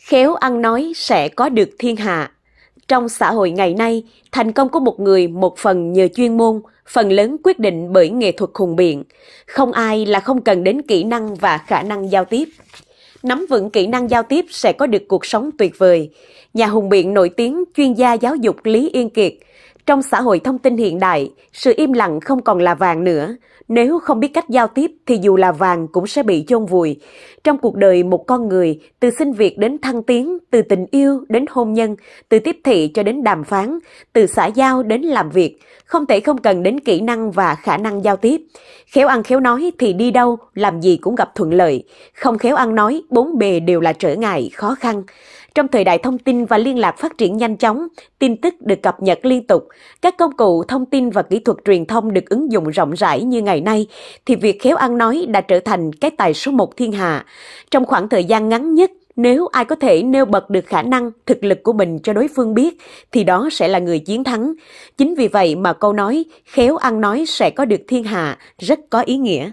khéo ăn nói sẽ có được thiên hạ. Trong xã hội ngày nay, thành công của một người một phần nhờ chuyên môn, phần lớn quyết định bởi nghệ thuật hùng biện. Không ai là không cần đến kỹ năng và khả năng giao tiếp. Nắm vững kỹ năng giao tiếp sẽ có được cuộc sống tuyệt vời. Nhà hùng biện nổi tiếng chuyên gia giáo dục Lý Yên Kiệt – trong xã hội thông tin hiện đại, sự im lặng không còn là vàng nữa. Nếu không biết cách giao tiếp thì dù là vàng cũng sẽ bị chôn vùi. Trong cuộc đời một con người, từ sinh việc đến thăng tiến, từ tình yêu đến hôn nhân, từ tiếp thị cho đến đàm phán, từ xã giao đến làm việc, không thể không cần đến kỹ năng và khả năng giao tiếp. Khéo ăn khéo nói thì đi đâu, làm gì cũng gặp thuận lợi. Không khéo ăn nói, bốn bề đều là trở ngại, khó khăn. Trong thời đại thông tin và liên lạc phát triển nhanh chóng, tin tức được cập nhật liên tục, các công cụ thông tin và kỹ thuật truyền thông được ứng dụng rộng rãi như ngày nay, thì việc khéo ăn nói đã trở thành cái tài số một thiên hạ. Trong khoảng thời gian ngắn nhất, nếu ai có thể nêu bật được khả năng, thực lực của mình cho đối phương biết, thì đó sẽ là người chiến thắng. Chính vì vậy mà câu nói, khéo ăn nói sẽ có được thiên hạ, rất có ý nghĩa.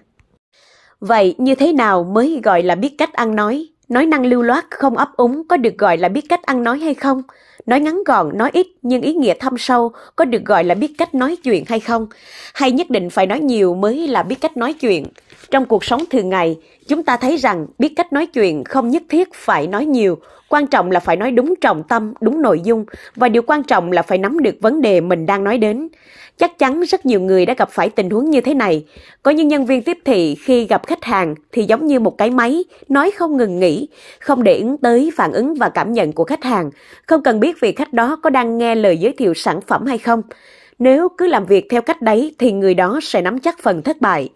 Vậy như thế nào mới gọi là biết cách ăn nói? Nói năng lưu loát không ấp úng có được gọi là biết cách ăn nói hay không? Nói ngắn gọn, nói ít nhưng ý nghĩa thâm sâu có được gọi là biết cách nói chuyện hay không? Hay nhất định phải nói nhiều mới là biết cách nói chuyện? Trong cuộc sống thường ngày, chúng ta thấy rằng biết cách nói chuyện không nhất thiết phải nói nhiều, quan trọng là phải nói đúng trọng tâm, đúng nội dung và điều quan trọng là phải nắm được vấn đề mình đang nói đến. Chắc chắn rất nhiều người đã gặp phải tình huống như thế này. Có những nhân viên tiếp thị khi gặp khách hàng thì giống như một cái máy, nói không ngừng nghỉ, không để ứng tới phản ứng và cảm nhận của khách hàng, không cần biết vị khách đó có đang nghe lời giới thiệu sản phẩm hay không. Nếu cứ làm việc theo cách đấy thì người đó sẽ nắm chắc phần thất bại.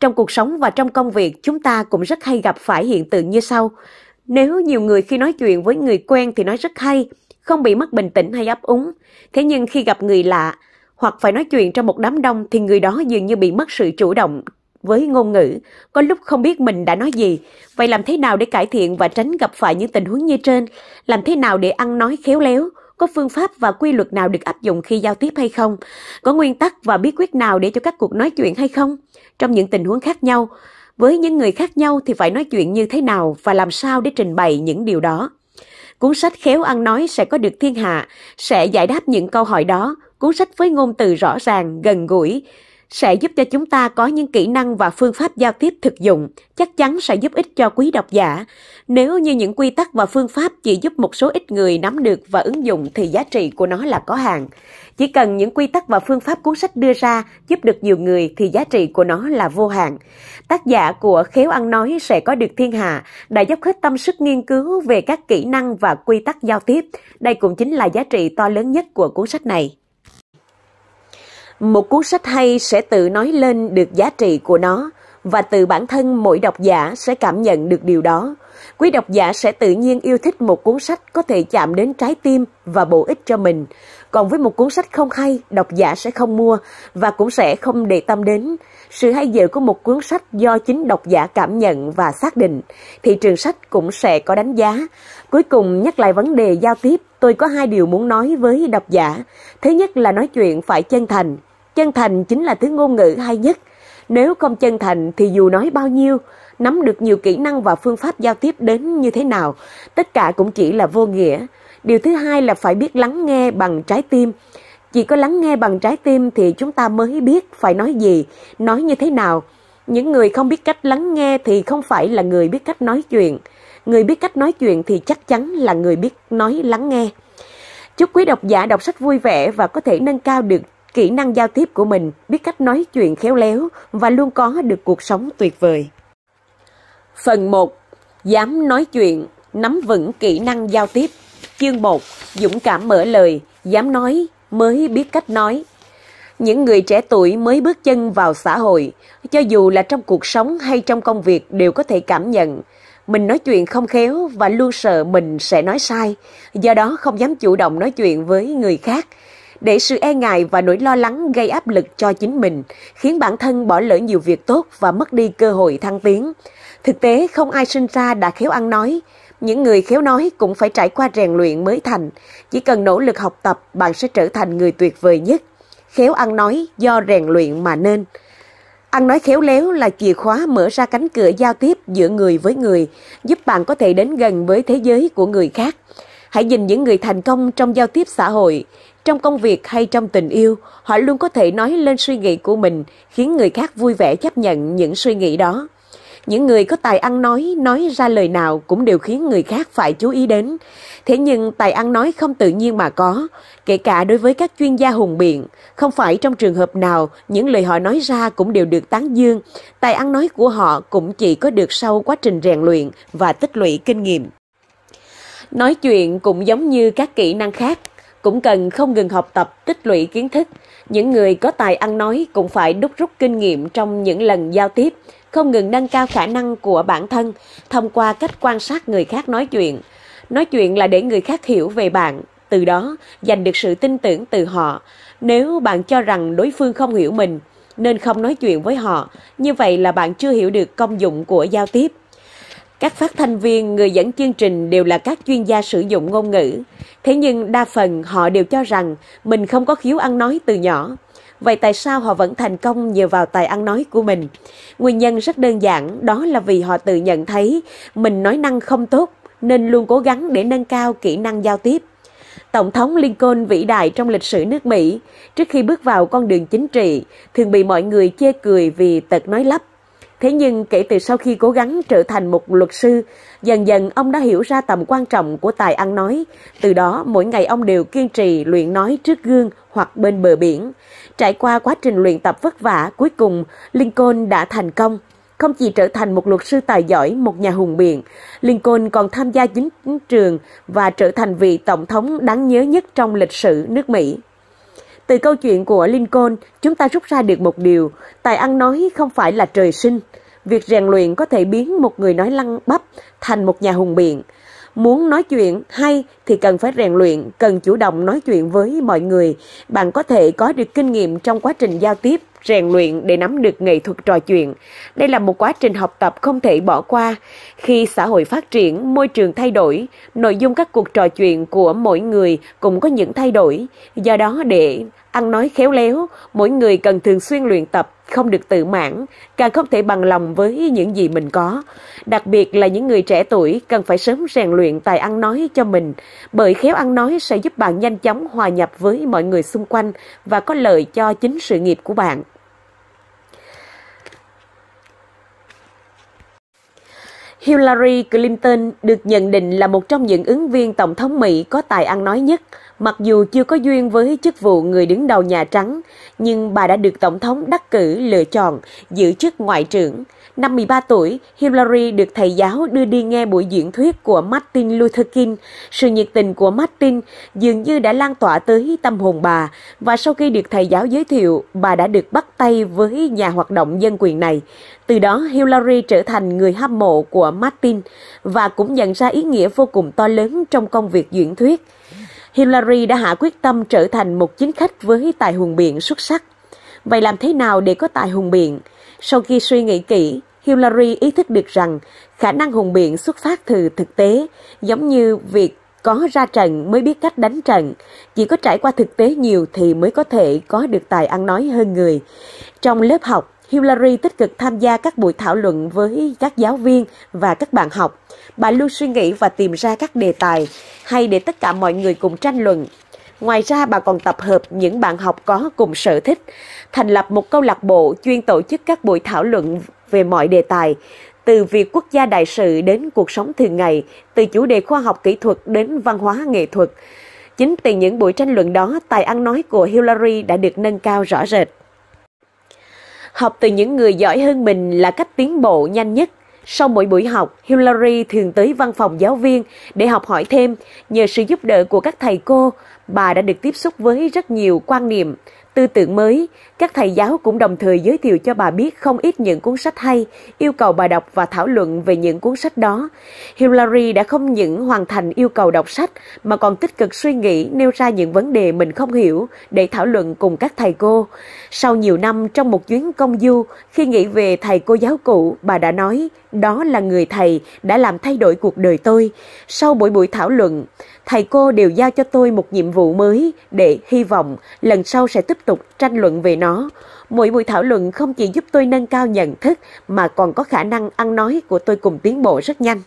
Trong cuộc sống và trong công việc, chúng ta cũng rất hay gặp phải hiện tượng như sau. Nếu nhiều người khi nói chuyện với người quen thì nói rất hay, không bị mất bình tĩnh hay ấp úng. Thế nhưng khi gặp người lạ, hoặc phải nói chuyện trong một đám đông thì người đó dường như bị mất sự chủ động với ngôn ngữ, có lúc không biết mình đã nói gì. Vậy làm thế nào để cải thiện và tránh gặp phải những tình huống như trên? Làm thế nào để ăn nói khéo léo? Có phương pháp và quy luật nào được áp dụng khi giao tiếp hay không? Có nguyên tắc và bí quyết nào để cho các cuộc nói chuyện hay không? Trong những tình huống khác nhau, với những người khác nhau thì phải nói chuyện như thế nào và làm sao để trình bày những điều đó? Cuốn sách Khéo ăn nói sẽ có được thiên hạ, sẽ giải đáp những câu hỏi đó cuốn sách với ngôn từ rõ ràng, gần gũi sẽ giúp cho chúng ta có những kỹ năng và phương pháp giao tiếp thực dụng, chắc chắn sẽ giúp ích cho quý độc giả. Nếu như những quy tắc và phương pháp chỉ giúp một số ít người nắm được và ứng dụng thì giá trị của nó là có hạn. Chỉ cần những quy tắc và phương pháp cuốn sách đưa ra giúp được nhiều người thì giá trị của nó là vô hạn. Tác giả của Khéo ăn nói sẽ có được thiên hạ đã dốc hết tâm sức nghiên cứu về các kỹ năng và quy tắc giao tiếp. Đây cũng chính là giá trị to lớn nhất của cuốn sách này. Một cuốn sách hay sẽ tự nói lên được giá trị của nó và từ bản thân mỗi độc giả sẽ cảm nhận được điều đó. Quý độc giả sẽ tự nhiên yêu thích một cuốn sách có thể chạm đến trái tim và bổ ích cho mình. Còn với một cuốn sách không hay, độc giả sẽ không mua và cũng sẽ không để tâm đến. Sự hay dở của một cuốn sách do chính độc giả cảm nhận và xác định. Thị trường sách cũng sẽ có đánh giá. Cuối cùng nhắc lại vấn đề giao tiếp, tôi có hai điều muốn nói với độc giả. Thứ nhất là nói chuyện phải chân thành, Chân thành chính là thứ ngôn ngữ hay nhất. Nếu không chân thành thì dù nói bao nhiêu, nắm được nhiều kỹ năng và phương pháp giao tiếp đến như thế nào, tất cả cũng chỉ là vô nghĩa. Điều thứ hai là phải biết lắng nghe bằng trái tim. Chỉ có lắng nghe bằng trái tim thì chúng ta mới biết phải nói gì, nói như thế nào. Những người không biết cách lắng nghe thì không phải là người biết cách nói chuyện. Người biết cách nói chuyện thì chắc chắn là người biết nói lắng nghe. Chúc quý độc giả đọc sách vui vẻ và có thể nâng cao được kỹ năng giao tiếp của mình, biết cách nói chuyện khéo léo và luôn có được cuộc sống tuyệt vời. Phần 1. Dám nói chuyện, nắm vững kỹ năng giao tiếp. Chương 1. Dũng cảm mở lời, dám nói mới biết cách nói. Những người trẻ tuổi mới bước chân vào xã hội, cho dù là trong cuộc sống hay trong công việc đều có thể cảm nhận mình nói chuyện không khéo và luôn sợ mình sẽ nói sai, do đó không dám chủ động nói chuyện với người khác để sự e ngại và nỗi lo lắng gây áp lực cho chính mình, khiến bản thân bỏ lỡ nhiều việc tốt và mất đi cơ hội thăng tiến. Thực tế, không ai sinh ra đã khéo ăn nói. Những người khéo nói cũng phải trải qua rèn luyện mới thành. Chỉ cần nỗ lực học tập, bạn sẽ trở thành người tuyệt vời nhất. Khéo ăn nói do rèn luyện mà nên. Ăn nói khéo léo là chìa khóa mở ra cánh cửa giao tiếp giữa người với người, giúp bạn có thể đến gần với thế giới của người khác. Hãy nhìn những người thành công trong giao tiếp xã hội, trong công việc hay trong tình yêu, họ luôn có thể nói lên suy nghĩ của mình, khiến người khác vui vẻ chấp nhận những suy nghĩ đó. Những người có tài ăn nói, nói ra lời nào cũng đều khiến người khác phải chú ý đến. Thế nhưng tài ăn nói không tự nhiên mà có, kể cả đối với các chuyên gia hùng biện. Không phải trong trường hợp nào, những lời họ nói ra cũng đều được tán dương. Tài ăn nói của họ cũng chỉ có được sau quá trình rèn luyện và tích lũy kinh nghiệm. Nói chuyện cũng giống như các kỹ năng khác, cũng cần không ngừng học tập, tích lũy kiến thức. Những người có tài ăn nói cũng phải đúc rút kinh nghiệm trong những lần giao tiếp, không ngừng nâng cao khả năng của bản thân thông qua cách quan sát người khác nói chuyện. Nói chuyện là để người khác hiểu về bạn, từ đó giành được sự tin tưởng từ họ. Nếu bạn cho rằng đối phương không hiểu mình nên không nói chuyện với họ, như vậy là bạn chưa hiểu được công dụng của giao tiếp. Các phát thanh viên, người dẫn chương trình đều là các chuyên gia sử dụng ngôn ngữ. Thế nhưng đa phần họ đều cho rằng mình không có khiếu ăn nói từ nhỏ. Vậy tại sao họ vẫn thành công nhờ vào tài ăn nói của mình? Nguyên nhân rất đơn giản, đó là vì họ tự nhận thấy mình nói năng không tốt nên luôn cố gắng để nâng cao kỹ năng giao tiếp. Tổng thống Lincoln vĩ đại trong lịch sử nước Mỹ, trước khi bước vào con đường chính trị, thường bị mọi người chê cười vì tật nói lắp Thế nhưng kể từ sau khi cố gắng trở thành một luật sư, dần dần ông đã hiểu ra tầm quan trọng của tài ăn nói. Từ đó, mỗi ngày ông đều kiên trì luyện nói trước gương hoặc bên bờ biển. Trải qua quá trình luyện tập vất vả, cuối cùng Lincoln đã thành công. Không chỉ trở thành một luật sư tài giỏi, một nhà hùng biện, Lincoln còn tham gia chính trường và trở thành vị tổng thống đáng nhớ nhất trong lịch sử nước Mỹ. Từ câu chuyện của Lincoln, chúng ta rút ra được một điều, tài ăn nói không phải là trời sinh. Việc rèn luyện có thể biến một người nói lăng bắp thành một nhà hùng biện, Muốn nói chuyện hay thì cần phải rèn luyện, cần chủ động nói chuyện với mọi người. Bạn có thể có được kinh nghiệm trong quá trình giao tiếp, rèn luyện để nắm được nghệ thuật trò chuyện. Đây là một quá trình học tập không thể bỏ qua. Khi xã hội phát triển, môi trường thay đổi, nội dung các cuộc trò chuyện của mỗi người cũng có những thay đổi. Do đó để ăn nói khéo léo, mỗi người cần thường xuyên luyện tập, không được tự mãn, càng không thể bằng lòng với những gì mình có. Đặc biệt là những người trẻ tuổi cần phải sớm rèn luyện tài ăn nói cho mình, bởi khéo ăn nói sẽ giúp bạn nhanh chóng hòa nhập với mọi người xung quanh và có lợi cho chính sự nghiệp của bạn. Hillary Clinton được nhận định là một trong những ứng viên tổng thống Mỹ có tài ăn nói nhất. Mặc dù chưa có duyên với chức vụ người đứng đầu Nhà Trắng, nhưng bà đã được Tổng thống đắc cử lựa chọn giữ chức Ngoại trưởng. Năm 13 tuổi, Hillary được thầy giáo đưa đi nghe buổi diễn thuyết của Martin Luther King. Sự nhiệt tình của Martin dường như đã lan tỏa tới tâm hồn bà và sau khi được thầy giáo giới thiệu, bà đã được bắt tay với nhà hoạt động dân quyền này. Từ đó, Hillary trở thành người hâm mộ của Martin và cũng nhận ra ý nghĩa vô cùng to lớn trong công việc diễn thuyết. Hillary đã hạ quyết tâm trở thành một chính khách với tài hùng biện xuất sắc. Vậy làm thế nào để có tài hùng biện? Sau khi suy nghĩ kỹ, Hillary ý thức được rằng khả năng hùng biện xuất phát từ thực tế, giống như việc có ra trận mới biết cách đánh trận, chỉ có trải qua thực tế nhiều thì mới có thể có được tài ăn nói hơn người. Trong lớp học, Hillary tích cực tham gia các buổi thảo luận với các giáo viên và các bạn học bà luôn suy nghĩ và tìm ra các đề tài hay để tất cả mọi người cùng tranh luận. Ngoài ra bà còn tập hợp những bạn học có cùng sở thích, thành lập một câu lạc bộ chuyên tổ chức các buổi thảo luận về mọi đề tài, từ việc quốc gia đại sự đến cuộc sống thường ngày, từ chủ đề khoa học kỹ thuật đến văn hóa nghệ thuật. Chính từ những buổi tranh luận đó, tài ăn nói của Hillary đã được nâng cao rõ rệt. Học từ những người giỏi hơn mình là cách tiến bộ nhanh nhất. Sau mỗi buổi học, Hillary thường tới văn phòng giáo viên để học hỏi thêm. Nhờ sự giúp đỡ của các thầy cô, bà đã được tiếp xúc với rất nhiều quan niệm, Tư tưởng mới, các thầy giáo cũng đồng thời giới thiệu cho bà biết không ít những cuốn sách hay, yêu cầu bà đọc và thảo luận về những cuốn sách đó. Hillary đã không những hoàn thành yêu cầu đọc sách mà còn tích cực suy nghĩ nêu ra những vấn đề mình không hiểu để thảo luận cùng các thầy cô. Sau nhiều năm trong một chuyến công du, khi nghĩ về thầy cô giáo cũ, bà đã nói, đó là người thầy đã làm thay đổi cuộc đời tôi. Sau buổi buổi thảo luận, thầy cô đều giao cho tôi một nhiệm vụ mới để hy vọng lần sau sẽ tiếp tục tranh luận về nó. Mỗi buổi thảo luận không chỉ giúp tôi nâng cao nhận thức mà còn có khả năng ăn nói của tôi cùng tiến bộ rất nhanh.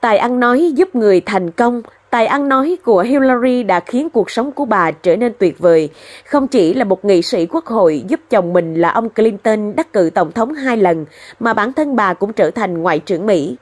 Tài ăn nói giúp người thành công, tài ăn nói của Hillary đã khiến cuộc sống của bà trở nên tuyệt vời. Không chỉ là một nghị sĩ quốc hội giúp chồng mình là ông Clinton đắc cử tổng thống hai lần, mà bản thân bà cũng trở thành ngoại trưởng Mỹ.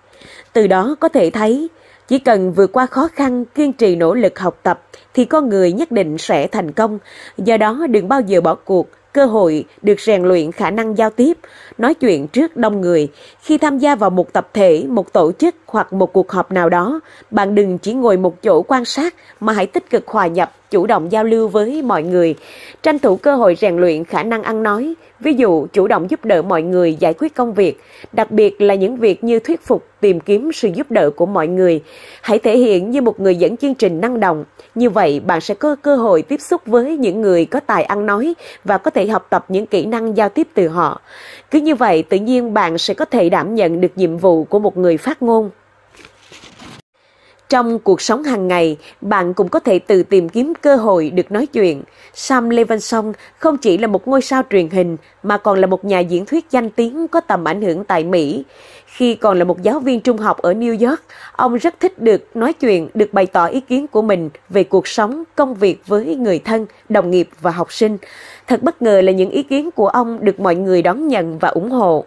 Từ đó có thể thấy, chỉ cần vượt qua khó khăn, kiên trì nỗ lực học tập thì con người nhất định sẽ thành công. Do đó đừng bao giờ bỏ cuộc, cơ hội được rèn luyện khả năng giao tiếp, nói chuyện trước đông người. Khi tham gia vào một tập thể, một tổ chức hoặc một cuộc họp nào đó, bạn đừng chỉ ngồi một chỗ quan sát mà hãy tích cực hòa nhập chủ động giao lưu với mọi người, tranh thủ cơ hội rèn luyện khả năng ăn nói, ví dụ chủ động giúp đỡ mọi người giải quyết công việc, đặc biệt là những việc như thuyết phục, tìm kiếm sự giúp đỡ của mọi người. Hãy thể hiện như một người dẫn chương trình năng động, như vậy bạn sẽ có cơ hội tiếp xúc với những người có tài ăn nói và có thể học tập những kỹ năng giao tiếp từ họ. Cứ như vậy tự nhiên bạn sẽ có thể đảm nhận được nhiệm vụ của một người phát ngôn. Trong cuộc sống hàng ngày, bạn cũng có thể tự tìm kiếm cơ hội được nói chuyện. Sam levinson không chỉ là một ngôi sao truyền hình mà còn là một nhà diễn thuyết danh tiếng có tầm ảnh hưởng tại Mỹ. Khi còn là một giáo viên trung học ở New York, ông rất thích được nói chuyện, được bày tỏ ý kiến của mình về cuộc sống, công việc với người thân, đồng nghiệp và học sinh. Thật bất ngờ là những ý kiến của ông được mọi người đón nhận và ủng hộ.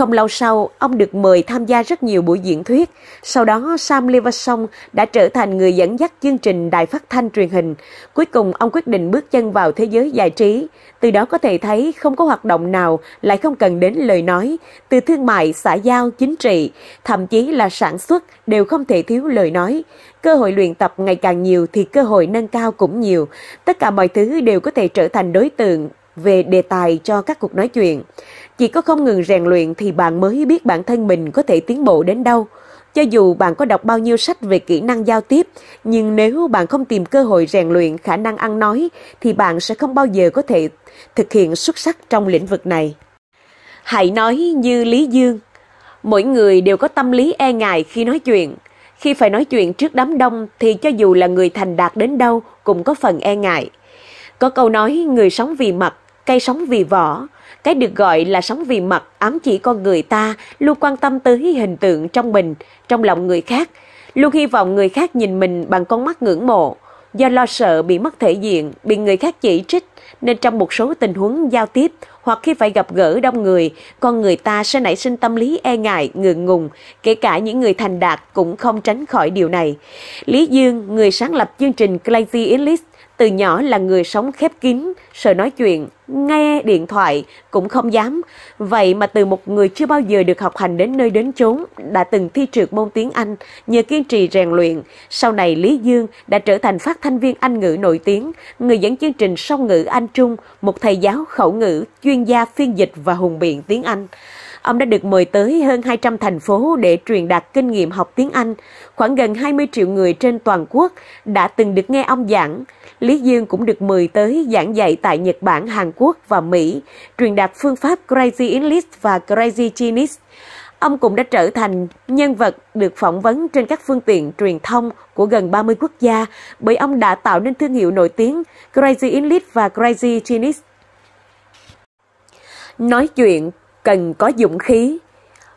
Không lâu sau, ông được mời tham gia rất nhiều buổi diễn thuyết. Sau đó, Sam Leverson đã trở thành người dẫn dắt chương trình đài phát thanh truyền hình. Cuối cùng, ông quyết định bước chân vào thế giới giải trí. Từ đó có thể thấy không có hoạt động nào lại không cần đến lời nói. Từ thương mại, xã giao, chính trị, thậm chí là sản xuất đều không thể thiếu lời nói. Cơ hội luyện tập ngày càng nhiều thì cơ hội nâng cao cũng nhiều. Tất cả mọi thứ đều có thể trở thành đối tượng về đề tài cho các cuộc nói chuyện. Chỉ có không ngừng rèn luyện thì bạn mới biết bản thân mình có thể tiến bộ đến đâu. Cho dù bạn có đọc bao nhiêu sách về kỹ năng giao tiếp, nhưng nếu bạn không tìm cơ hội rèn luyện khả năng ăn nói thì bạn sẽ không bao giờ có thể thực hiện xuất sắc trong lĩnh vực này. Hãy nói như Lý Dương, mỗi người đều có tâm lý e ngại khi nói chuyện. Khi phải nói chuyện trước đám đông thì cho dù là người thành đạt đến đâu cũng có phần e ngại. Có câu nói người sống vì mặt, cây sống vì vỏ, cái được gọi là sóng vì mặt ám chỉ con người ta luôn quan tâm tới hình tượng trong mình, trong lòng người khác, luôn hy vọng người khác nhìn mình bằng con mắt ngưỡng mộ. Do lo sợ bị mất thể diện, bị người khác chỉ trích, nên trong một số tình huống giao tiếp hoặc khi phải gặp gỡ đông người, con người ta sẽ nảy sinh tâm lý e ngại, ngượng ngùng, kể cả những người thành đạt cũng không tránh khỏi điều này. Lý Dương, người sáng lập chương trình Crazy Elite. Từ nhỏ là người sống khép kín, sợ nói chuyện, nghe điện thoại cũng không dám. Vậy mà từ một người chưa bao giờ được học hành đến nơi đến chốn, đã từng thi trượt môn tiếng Anh, nhờ kiên trì rèn luyện, sau này Lý Dương đã trở thành phát thanh viên Anh ngữ nổi tiếng, người dẫn chương trình song ngữ Anh Trung, một thầy giáo khẩu ngữ, chuyên gia phiên dịch và hùng biện tiếng Anh ông đã được mời tới hơn 200 thành phố để truyền đạt kinh nghiệm học tiếng Anh. Khoảng gần 20 triệu người trên toàn quốc đã từng được nghe ông giảng. Lý Dương cũng được mời tới giảng dạy tại Nhật Bản, Hàn Quốc và Mỹ, truyền đạt phương pháp Crazy English và Crazy Genius. Ông cũng đã trở thành nhân vật được phỏng vấn trên các phương tiện truyền thông của gần 30 quốc gia bởi ông đã tạo nên thương hiệu nổi tiếng Crazy English và Crazy Genius. Nói chuyện cần có dũng khí.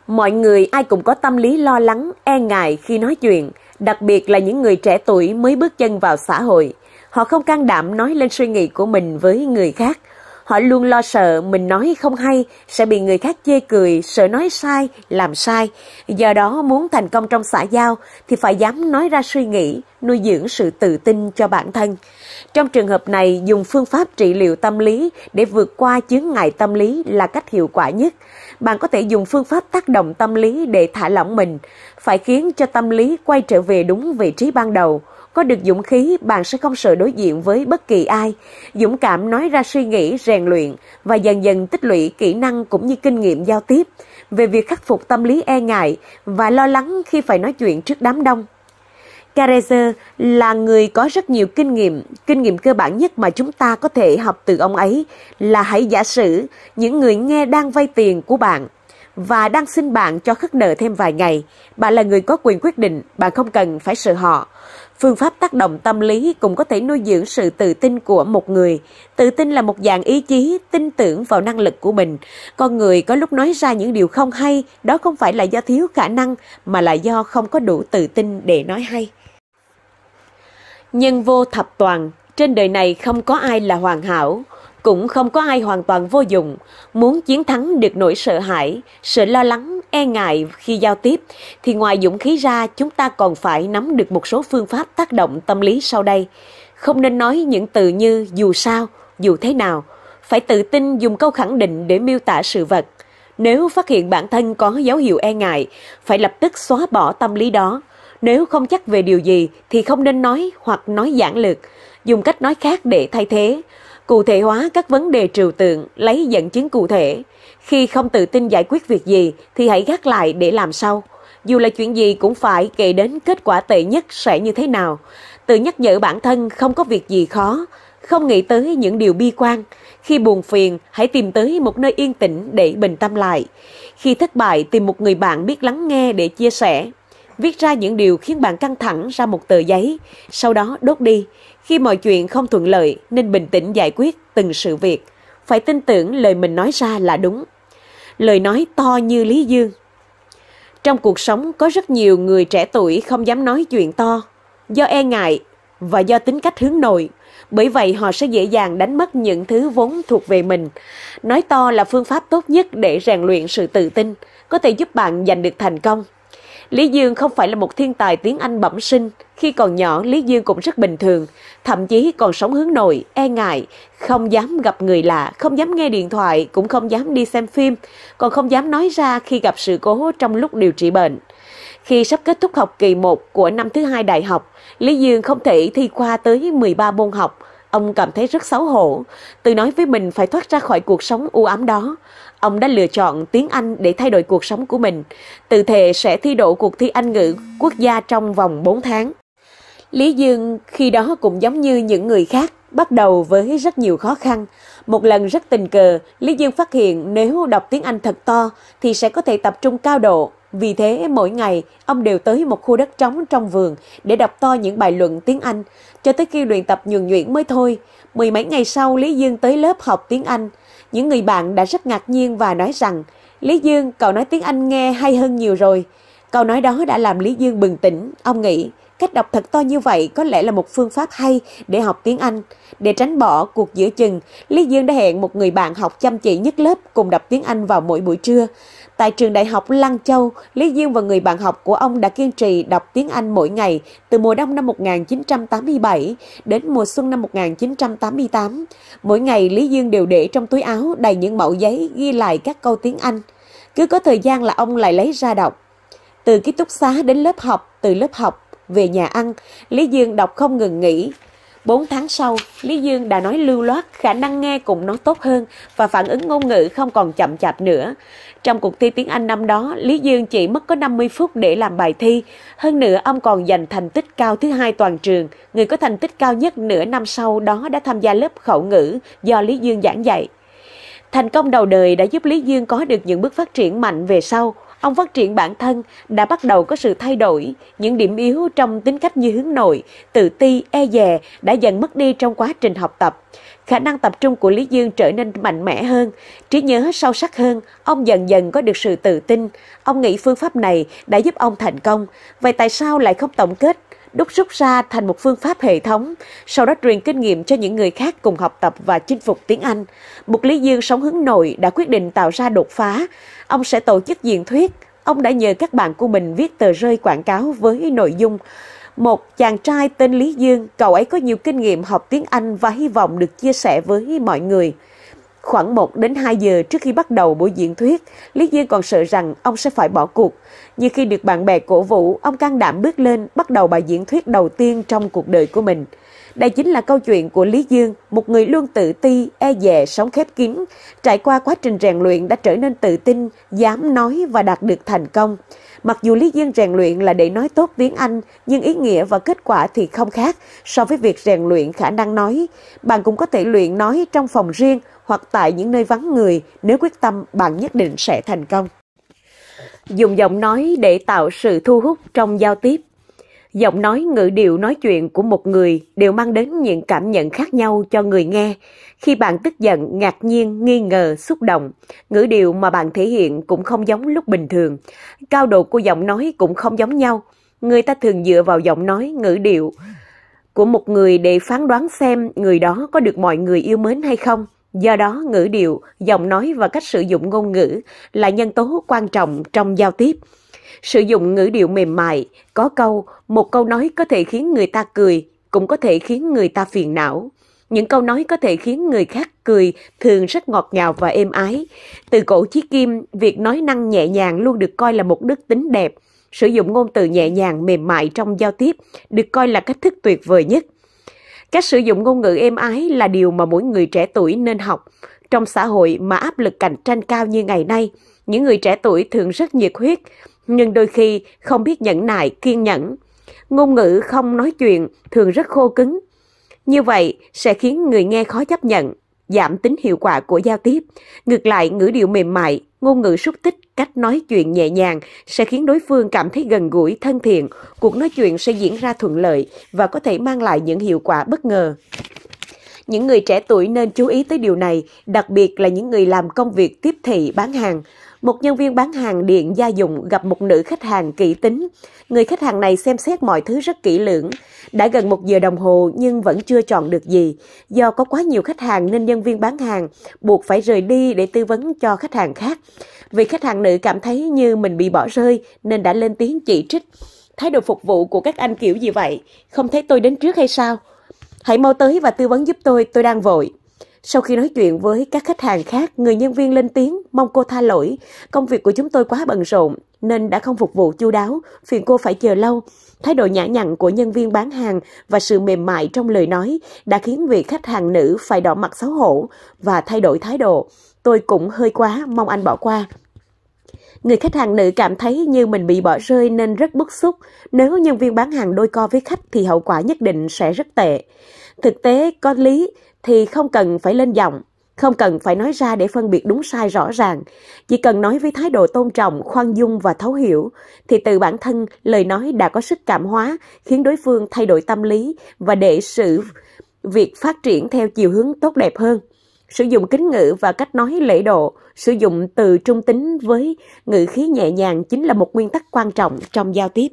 Mọi người ai cũng có tâm lý lo lắng, e ngại khi nói chuyện, đặc biệt là những người trẻ tuổi mới bước chân vào xã hội. Họ không can đảm nói lên suy nghĩ của mình với người khác. Họ luôn lo sợ mình nói không hay sẽ bị người khác chê cười, sợ nói sai, làm sai. Do đó muốn thành công trong xã giao thì phải dám nói ra suy nghĩ, nuôi dưỡng sự tự tin cho bản thân. Trong trường hợp này, dùng phương pháp trị liệu tâm lý để vượt qua chướng ngại tâm lý là cách hiệu quả nhất. Bạn có thể dùng phương pháp tác động tâm lý để thả lỏng mình, phải khiến cho tâm lý quay trở về đúng vị trí ban đầu. Có được dũng khí, bạn sẽ không sợ đối diện với bất kỳ ai. Dũng cảm nói ra suy nghĩ, rèn luyện và dần dần tích lũy kỹ năng cũng như kinh nghiệm giao tiếp về việc khắc phục tâm lý e ngại và lo lắng khi phải nói chuyện trước đám đông. Carrezer là người có rất nhiều kinh nghiệm, kinh nghiệm cơ bản nhất mà chúng ta có thể học từ ông ấy là hãy giả sử những người nghe đang vay tiền của bạn và đang xin bạn cho khất nợ thêm vài ngày. Bạn là người có quyền quyết định, bạn không cần phải sợ họ. Phương pháp tác động tâm lý cũng có thể nuôi dưỡng sự tự tin của một người. Tự tin là một dạng ý chí, tin tưởng vào năng lực của mình. Con người có lúc nói ra những điều không hay, đó không phải là do thiếu khả năng, mà là do không có đủ tự tin để nói hay. Nhân vô thập toàn, trên đời này không có ai là hoàn hảo, cũng không có ai hoàn toàn vô dụng, muốn chiến thắng được nỗi sợ hãi, sự lo lắng, e ngại khi giao tiếp, thì ngoài dũng khí ra chúng ta còn phải nắm được một số phương pháp tác động tâm lý sau đây. Không nên nói những từ như dù sao, dù thế nào, phải tự tin dùng câu khẳng định để miêu tả sự vật. Nếu phát hiện bản thân có dấu hiệu e ngại, phải lập tức xóa bỏ tâm lý đó. Nếu không chắc về điều gì thì không nên nói hoặc nói giản lược, dùng cách nói khác để thay thế cụ thể hóa các vấn đề trừu tượng, lấy dẫn chứng cụ thể. Khi không tự tin giải quyết việc gì thì hãy gác lại để làm sau. Dù là chuyện gì cũng phải kể đến kết quả tệ nhất sẽ như thế nào. Tự nhắc nhở bản thân không có việc gì khó, không nghĩ tới những điều bi quan. Khi buồn phiền, hãy tìm tới một nơi yên tĩnh để bình tâm lại. Khi thất bại, tìm một người bạn biết lắng nghe để chia sẻ. Viết ra những điều khiến bạn căng thẳng ra một tờ giấy, sau đó đốt đi. Khi mọi chuyện không thuận lợi nên bình tĩnh giải quyết từng sự việc, phải tin tưởng lời mình nói ra là đúng. Lời nói to như Lý Dương. Trong cuộc sống có rất nhiều người trẻ tuổi không dám nói chuyện to, do e ngại và do tính cách hướng nội, bởi vậy họ sẽ dễ dàng đánh mất những thứ vốn thuộc về mình. Nói to là phương pháp tốt nhất để rèn luyện sự tự tin, có thể giúp bạn giành được thành công Lý Dương không phải là một thiên tài tiếng Anh bẩm sinh, khi còn nhỏ Lý Dương cũng rất bình thường, thậm chí còn sống hướng nội, e ngại, không dám gặp người lạ, không dám nghe điện thoại, cũng không dám đi xem phim, còn không dám nói ra khi gặp sự cố trong lúc điều trị bệnh. Khi sắp kết thúc học kỳ 1 của năm thứ hai đại học, Lý Dương không thể thi qua tới 13 môn học, ông cảm thấy rất xấu hổ, tự nói với mình phải thoát ra khỏi cuộc sống u ám đó ông đã lựa chọn tiếng Anh để thay đổi cuộc sống của mình. Từ thề sẽ thi đỗ cuộc thi Anh ngữ quốc gia trong vòng 4 tháng. Lý Dương khi đó cũng giống như những người khác, bắt đầu với rất nhiều khó khăn. Một lần rất tình cờ, Lý Dương phát hiện nếu đọc tiếng Anh thật to thì sẽ có thể tập trung cao độ. Vì thế, mỗi ngày, ông đều tới một khu đất trống trong vườn để đọc to những bài luận tiếng Anh, cho tới khi luyện tập nhường nhuyễn mới thôi. Mười mấy ngày sau, Lý Dương tới lớp học tiếng Anh – những người bạn đã rất ngạc nhiên và nói rằng, Lý Dương, cậu nói tiếng Anh nghe hay hơn nhiều rồi. Câu nói đó đã làm Lý Dương bừng tỉnh, ông nghĩ, Cách đọc thật to như vậy có lẽ là một phương pháp hay để học tiếng Anh. Để tránh bỏ cuộc giữa chừng, Lý Dương đã hẹn một người bạn học chăm chỉ nhất lớp cùng đọc tiếng Anh vào mỗi buổi trưa. Tại trường đại học Lăng Châu, Lý Dương và người bạn học của ông đã kiên trì đọc tiếng Anh mỗi ngày từ mùa đông năm 1987 đến mùa xuân năm 1988. Mỗi ngày Lý Dương đều để trong túi áo đầy những mẫu giấy ghi lại các câu tiếng Anh. Cứ có thời gian là ông lại lấy ra đọc. Từ ký túc xá đến lớp học, từ lớp học về nhà ăn, Lý Dương đọc không ngừng nghỉ. 4 tháng sau, Lý Dương đã nói lưu loát, khả năng nghe cũng nói tốt hơn và phản ứng ngôn ngữ không còn chậm chạp nữa. Trong cuộc thi tiếng Anh năm đó, Lý Dương chỉ mất có 50 phút để làm bài thi. Hơn nữa, ông còn giành thành tích cao thứ hai toàn trường. Người có thành tích cao nhất nửa năm sau đó đã tham gia lớp khẩu ngữ do Lý Dương giảng dạy. Thành công đầu đời đã giúp Lý Dương có được những bước phát triển mạnh về sau. Ông phát triển bản thân đã bắt đầu có sự thay đổi, những điểm yếu trong tính cách như hướng nội, tự ti, e dè đã dần mất đi trong quá trình học tập. Khả năng tập trung của Lý Dương trở nên mạnh mẽ hơn, trí nhớ sâu sắc hơn, ông dần dần có được sự tự tin. Ông nghĩ phương pháp này đã giúp ông thành công, vậy tại sao lại không tổng kết đúc rút ra thành một phương pháp hệ thống, sau đó truyền kinh nghiệm cho những người khác cùng học tập và chinh phục tiếng Anh. Buộc Lý Dương sống hướng nội đã quyết định tạo ra đột phá, ông sẽ tổ chức diễn thuyết. Ông đã nhờ các bạn của mình viết tờ rơi quảng cáo với nội dung một chàng trai tên Lý Dương, cậu ấy có nhiều kinh nghiệm học tiếng Anh và hy vọng được chia sẻ với mọi người. Khoảng 1 đến 2 giờ trước khi bắt đầu buổi diễn thuyết, Lý Dương còn sợ rằng ông sẽ phải bỏ cuộc. Nhưng khi được bạn bè cổ vũ, ông can đảm bước lên, bắt đầu bài diễn thuyết đầu tiên trong cuộc đời của mình. Đây chính là câu chuyện của Lý Dương, một người luôn tự ti, e dè, sống khép kín, trải qua quá trình rèn luyện đã trở nên tự tin, dám nói và đạt được thành công. Mặc dù Lý Dương rèn luyện là để nói tốt tiếng Anh, nhưng ý nghĩa và kết quả thì không khác so với việc rèn luyện khả năng nói. Bạn cũng có thể luyện nói trong phòng riêng hoặc tại những nơi vắng người, nếu quyết tâm bạn nhất định sẽ thành công. Dùng giọng nói để tạo sự thu hút trong giao tiếp giọng nói ngữ điệu nói chuyện của một người đều mang đến những cảm nhận khác nhau cho người nghe. Khi bạn tức giận, ngạc nhiên, nghi ngờ, xúc động, ngữ điệu mà bạn thể hiện cũng không giống lúc bình thường. Cao độ của giọng nói cũng không giống nhau. Người ta thường dựa vào giọng nói, ngữ điệu của một người để phán đoán xem người đó có được mọi người yêu mến hay không. Do đó, ngữ điệu, giọng nói và cách sử dụng ngôn ngữ là nhân tố quan trọng trong giao tiếp sử dụng ngữ điệu mềm mại, có câu, một câu nói có thể khiến người ta cười, cũng có thể khiến người ta phiền não. Những câu nói có thể khiến người khác cười thường rất ngọt ngào và êm ái. Từ cổ chí kim, việc nói năng nhẹ nhàng luôn được coi là một đức tính đẹp. Sử dụng ngôn từ nhẹ nhàng mềm mại trong giao tiếp được coi là cách thức tuyệt vời nhất. Cách sử dụng ngôn ngữ êm ái là điều mà mỗi người trẻ tuổi nên học. Trong xã hội mà áp lực cạnh tranh cao như ngày nay, những người trẻ tuổi thường rất nhiệt huyết, nhưng đôi khi không biết nhẫn nại, kiên nhẫn. Ngôn ngữ không nói chuyện thường rất khô cứng. Như vậy sẽ khiến người nghe khó chấp nhận, giảm tính hiệu quả của giao tiếp. Ngược lại, ngữ điệu mềm mại, ngôn ngữ xúc tích, cách nói chuyện nhẹ nhàng sẽ khiến đối phương cảm thấy gần gũi, thân thiện. Cuộc nói chuyện sẽ diễn ra thuận lợi và có thể mang lại những hiệu quả bất ngờ. Những người trẻ tuổi nên chú ý tới điều này, đặc biệt là những người làm công việc tiếp thị bán hàng một nhân viên bán hàng điện gia dụng gặp một nữ khách hàng kỹ tính. Người khách hàng này xem xét mọi thứ rất kỹ lưỡng. Đã gần một giờ đồng hồ nhưng vẫn chưa chọn được gì. Do có quá nhiều khách hàng nên nhân viên bán hàng buộc phải rời đi để tư vấn cho khách hàng khác. Vì khách hàng nữ cảm thấy như mình bị bỏ rơi nên đã lên tiếng chỉ trích. Thái độ phục vụ của các anh kiểu gì vậy? Không thấy tôi đến trước hay sao? Hãy mau tới và tư vấn giúp tôi, tôi đang vội. Sau khi nói chuyện với các khách hàng khác, người nhân viên lên tiếng mong cô tha lỗi, công việc của chúng tôi quá bận rộn nên đã không phục vụ chu đáo, phiền cô phải chờ lâu. Thái độ nhã nhặn của nhân viên bán hàng và sự mềm mại trong lời nói đã khiến vị khách hàng nữ phải đỏ mặt xấu hổ và thay đổi thái độ. Tôi cũng hơi quá, mong anh bỏ qua. Người khách hàng nữ cảm thấy như mình bị bỏ rơi nên rất bức xúc. Nếu nhân viên bán hàng đôi co với khách thì hậu quả nhất định sẽ rất tệ. Thực tế, có lý, thì không cần phải lên giọng, không cần phải nói ra để phân biệt đúng sai rõ ràng, chỉ cần nói với thái độ tôn trọng, khoan dung và thấu hiểu thì từ bản thân lời nói đã có sức cảm hóa, khiến đối phương thay đổi tâm lý và để sự việc phát triển theo chiều hướng tốt đẹp hơn. Sử dụng kính ngữ và cách nói lễ độ, sử dụng từ trung tính với ngữ khí nhẹ nhàng chính là một nguyên tắc quan trọng trong giao tiếp.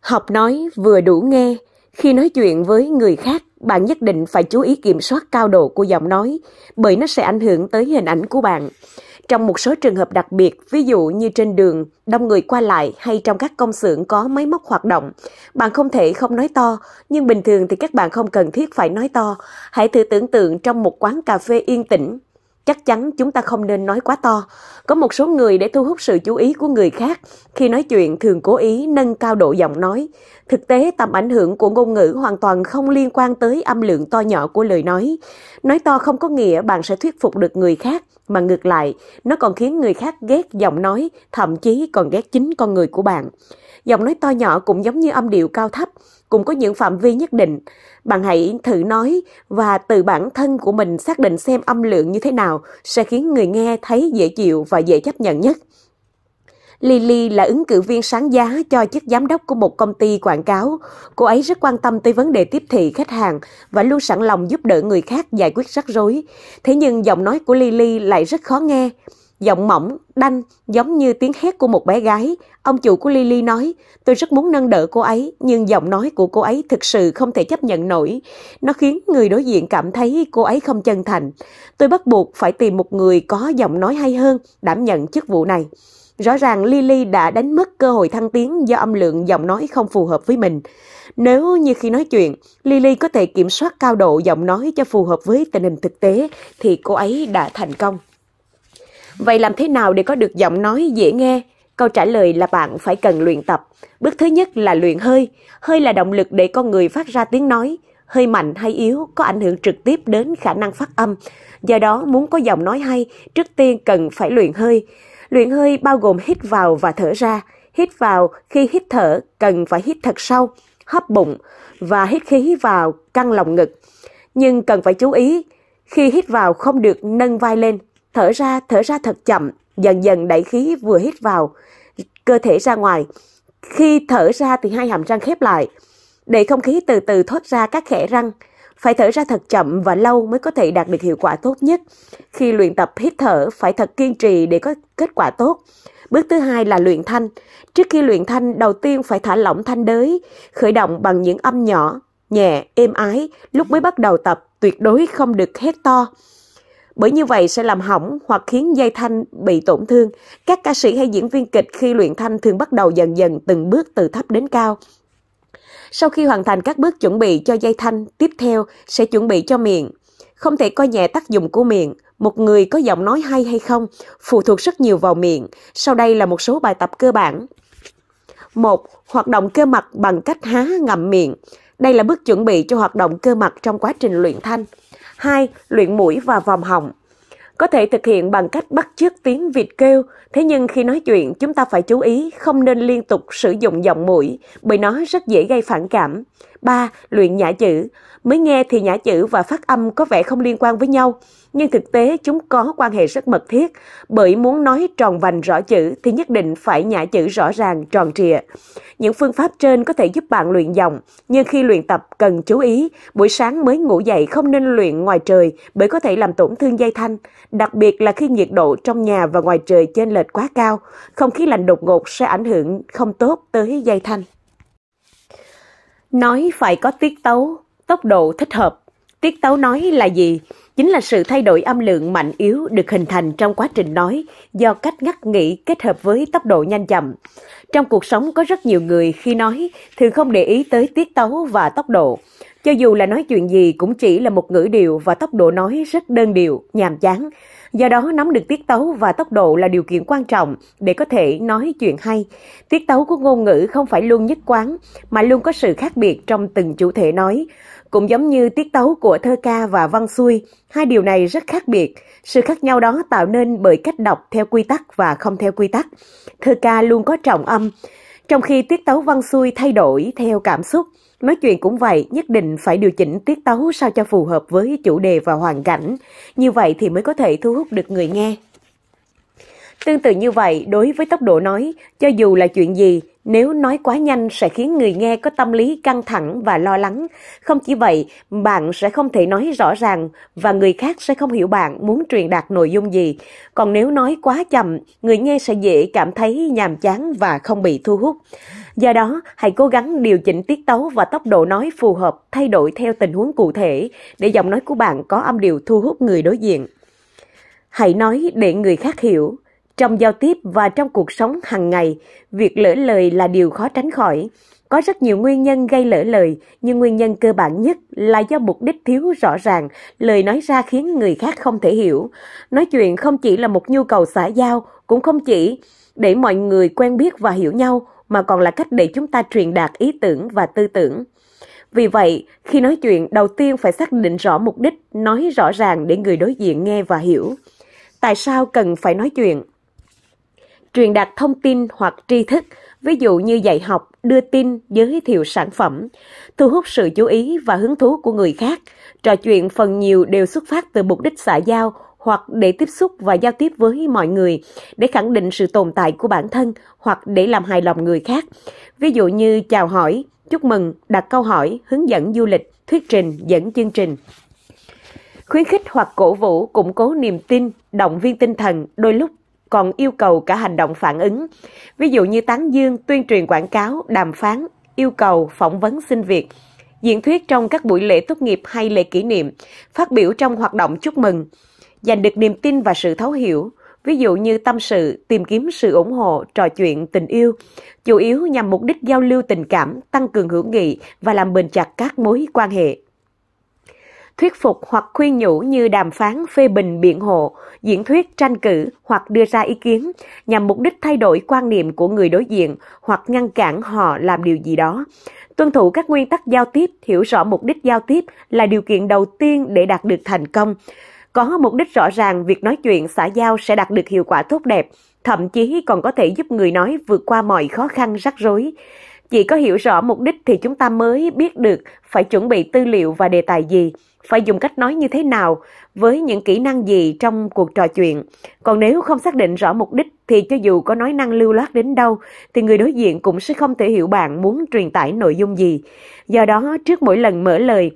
Học nói vừa đủ nghe khi nói chuyện với người khác bạn nhất định phải chú ý kiểm soát cao độ của giọng nói, bởi nó sẽ ảnh hưởng tới hình ảnh của bạn. Trong một số trường hợp đặc biệt, ví dụ như trên đường, đông người qua lại hay trong các công xưởng có máy móc hoạt động, bạn không thể không nói to, nhưng bình thường thì các bạn không cần thiết phải nói to. Hãy thử tưởng tượng trong một quán cà phê yên tĩnh, Chắc chắn chúng ta không nên nói quá to. Có một số người để thu hút sự chú ý của người khác, khi nói chuyện thường cố ý nâng cao độ giọng nói. Thực tế tầm ảnh hưởng của ngôn ngữ hoàn toàn không liên quan tới âm lượng to nhỏ của lời nói. Nói to không có nghĩa bạn sẽ thuyết phục được người khác, mà ngược lại, nó còn khiến người khác ghét giọng nói, thậm chí còn ghét chính con người của bạn. Giọng nói to nhỏ cũng giống như âm điệu cao thấp, cũng có những phạm vi nhất định. Bạn hãy thử nói và từ bản thân của mình xác định xem âm lượng như thế nào sẽ khiến người nghe thấy dễ chịu và dễ chấp nhận nhất. Lily là ứng cử viên sáng giá cho chức giám đốc của một công ty quảng cáo. Cô ấy rất quan tâm tới vấn đề tiếp thị khách hàng và luôn sẵn lòng giúp đỡ người khác giải quyết rắc rối. Thế nhưng giọng nói của Lily lại rất khó nghe giọng mỏng, đanh, giống như tiếng hét của một bé gái. Ông chủ của Lily nói, tôi rất muốn nâng đỡ cô ấy, nhưng giọng nói của cô ấy thực sự không thể chấp nhận nổi. Nó khiến người đối diện cảm thấy cô ấy không chân thành. Tôi bắt buộc phải tìm một người có giọng nói hay hơn, đảm nhận chức vụ này. Rõ ràng Lily đã đánh mất cơ hội thăng tiến do âm lượng giọng nói không phù hợp với mình. Nếu như khi nói chuyện, Lily có thể kiểm soát cao độ giọng nói cho phù hợp với tình hình thực tế, thì cô ấy đã thành công. Vậy làm thế nào để có được giọng nói dễ nghe? Câu trả lời là bạn phải cần luyện tập. Bước thứ nhất là luyện hơi. Hơi là động lực để con người phát ra tiếng nói. Hơi mạnh hay yếu có ảnh hưởng trực tiếp đến khả năng phát âm. Do đó, muốn có giọng nói hay, trước tiên cần phải luyện hơi. Luyện hơi bao gồm hít vào và thở ra. Hít vào khi hít thở cần phải hít thật sâu, hấp bụng và hít khí vào căng lòng ngực. Nhưng cần phải chú ý, khi hít vào không được nâng vai lên thở ra, thở ra thật chậm, dần dần đẩy khí vừa hít vào, cơ thể ra ngoài. Khi thở ra thì hai hàm răng khép lại, để không khí từ từ thoát ra các khẽ răng. Phải thở ra thật chậm và lâu mới có thể đạt được hiệu quả tốt nhất. Khi luyện tập hít thở, phải thật kiên trì để có kết quả tốt. Bước thứ hai là luyện thanh. Trước khi luyện thanh, đầu tiên phải thả lỏng thanh đới, khởi động bằng những âm nhỏ, nhẹ, êm ái, lúc mới bắt đầu tập tuyệt đối không được hét to bởi như vậy sẽ làm hỏng hoặc khiến dây thanh bị tổn thương. Các ca sĩ hay diễn viên kịch khi luyện thanh thường bắt đầu dần dần từng bước từ thấp đến cao. Sau khi hoàn thành các bước chuẩn bị cho dây thanh, tiếp theo sẽ chuẩn bị cho miệng. Không thể coi nhẹ tác dụng của miệng, một người có giọng nói hay hay không phụ thuộc rất nhiều vào miệng. Sau đây là một số bài tập cơ bản. 1. Hoạt động cơ mặt bằng cách há ngậm miệng. Đây là bước chuẩn bị cho hoạt động cơ mặt trong quá trình luyện thanh. 2. Luyện mũi và vòng họng. Có thể thực hiện bằng cách bắt chước tiếng vịt kêu, thế nhưng khi nói chuyện chúng ta phải chú ý không nên liên tục sử dụng giọng mũi bởi nó rất dễ gây phản cảm. 3. Luyện nhã chữ. Mới nghe thì nhã chữ và phát âm có vẻ không liên quan với nhau nhưng thực tế chúng có quan hệ rất mật thiết, bởi muốn nói tròn vành rõ chữ thì nhất định phải nhả chữ rõ ràng, tròn trịa. Những phương pháp trên có thể giúp bạn luyện giọng, nhưng khi luyện tập cần chú ý, buổi sáng mới ngủ dậy không nên luyện ngoài trời bởi có thể làm tổn thương dây thanh, đặc biệt là khi nhiệt độ trong nhà và ngoài trời chênh lệch quá cao, không khí lạnh đột ngột sẽ ảnh hưởng không tốt tới dây thanh. Nói phải có tiết tấu, tốc độ thích hợp. Tiết tấu nói là gì? chính là sự thay đổi âm lượng mạnh yếu được hình thành trong quá trình nói do cách ngắt nghỉ kết hợp với tốc độ nhanh chậm. Trong cuộc sống có rất nhiều người khi nói thường không để ý tới tiết tấu và tốc độ. Cho dù là nói chuyện gì cũng chỉ là một ngữ điệu và tốc độ nói rất đơn điệu, nhàm chán. Do đó nắm được tiết tấu và tốc độ là điều kiện quan trọng để có thể nói chuyện hay. Tiết tấu của ngôn ngữ không phải luôn nhất quán mà luôn có sự khác biệt trong từng chủ thể nói cũng giống như tiết tấu của thơ ca và văn xuôi, hai điều này rất khác biệt. Sự khác nhau đó tạo nên bởi cách đọc theo quy tắc và không theo quy tắc. Thơ ca luôn có trọng âm, trong khi tiết tấu văn xuôi thay đổi theo cảm xúc. Nói chuyện cũng vậy, nhất định phải điều chỉnh tiết tấu sao cho phù hợp với chủ đề và hoàn cảnh. Như vậy thì mới có thể thu hút được người nghe. Tương tự như vậy, đối với tốc độ nói, cho dù là chuyện gì, nếu nói quá nhanh sẽ khiến người nghe có tâm lý căng thẳng và lo lắng. Không chỉ vậy, bạn sẽ không thể nói rõ ràng và người khác sẽ không hiểu bạn muốn truyền đạt nội dung gì. Còn nếu nói quá chậm, người nghe sẽ dễ cảm thấy nhàm chán và không bị thu hút. Do đó, hãy cố gắng điều chỉnh tiết tấu và tốc độ nói phù hợp, thay đổi theo tình huống cụ thể để giọng nói của bạn có âm điệu thu hút người đối diện. Hãy nói để người khác hiểu. Trong giao tiếp và trong cuộc sống hàng ngày, việc lỡ lời là điều khó tránh khỏi. Có rất nhiều nguyên nhân gây lỡ lời, nhưng nguyên nhân cơ bản nhất là do mục đích thiếu rõ ràng, lời nói ra khiến người khác không thể hiểu. Nói chuyện không chỉ là một nhu cầu xã giao, cũng không chỉ để mọi người quen biết và hiểu nhau, mà còn là cách để chúng ta truyền đạt ý tưởng và tư tưởng. Vì vậy, khi nói chuyện, đầu tiên phải xác định rõ mục đích, nói rõ ràng để người đối diện nghe và hiểu. Tại sao cần phải nói chuyện? truyền đạt thông tin hoặc tri thức, ví dụ như dạy học, đưa tin, giới thiệu sản phẩm, thu hút sự chú ý và hứng thú của người khác. Trò chuyện phần nhiều đều xuất phát từ mục đích xã giao hoặc để tiếp xúc và giao tiếp với mọi người, để khẳng định sự tồn tại của bản thân hoặc để làm hài lòng người khác. Ví dụ như chào hỏi, chúc mừng, đặt câu hỏi, hướng dẫn du lịch, thuyết trình, dẫn chương trình khuyến khích hoặc cổ vũ củng cố niềm tin, động viên tinh thần, đôi lúc còn yêu cầu cả hành động phản ứng. Ví dụ như tán dương, tuyên truyền quảng cáo, đàm phán, yêu cầu phỏng vấn xin việc, diễn thuyết trong các buổi lễ tốt nghiệp hay lễ kỷ niệm, phát biểu trong hoạt động chúc mừng, giành được niềm tin và sự thấu hiểu, ví dụ như tâm sự, tìm kiếm sự ủng hộ, trò chuyện tình yêu, chủ yếu nhằm mục đích giao lưu tình cảm, tăng cường hữu nghị và làm bền chặt các mối quan hệ thuyết phục hoặc khuyên nhủ như đàm phán, phê bình, biện hộ, diễn thuyết, tranh cử hoặc đưa ra ý kiến nhằm mục đích thay đổi quan niệm của người đối diện hoặc ngăn cản họ làm điều gì đó. Tuân thủ các nguyên tắc giao tiếp, hiểu rõ mục đích giao tiếp là điều kiện đầu tiên để đạt được thành công. Có mục đích rõ ràng, việc nói chuyện xã giao sẽ đạt được hiệu quả tốt đẹp, thậm chí còn có thể giúp người nói vượt qua mọi khó khăn rắc rối. Chỉ có hiểu rõ mục đích thì chúng ta mới biết được phải chuẩn bị tư liệu và đề tài gì phải dùng cách nói như thế nào, với những kỹ năng gì trong cuộc trò chuyện. Còn nếu không xác định rõ mục đích thì cho dù có nói năng lưu loát đến đâu thì người đối diện cũng sẽ không thể hiểu bạn muốn truyền tải nội dung gì. Do đó, trước mỗi lần mở lời,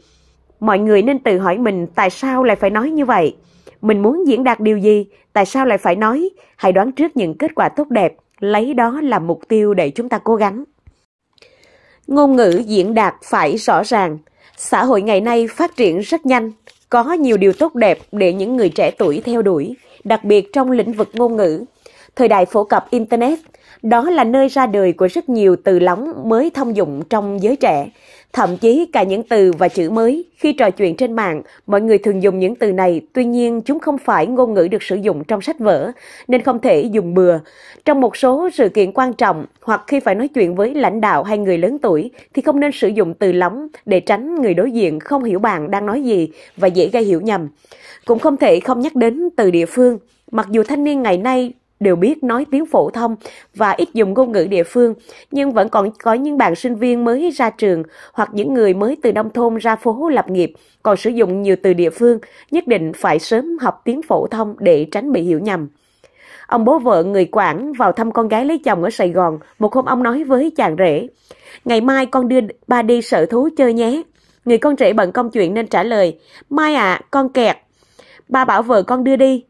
mọi người nên tự hỏi mình tại sao lại phải nói như vậy. Mình muốn diễn đạt điều gì, tại sao lại phải nói, hãy đoán trước những kết quả tốt đẹp, lấy đó làm mục tiêu để chúng ta cố gắng. Ngôn ngữ diễn đạt phải rõ ràng. Xã hội ngày nay phát triển rất nhanh, có nhiều điều tốt đẹp để những người trẻ tuổi theo đuổi, đặc biệt trong lĩnh vực ngôn ngữ. Thời đại phổ cập Internet, đó là nơi ra đời của rất nhiều từ lóng mới thông dụng trong giới trẻ, Thậm chí cả những từ và chữ mới, khi trò chuyện trên mạng, mọi người thường dùng những từ này, tuy nhiên chúng không phải ngôn ngữ được sử dụng trong sách vở, nên không thể dùng bừa. Trong một số sự kiện quan trọng hoặc khi phải nói chuyện với lãnh đạo hay người lớn tuổi thì không nên sử dụng từ lóng để tránh người đối diện không hiểu bạn đang nói gì và dễ gây hiểu nhầm. Cũng không thể không nhắc đến từ địa phương. Mặc dù thanh niên ngày nay đều biết nói tiếng phổ thông và ít dùng ngôn ngữ địa phương, nhưng vẫn còn có những bạn sinh viên mới ra trường hoặc những người mới từ nông thôn ra phố lập nghiệp còn sử dụng nhiều từ địa phương, nhất định phải sớm học tiếng phổ thông để tránh bị hiểu nhầm. Ông bố vợ người Quảng vào thăm con gái lấy chồng ở Sài Gòn, một hôm ông nói với chàng rể, ngày mai con đưa ba đi sở thú chơi nhé. Người con rể bận công chuyện nên trả lời, mai ạ, à, con kẹt. Ba bảo vợ con đưa đi,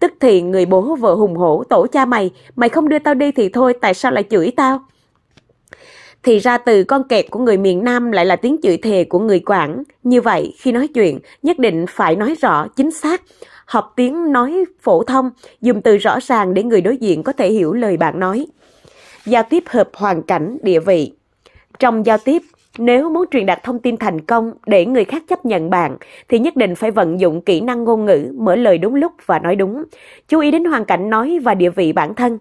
Tức thì người bố vợ hùng hổ tổ cha mày, mày không đưa tao đi thì thôi, tại sao lại chửi tao? Thì ra từ con kẹt của người miền Nam lại là tiếng chửi thề của người Quảng. Như vậy, khi nói chuyện, nhất định phải nói rõ, chính xác, học tiếng nói phổ thông, dùng từ rõ ràng để người đối diện có thể hiểu lời bạn nói. Giao tiếp hợp hoàn cảnh, địa vị. Trong giao tiếp, nếu muốn truyền đạt thông tin thành công để người khác chấp nhận bạn thì nhất định phải vận dụng kỹ năng ngôn ngữ, mở lời đúng lúc và nói đúng, chú ý đến hoàn cảnh nói và địa vị bản thân.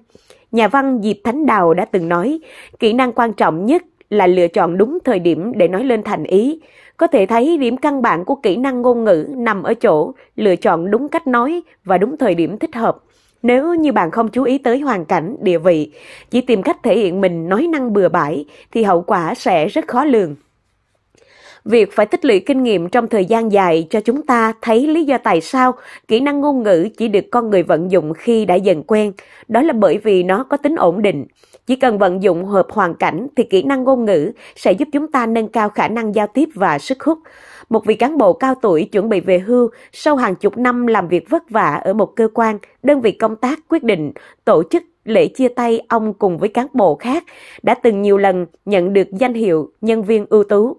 Nhà văn Diệp Thánh Đào đã từng nói, kỹ năng quan trọng nhất là lựa chọn đúng thời điểm để nói lên thành ý. Có thể thấy điểm căn bản của kỹ năng ngôn ngữ nằm ở chỗ lựa chọn đúng cách nói và đúng thời điểm thích hợp. Nếu như bạn không chú ý tới hoàn cảnh, địa vị, chỉ tìm cách thể hiện mình nói năng bừa bãi thì hậu quả sẽ rất khó lường. Việc phải tích lũy kinh nghiệm trong thời gian dài cho chúng ta thấy lý do tại sao kỹ năng ngôn ngữ chỉ được con người vận dụng khi đã dần quen, đó là bởi vì nó có tính ổn định. Chỉ cần vận dụng hợp hoàn cảnh thì kỹ năng ngôn ngữ sẽ giúp chúng ta nâng cao khả năng giao tiếp và sức hút một vị cán bộ cao tuổi chuẩn bị về hưu sau hàng chục năm làm việc vất vả ở một cơ quan, đơn vị công tác quyết định tổ chức lễ chia tay ông cùng với cán bộ khác đã từng nhiều lần nhận được danh hiệu nhân viên ưu tú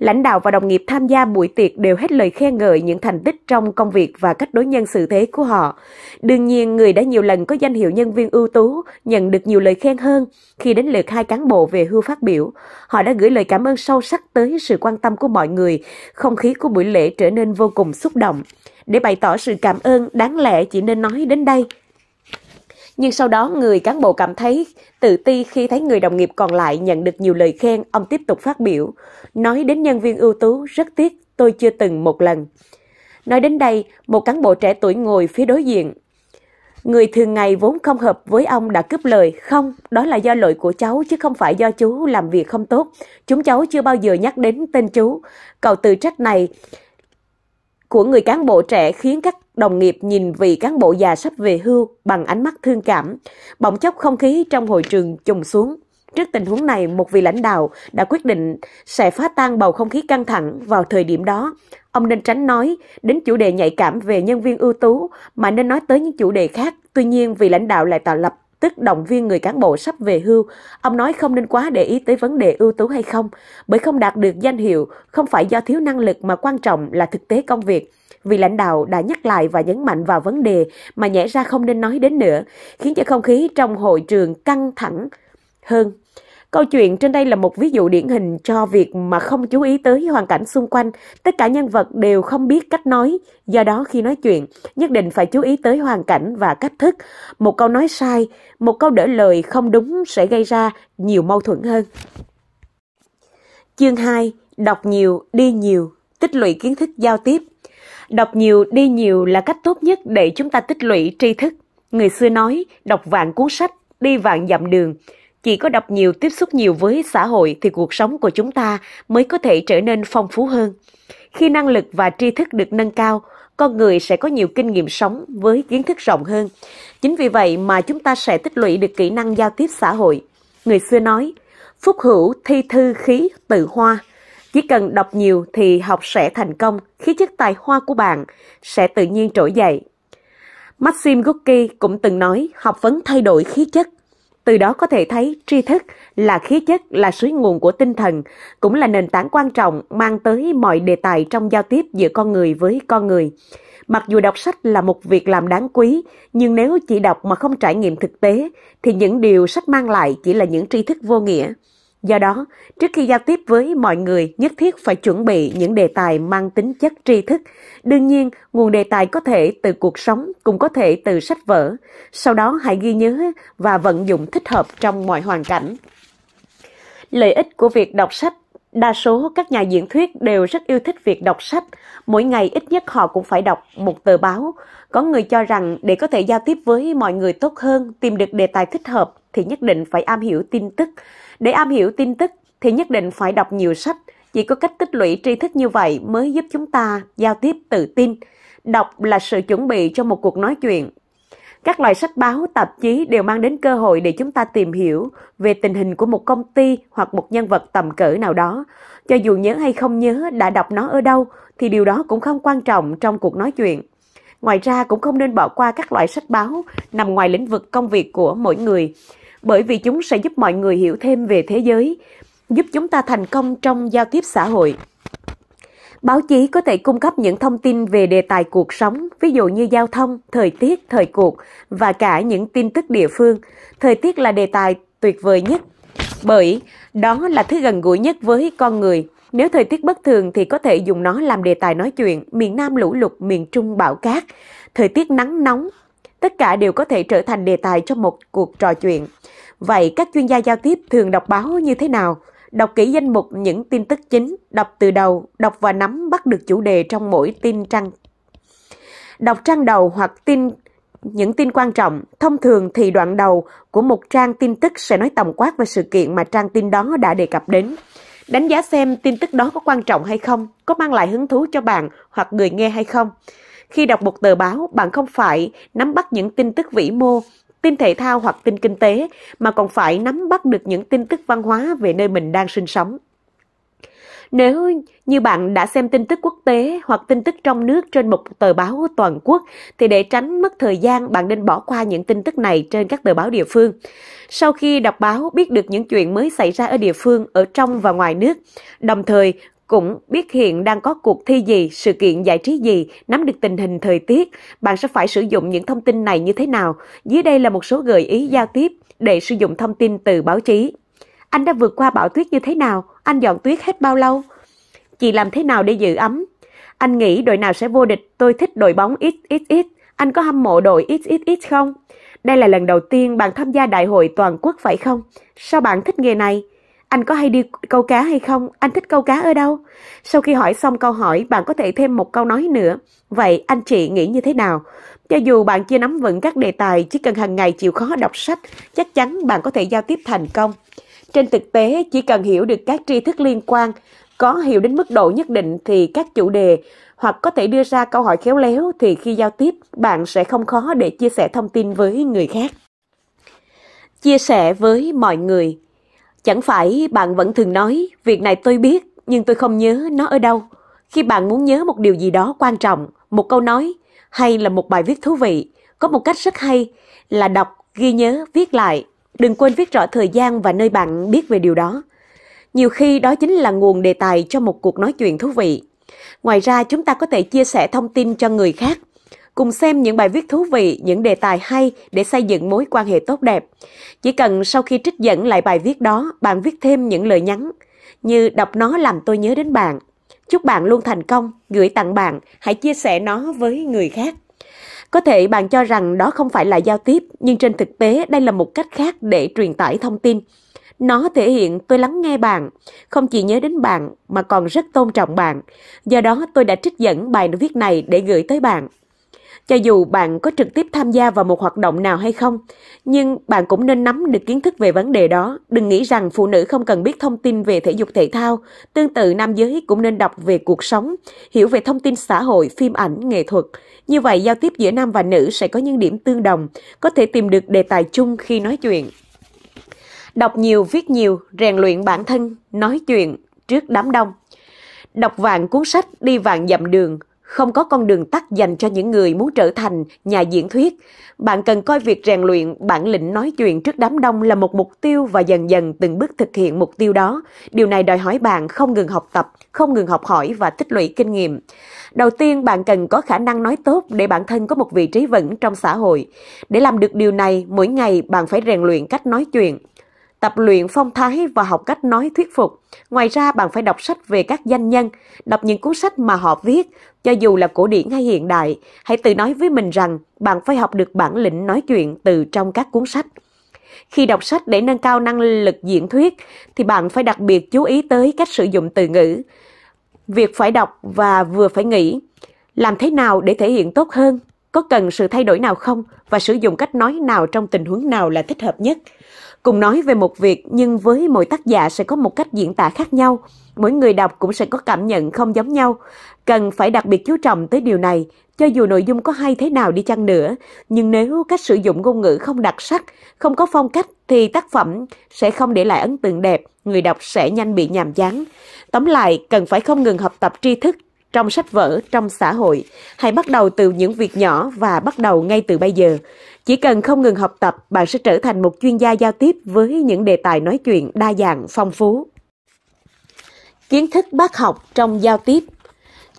lãnh đạo và đồng nghiệp tham gia buổi tiệc đều hết lời khen ngợi những thành tích trong công việc và cách đối nhân xử thế của họ. Đương nhiên, người đã nhiều lần có danh hiệu nhân viên ưu tú, nhận được nhiều lời khen hơn. Khi đến lượt hai cán bộ về hưu phát biểu, họ đã gửi lời cảm ơn sâu sắc tới sự quan tâm của mọi người. Không khí của buổi lễ trở nên vô cùng xúc động. Để bày tỏ sự cảm ơn, đáng lẽ chỉ nên nói đến đây nhưng sau đó người cán bộ cảm thấy tự ti khi thấy người đồng nghiệp còn lại nhận được nhiều lời khen, ông tiếp tục phát biểu, nói đến nhân viên ưu tú, rất tiếc tôi chưa từng một lần. Nói đến đây, một cán bộ trẻ tuổi ngồi phía đối diện. Người thường ngày vốn không hợp với ông đã cướp lời, không, đó là do lỗi của cháu chứ không phải do chú làm việc không tốt. Chúng cháu chưa bao giờ nhắc đến tên chú. Cậu tự trách này của người cán bộ trẻ khiến các đồng nghiệp nhìn vị cán bộ già sắp về hưu bằng ánh mắt thương cảm. Bỗng chốc không khí trong hội trường trùng xuống. Trước tình huống này, một vị lãnh đạo đã quyết định sẽ phá tan bầu không khí căng thẳng vào thời điểm đó. Ông nên tránh nói đến chủ đề nhạy cảm về nhân viên ưu tú mà nên nói tới những chủ đề khác. Tuy nhiên, vị lãnh đạo lại tạo lập tức động viên người cán bộ sắp về hưu, ông nói không nên quá để ý tới vấn đề ưu tú hay không, bởi không đạt được danh hiệu không phải do thiếu năng lực mà quan trọng là thực tế công việc. Vì lãnh đạo đã nhắc lại và nhấn mạnh vào vấn đề mà nhẽ ra không nên nói đến nữa, khiến cho không khí trong hội trường căng thẳng hơn. Câu chuyện trên đây là một ví dụ điển hình cho việc mà không chú ý tới hoàn cảnh xung quanh. Tất cả nhân vật đều không biết cách nói, do đó khi nói chuyện, nhất định phải chú ý tới hoàn cảnh và cách thức. Một câu nói sai, một câu đỡ lời không đúng sẽ gây ra nhiều mâu thuẫn hơn. Chương 2. Đọc nhiều, đi nhiều, tích lũy kiến thức giao tiếp. Đọc nhiều, đi nhiều là cách tốt nhất để chúng ta tích lũy tri thức. Người xưa nói, đọc vạn cuốn sách, đi vạn dặm đường. Chỉ có đọc nhiều, tiếp xúc nhiều với xã hội thì cuộc sống của chúng ta mới có thể trở nên phong phú hơn. Khi năng lực và tri thức được nâng cao, con người sẽ có nhiều kinh nghiệm sống với kiến thức rộng hơn. Chính vì vậy mà chúng ta sẽ tích lũy được kỹ năng giao tiếp xã hội. Người xưa nói, phúc hữu thi thư khí tự hoa. Chỉ cần đọc nhiều thì học sẽ thành công, khí chất tài hoa của bạn sẽ tự nhiên trỗi dậy. Maxim Gorky cũng từng nói học vấn thay đổi khí chất. Từ đó có thể thấy tri thức là khí chất, là suối nguồn của tinh thần, cũng là nền tảng quan trọng mang tới mọi đề tài trong giao tiếp giữa con người với con người. Mặc dù đọc sách là một việc làm đáng quý, nhưng nếu chỉ đọc mà không trải nghiệm thực tế, thì những điều sách mang lại chỉ là những tri thức vô nghĩa. Do đó, trước khi giao tiếp với mọi người, nhất thiết phải chuẩn bị những đề tài mang tính chất tri thức. Đương nhiên, nguồn đề tài có thể từ cuộc sống, cũng có thể từ sách vở. Sau đó hãy ghi nhớ và vận dụng thích hợp trong mọi hoàn cảnh. Lợi ích của việc đọc sách Đa số các nhà diễn thuyết đều rất yêu thích việc đọc sách, mỗi ngày ít nhất họ cũng phải đọc một tờ báo. Có người cho rằng để có thể giao tiếp với mọi người tốt hơn, tìm được đề tài thích hợp thì nhất định phải am hiểu tin tức, để am hiểu tin tức thì nhất định phải đọc nhiều sách, chỉ có cách tích lũy tri thức như vậy mới giúp chúng ta giao tiếp tự tin. Đọc là sự chuẩn bị cho một cuộc nói chuyện. Các loại sách báo, tạp chí đều mang đến cơ hội để chúng ta tìm hiểu về tình hình của một công ty hoặc một nhân vật tầm cỡ nào đó. Cho dù nhớ hay không nhớ đã đọc nó ở đâu thì điều đó cũng không quan trọng trong cuộc nói chuyện. Ngoài ra cũng không nên bỏ qua các loại sách báo nằm ngoài lĩnh vực công việc của mỗi người bởi vì chúng sẽ giúp mọi người hiểu thêm về thế giới, giúp chúng ta thành công trong giao tiếp xã hội. Báo chí có thể cung cấp những thông tin về đề tài cuộc sống, ví dụ như giao thông, thời tiết, thời cuộc và cả những tin tức địa phương. Thời tiết là đề tài tuyệt vời nhất, bởi đó là thứ gần gũi nhất với con người. Nếu thời tiết bất thường thì có thể dùng nó làm đề tài nói chuyện, miền Nam lũ lụt, miền Trung bão cát. Thời tiết nắng nóng, tất cả đều có thể trở thành đề tài cho một cuộc trò chuyện. Vậy các chuyên gia giao tiếp thường đọc báo như thế nào? Đọc kỹ danh mục những tin tức chính, đọc từ đầu, đọc và nắm bắt được chủ đề trong mỗi tin trang. Đọc trang đầu hoặc tin những tin quan trọng, thông thường thì đoạn đầu của một trang tin tức sẽ nói tổng quát về sự kiện mà trang tin đó đã đề cập đến. Đánh giá xem tin tức đó có quan trọng hay không, có mang lại hứng thú cho bạn hoặc người nghe hay không. Khi đọc một tờ báo, bạn không phải nắm bắt những tin tức vĩ mô, tin thể thao hoặc tin kinh tế, mà còn phải nắm bắt được những tin tức văn hóa về nơi mình đang sinh sống. Nếu như bạn đã xem tin tức quốc tế hoặc tin tức trong nước trên một tờ báo toàn quốc, thì để tránh mất thời gian, bạn nên bỏ qua những tin tức này trên các tờ báo địa phương. Sau khi đọc báo, biết được những chuyện mới xảy ra ở địa phương, ở trong và ngoài nước, đồng thời cũng biết hiện đang có cuộc thi gì, sự kiện giải trí gì, nắm được tình hình thời tiết, bạn sẽ phải sử dụng những thông tin này như thế nào. Dưới đây là một số gợi ý giao tiếp để sử dụng thông tin từ báo chí. Anh đã vượt qua bão tuyết như thế nào? Anh dọn tuyết hết bao lâu? Chị làm thế nào để giữ ấm? Anh nghĩ đội nào sẽ vô địch? Tôi thích đội bóng XXX. Anh có hâm mộ đội XXX không? Đây là lần đầu tiên bạn tham gia đại hội toàn quốc phải không? Sao bạn thích nghề này? Anh có hay đi câu cá hay không? Anh thích câu cá ở đâu? Sau khi hỏi xong câu hỏi, bạn có thể thêm một câu nói nữa. Vậy anh chị nghĩ như thế nào? Cho dù bạn chưa nắm vững các đề tài, chỉ cần hàng ngày chịu khó đọc sách, chắc chắn bạn có thể giao tiếp thành công. Trên thực tế, chỉ cần hiểu được các tri thức liên quan, có hiểu đến mức độ nhất định thì các chủ đề hoặc có thể đưa ra câu hỏi khéo léo thì khi giao tiếp bạn sẽ không khó để chia sẻ thông tin với người khác. Chia sẻ với mọi người Chẳng phải bạn vẫn thường nói, việc này tôi biết, nhưng tôi không nhớ nó ở đâu. Khi bạn muốn nhớ một điều gì đó quan trọng, một câu nói hay là một bài viết thú vị, có một cách rất hay là đọc, ghi nhớ, viết lại. Đừng quên viết rõ thời gian và nơi bạn biết về điều đó. Nhiều khi đó chính là nguồn đề tài cho một cuộc nói chuyện thú vị. Ngoài ra, chúng ta có thể chia sẻ thông tin cho người khác cùng xem những bài viết thú vị, những đề tài hay để xây dựng mối quan hệ tốt đẹp. Chỉ cần sau khi trích dẫn lại bài viết đó, bạn viết thêm những lời nhắn như đọc nó làm tôi nhớ đến bạn. Chúc bạn luôn thành công, gửi tặng bạn, hãy chia sẻ nó với người khác. Có thể bạn cho rằng đó không phải là giao tiếp, nhưng trên thực tế đây là một cách khác để truyền tải thông tin. Nó thể hiện tôi lắng nghe bạn, không chỉ nhớ đến bạn mà còn rất tôn trọng bạn. Do đó tôi đã trích dẫn bài viết này để gửi tới bạn. Cho dù bạn có trực tiếp tham gia vào một hoạt động nào hay không, nhưng bạn cũng nên nắm được kiến thức về vấn đề đó. Đừng nghĩ rằng phụ nữ không cần biết thông tin về thể dục thể thao, tương tự nam giới cũng nên đọc về cuộc sống, hiểu về thông tin xã hội, phim ảnh, nghệ thuật. Như vậy giao tiếp giữa nam và nữ sẽ có những điểm tương đồng, có thể tìm được đề tài chung khi nói chuyện. Đọc nhiều, viết nhiều, rèn luyện bản thân, nói chuyện trước đám đông. Đọc vạn cuốn sách, đi vạn dặm đường, không có con đường tắt dành cho những người muốn trở thành nhà diễn thuyết. Bạn cần coi việc rèn luyện bản lĩnh nói chuyện trước đám đông là một mục tiêu và dần dần từng bước thực hiện mục tiêu đó. Điều này đòi hỏi bạn không ngừng học tập, không ngừng học hỏi và tích lũy kinh nghiệm. Đầu tiên, bạn cần có khả năng nói tốt để bản thân có một vị trí vững trong xã hội. Để làm được điều này, mỗi ngày bạn phải rèn luyện cách nói chuyện, tập luyện phong thái và học cách nói thuyết phục. Ngoài ra bạn phải đọc sách về các danh nhân, đọc những cuốn sách mà họ viết, cho dù là cổ điển hay hiện đại, hãy tự nói với mình rằng bạn phải học được bản lĩnh nói chuyện từ trong các cuốn sách. Khi đọc sách để nâng cao năng lực diễn thuyết thì bạn phải đặc biệt chú ý tới cách sử dụng từ ngữ. Việc phải đọc và vừa phải nghĩ, làm thế nào để thể hiện tốt hơn, có cần sự thay đổi nào không và sử dụng cách nói nào trong tình huống nào là thích hợp nhất. Cùng nói về một việc nhưng với mỗi tác giả sẽ có một cách diễn tả khác nhau, mỗi người đọc cũng sẽ có cảm nhận không giống nhau. Cần phải đặc biệt chú trọng tới điều này, cho dù nội dung có hay thế nào đi chăng nữa, nhưng nếu cách sử dụng ngôn ngữ không đặc sắc, không có phong cách thì tác phẩm sẽ không để lại ấn tượng đẹp, người đọc sẽ nhanh bị nhàm chán. Tóm lại, cần phải không ngừng học tập tri thức trong sách vở, trong xã hội. Hãy bắt đầu từ những việc nhỏ và bắt đầu ngay từ bây giờ. Chỉ cần không ngừng học tập, bạn sẽ trở thành một chuyên gia giao tiếp với những đề tài nói chuyện đa dạng, phong phú. Kiến thức bác học trong giao tiếp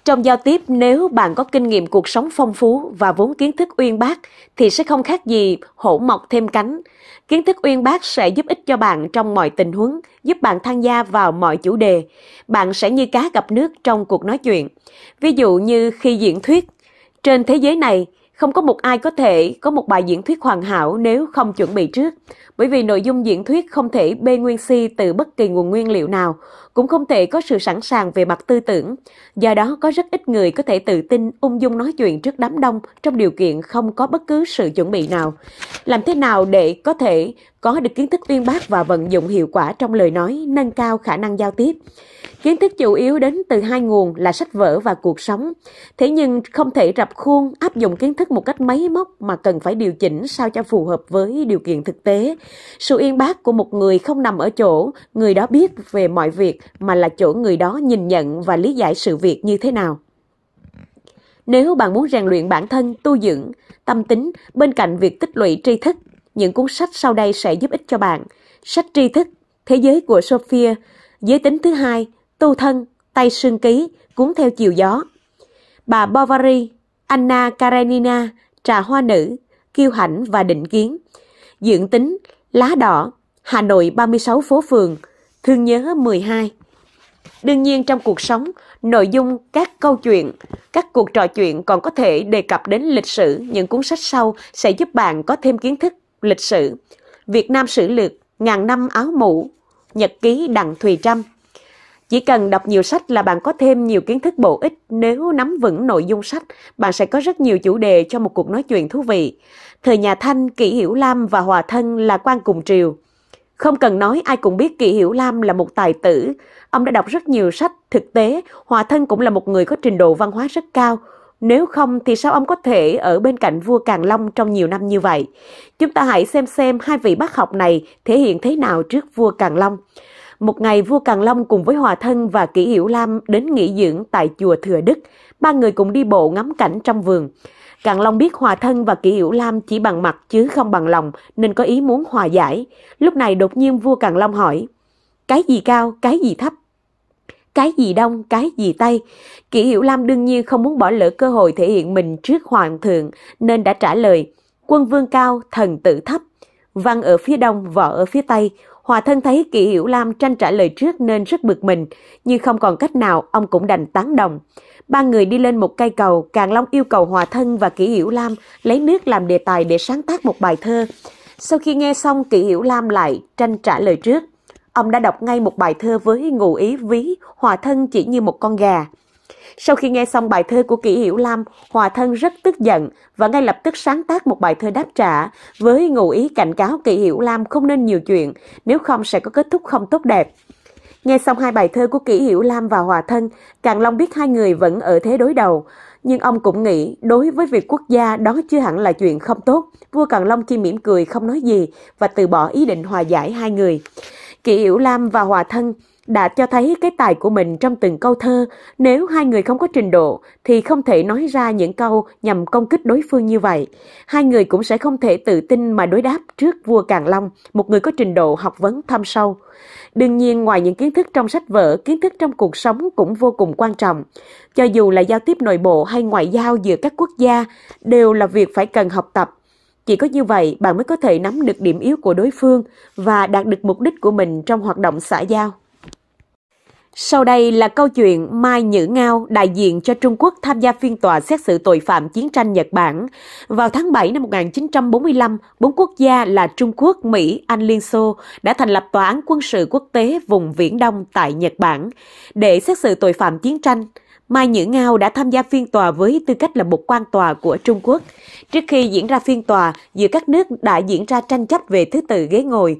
Trong giao tiếp, nếu bạn có kinh nghiệm cuộc sống phong phú và vốn kiến thức uyên bác, thì sẽ không khác gì hổ mọc thêm cánh. Kiến thức uyên bác sẽ giúp ích cho bạn trong mọi tình huống, giúp bạn tham gia vào mọi chủ đề. Bạn sẽ như cá gặp nước trong cuộc nói chuyện. Ví dụ như khi diễn thuyết. Trên thế giới này, không có một ai có thể có một bài diễn thuyết hoàn hảo nếu không chuẩn bị trước, bởi vì nội dung diễn thuyết không thể bê nguyên si từ bất kỳ nguồn nguyên liệu nào, cũng không thể có sự sẵn sàng về mặt tư tưởng. Do đó có rất ít người có thể tự tin ung dung nói chuyện trước đám đông trong điều kiện không có bất cứ sự chuẩn bị nào. Làm thế nào để có thể có được kiến thức uyên bác và vận dụng hiệu quả trong lời nói, nâng cao khả năng giao tiếp? Kiến thức chủ yếu đến từ hai nguồn là sách vở và cuộc sống. Thế nhưng không thể rập khuôn áp dụng kiến thức một cách máy móc mà cần phải điều chỉnh sao cho phù hợp với điều kiện thực tế. Sự yên bác của một người không nằm ở chỗ người đó biết về mọi việc mà là chỗ người đó nhìn nhận và lý giải sự việc như thế nào. Nếu bạn muốn rèn luyện bản thân, tu dưỡng, tâm tính, bên cạnh việc tích lũy tri thức, những cuốn sách sau đây sẽ giúp ích cho bạn. Sách tri thức, Thế giới của Sophia, Giới tính thứ hai, tu thân, tay sương ký, cuốn theo chiều gió. Bà Bovary, Anna Karenina, trà hoa nữ, kiêu hãnh và định kiến. Dưỡng tính, lá đỏ, Hà Nội 36 phố phường, thương nhớ 12. Đương nhiên trong cuộc sống, nội dung các câu chuyện, các cuộc trò chuyện còn có thể đề cập đến lịch sử. Những cuốn sách sau sẽ giúp bạn có thêm kiến thức lịch sử. Việt Nam sử lược, ngàn năm áo mũ, nhật ký Đặng Thùy Trâm. Chỉ cần đọc nhiều sách là bạn có thêm nhiều kiến thức bổ ích. Nếu nắm vững nội dung sách, bạn sẽ có rất nhiều chủ đề cho một cuộc nói chuyện thú vị. Thời nhà Thanh, Kỷ Hiểu Lam và Hòa Thân là quan cùng triều. Không cần nói ai cũng biết Kỷ Hiểu Lam là một tài tử. Ông đã đọc rất nhiều sách, thực tế, Hòa Thân cũng là một người có trình độ văn hóa rất cao. Nếu không thì sao ông có thể ở bên cạnh vua Càn Long trong nhiều năm như vậy? Chúng ta hãy xem xem hai vị bác học này thể hiện thế nào trước vua Càn Long. Một ngày vua Càng Long cùng với Hòa Thân và Kỷ Hiểu Lam đến nghỉ dưỡng tại chùa Thừa Đức. Ba người cùng đi bộ ngắm cảnh trong vườn. Càng Long biết Hòa Thân và Kỷ Hiểu Lam chỉ bằng mặt chứ không bằng lòng nên có ý muốn hòa giải. Lúc này đột nhiên vua Càng Long hỏi Cái gì cao, cái gì thấp? Cái gì đông, cái gì tây? Kỷ Hiểu Lam đương nhiên không muốn bỏ lỡ cơ hội thể hiện mình trước Hoàng thượng nên đã trả lời Quân vương cao, thần tử thấp văn ở phía đông, võ ở phía tây, Hòa thân thấy Kỳ Hiểu Lam tranh trả lời trước nên rất bực mình, nhưng không còn cách nào ông cũng đành tán đồng. Ba người đi lên một cây cầu, Càng Long yêu cầu Hòa thân và Kỳ Hiểu Lam lấy nước làm đề tài để sáng tác một bài thơ. Sau khi nghe xong, Kỳ Hiểu Lam lại tranh trả lời trước. Ông đã đọc ngay một bài thơ với ngụ ý ví Hòa thân chỉ như một con gà. Sau khi nghe xong bài thơ của Kỷ Hiểu Lam, Hòa Thân rất tức giận và ngay lập tức sáng tác một bài thơ đáp trả với ngụ ý cảnh cáo Kỷ Hiểu Lam không nên nhiều chuyện, nếu không sẽ có kết thúc không tốt đẹp. Nghe xong hai bài thơ của Kỷ Hiểu Lam và Hòa Thân, Càng Long biết hai người vẫn ở thế đối đầu. Nhưng ông cũng nghĩ đối với việc quốc gia đó chưa hẳn là chuyện không tốt. Vua Càng Long chỉ mỉm cười không nói gì và từ bỏ ý định hòa giải hai người. Kỷ Hiểu Lam và Hòa Thân đã cho thấy cái tài của mình trong từng câu thơ, nếu hai người không có trình độ thì không thể nói ra những câu nhằm công kích đối phương như vậy. Hai người cũng sẽ không thể tự tin mà đối đáp trước vua Càn Long, một người có trình độ học vấn thâm sâu. Đương nhiên ngoài những kiến thức trong sách vở, kiến thức trong cuộc sống cũng vô cùng quan trọng. Cho dù là giao tiếp nội bộ hay ngoại giao giữa các quốc gia đều là việc phải cần học tập. Chỉ có như vậy bạn mới có thể nắm được điểm yếu của đối phương và đạt được mục đích của mình trong hoạt động xã giao. Sau đây là câu chuyện Mai Nhữ Ngao đại diện cho Trung Quốc tham gia phiên tòa xét xử tội phạm chiến tranh Nhật Bản. Vào tháng 7 năm 1945, bốn quốc gia là Trung Quốc, Mỹ, Anh, Liên Xô đã thành lập Tòa án quân sự quốc tế vùng Viễn Đông tại Nhật Bản để xét xử tội phạm chiến tranh. Mai Nhữ Ngao đã tham gia phiên tòa với tư cách là một quan tòa của Trung Quốc. Trước khi diễn ra phiên tòa, giữa các nước đã diễn ra tranh chấp về thứ tự ghế ngồi.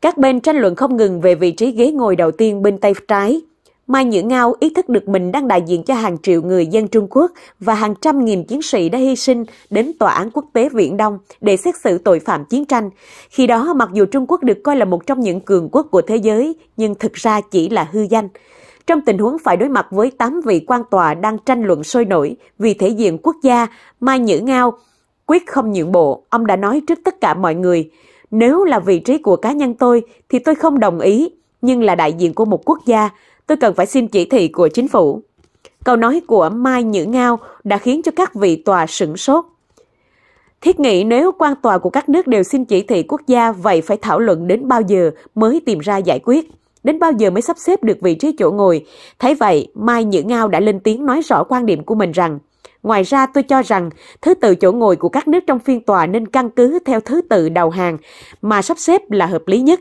Các bên tranh luận không ngừng về vị trí ghế ngồi đầu tiên bên tay trái. Mai Nhữ Ngao ý thức được mình đang đại diện cho hàng triệu người dân Trung Quốc và hàng trăm nghìn chiến sĩ đã hy sinh đến Tòa án Quốc tế Viễn Đông để xét xử tội phạm chiến tranh. Khi đó, mặc dù Trung Quốc được coi là một trong những cường quốc của thế giới, nhưng thực ra chỉ là hư danh. Trong tình huống phải đối mặt với 8 vị quan tòa đang tranh luận sôi nổi vì thể diện quốc gia, Mai Nhữ Ngao quyết không nhượng bộ, ông đã nói trước tất cả mọi người – nếu là vị trí của cá nhân tôi thì tôi không đồng ý, nhưng là đại diện của một quốc gia, tôi cần phải xin chỉ thị của chính phủ. Câu nói của Mai Nhữ Ngao đã khiến cho các vị tòa sửng sốt. Thiết nghĩ nếu quan tòa của các nước đều xin chỉ thị quốc gia vậy phải thảo luận đến bao giờ mới tìm ra giải quyết, đến bao giờ mới sắp xếp được vị trí chỗ ngồi. Thấy vậy, Mai Nhữ Ngao đã lên tiếng nói rõ quan điểm của mình rằng Ngoài ra tôi cho rằng thứ tự chỗ ngồi của các nước trong phiên tòa nên căn cứ theo thứ tự đầu hàng mà sắp xếp là hợp lý nhất.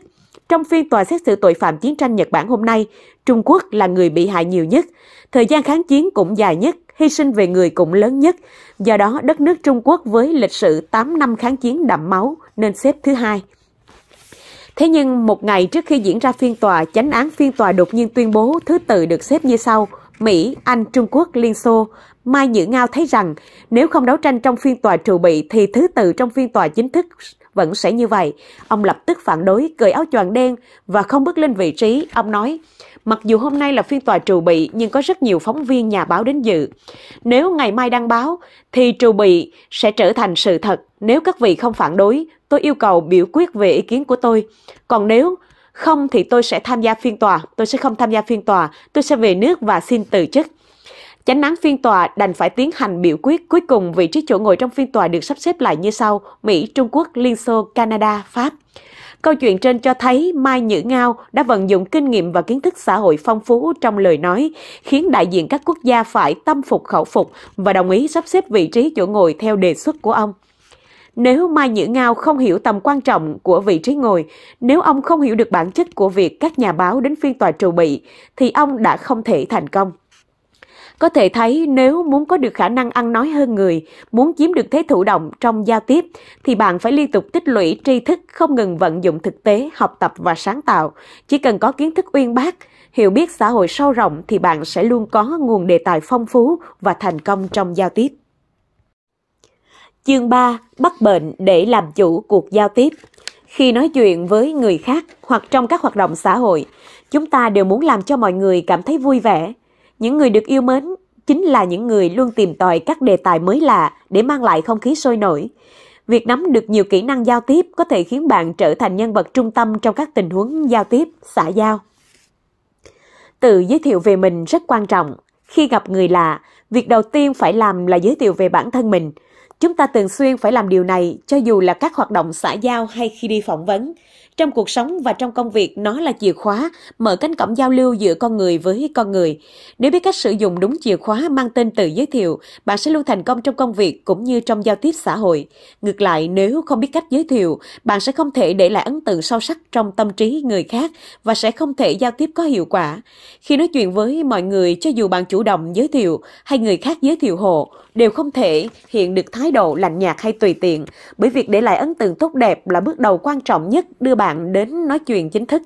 Trong phiên tòa xét xử tội phạm chiến tranh Nhật Bản hôm nay, Trung Quốc là người bị hại nhiều nhất, thời gian kháng chiến cũng dài nhất, hy sinh về người cũng lớn nhất. Do đó, đất nước Trung Quốc với lịch sử 8 năm kháng chiến đậm máu nên xếp thứ hai. Thế nhưng một ngày trước khi diễn ra phiên tòa, chánh án phiên tòa đột nhiên tuyên bố thứ tự được xếp như sau: Mỹ, Anh, Trung Quốc, Liên Xô, Mai Nhữ Ngao thấy rằng nếu không đấu tranh trong phiên tòa trù bị thì thứ tự trong phiên tòa chính thức vẫn sẽ như vậy. Ông lập tức phản đối, cởi áo choàng đen và không bước lên vị trí. Ông nói, mặc dù hôm nay là phiên tòa trù bị nhưng có rất nhiều phóng viên nhà báo đến dự. Nếu ngày mai đăng báo thì trù bị sẽ trở thành sự thật. Nếu các vị không phản đối, tôi yêu cầu biểu quyết về ý kiến của tôi. Còn nếu không thì tôi sẽ tham gia phiên tòa, tôi sẽ không tham gia phiên tòa, tôi sẽ về nước và xin từ chức. Chánh án phiên tòa đành phải tiến hành biểu quyết cuối cùng vị trí chỗ ngồi trong phiên tòa được sắp xếp lại như sau, Mỹ, Trung Quốc, Liên Xô, Canada, Pháp. Câu chuyện trên cho thấy Mai Nhữ Ngao đã vận dụng kinh nghiệm và kiến thức xã hội phong phú trong lời nói, khiến đại diện các quốc gia phải tâm phục khẩu phục và đồng ý sắp xếp vị trí chỗ ngồi theo đề xuất của ông. Nếu Mai Nhữ Ngao không hiểu tầm quan trọng của vị trí ngồi, nếu ông không hiểu được bản chất của việc các nhà báo đến phiên tòa trù bị, thì ông đã không thể thành công. Có thể thấy nếu muốn có được khả năng ăn nói hơn người, muốn chiếm được thế thụ động trong giao tiếp, thì bạn phải liên tục tích lũy tri thức, không ngừng vận dụng thực tế, học tập và sáng tạo. Chỉ cần có kiến thức uyên bác, hiểu biết xã hội sâu rộng thì bạn sẽ luôn có nguồn đề tài phong phú và thành công trong giao tiếp. Chương 3. Bắt bệnh để làm chủ cuộc giao tiếp Khi nói chuyện với người khác hoặc trong các hoạt động xã hội, chúng ta đều muốn làm cho mọi người cảm thấy vui vẻ, những người được yêu mến chính là những người luôn tìm tòi các đề tài mới lạ để mang lại không khí sôi nổi. Việc nắm được nhiều kỹ năng giao tiếp có thể khiến bạn trở thành nhân vật trung tâm trong các tình huống giao tiếp, xã giao. Tự giới thiệu về mình rất quan trọng. Khi gặp người lạ, việc đầu tiên phải làm là giới thiệu về bản thân mình. Chúng ta thường xuyên phải làm điều này cho dù là các hoạt động xã giao hay khi đi phỏng vấn. Trong cuộc sống và trong công việc, nó là chìa khóa, mở cánh cổng giao lưu giữa con người với con người. Nếu biết cách sử dụng đúng chìa khóa mang tên tự giới thiệu, bạn sẽ luôn thành công trong công việc cũng như trong giao tiếp xã hội. Ngược lại, nếu không biết cách giới thiệu, bạn sẽ không thể để lại ấn tượng sâu sắc trong tâm trí người khác và sẽ không thể giao tiếp có hiệu quả. Khi nói chuyện với mọi người, cho dù bạn chủ động giới thiệu hay người khác giới thiệu hộ, đều không thể hiện được thái độ lạnh nhạt hay tùy tiện, bởi việc để lại ấn tượng tốt đẹp là bước đầu quan trọng nhất đưa bạn bạn đến nói chuyện chính thức.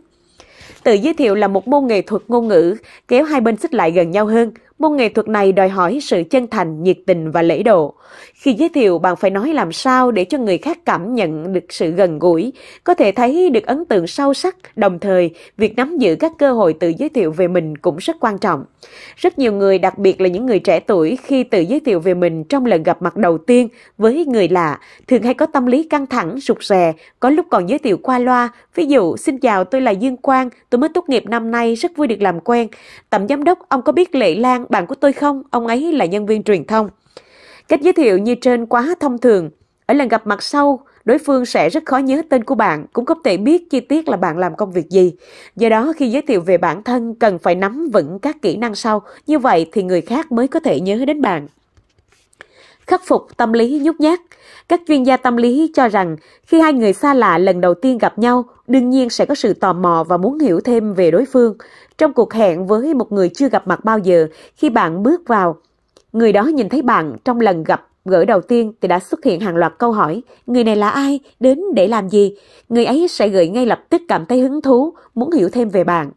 Tự giới thiệu là một môn nghệ thuật ngôn ngữ, kéo hai bên xích lại gần nhau hơn. Môn nghệ thuật này đòi hỏi sự chân thành, nhiệt tình và lễ độ. Khi giới thiệu, bạn phải nói làm sao để cho người khác cảm nhận được sự gần gũi, có thể thấy được ấn tượng sâu sắc. Đồng thời, việc nắm giữ các cơ hội tự giới thiệu về mình cũng rất quan trọng. Rất nhiều người, đặc biệt là những người trẻ tuổi, khi tự giới thiệu về mình trong lần gặp mặt đầu tiên với người lạ, thường hay có tâm lý căng thẳng, sụt rè, có lúc còn giới thiệu qua loa. Ví dụ, xin chào, tôi là Dương Quang, Tôi mới tốt nghiệp năm nay, rất vui được làm quen. tổng giám đốc, ông có biết Lệ Lan, bạn của tôi không? Ông ấy là nhân viên truyền thông. Cách giới thiệu như trên quá thông thường. Ở lần gặp mặt sau, đối phương sẽ rất khó nhớ tên của bạn, cũng không thể biết chi tiết là bạn làm công việc gì. Do đó, khi giới thiệu về bản thân, cần phải nắm vững các kỹ năng sau. Như vậy thì người khác mới có thể nhớ đến bạn khắc phục tâm lý nhút nhát. Các chuyên gia tâm lý cho rằng khi hai người xa lạ lần đầu tiên gặp nhau, đương nhiên sẽ có sự tò mò và muốn hiểu thêm về đối phương. Trong cuộc hẹn với một người chưa gặp mặt bao giờ, khi bạn bước vào, người đó nhìn thấy bạn trong lần gặp gửi đầu tiên thì đã xuất hiện hàng loạt câu hỏi, người này là ai, đến để làm gì? Người ấy sẽ gửi ngay lập tức cảm thấy hứng thú, muốn hiểu thêm về bạn.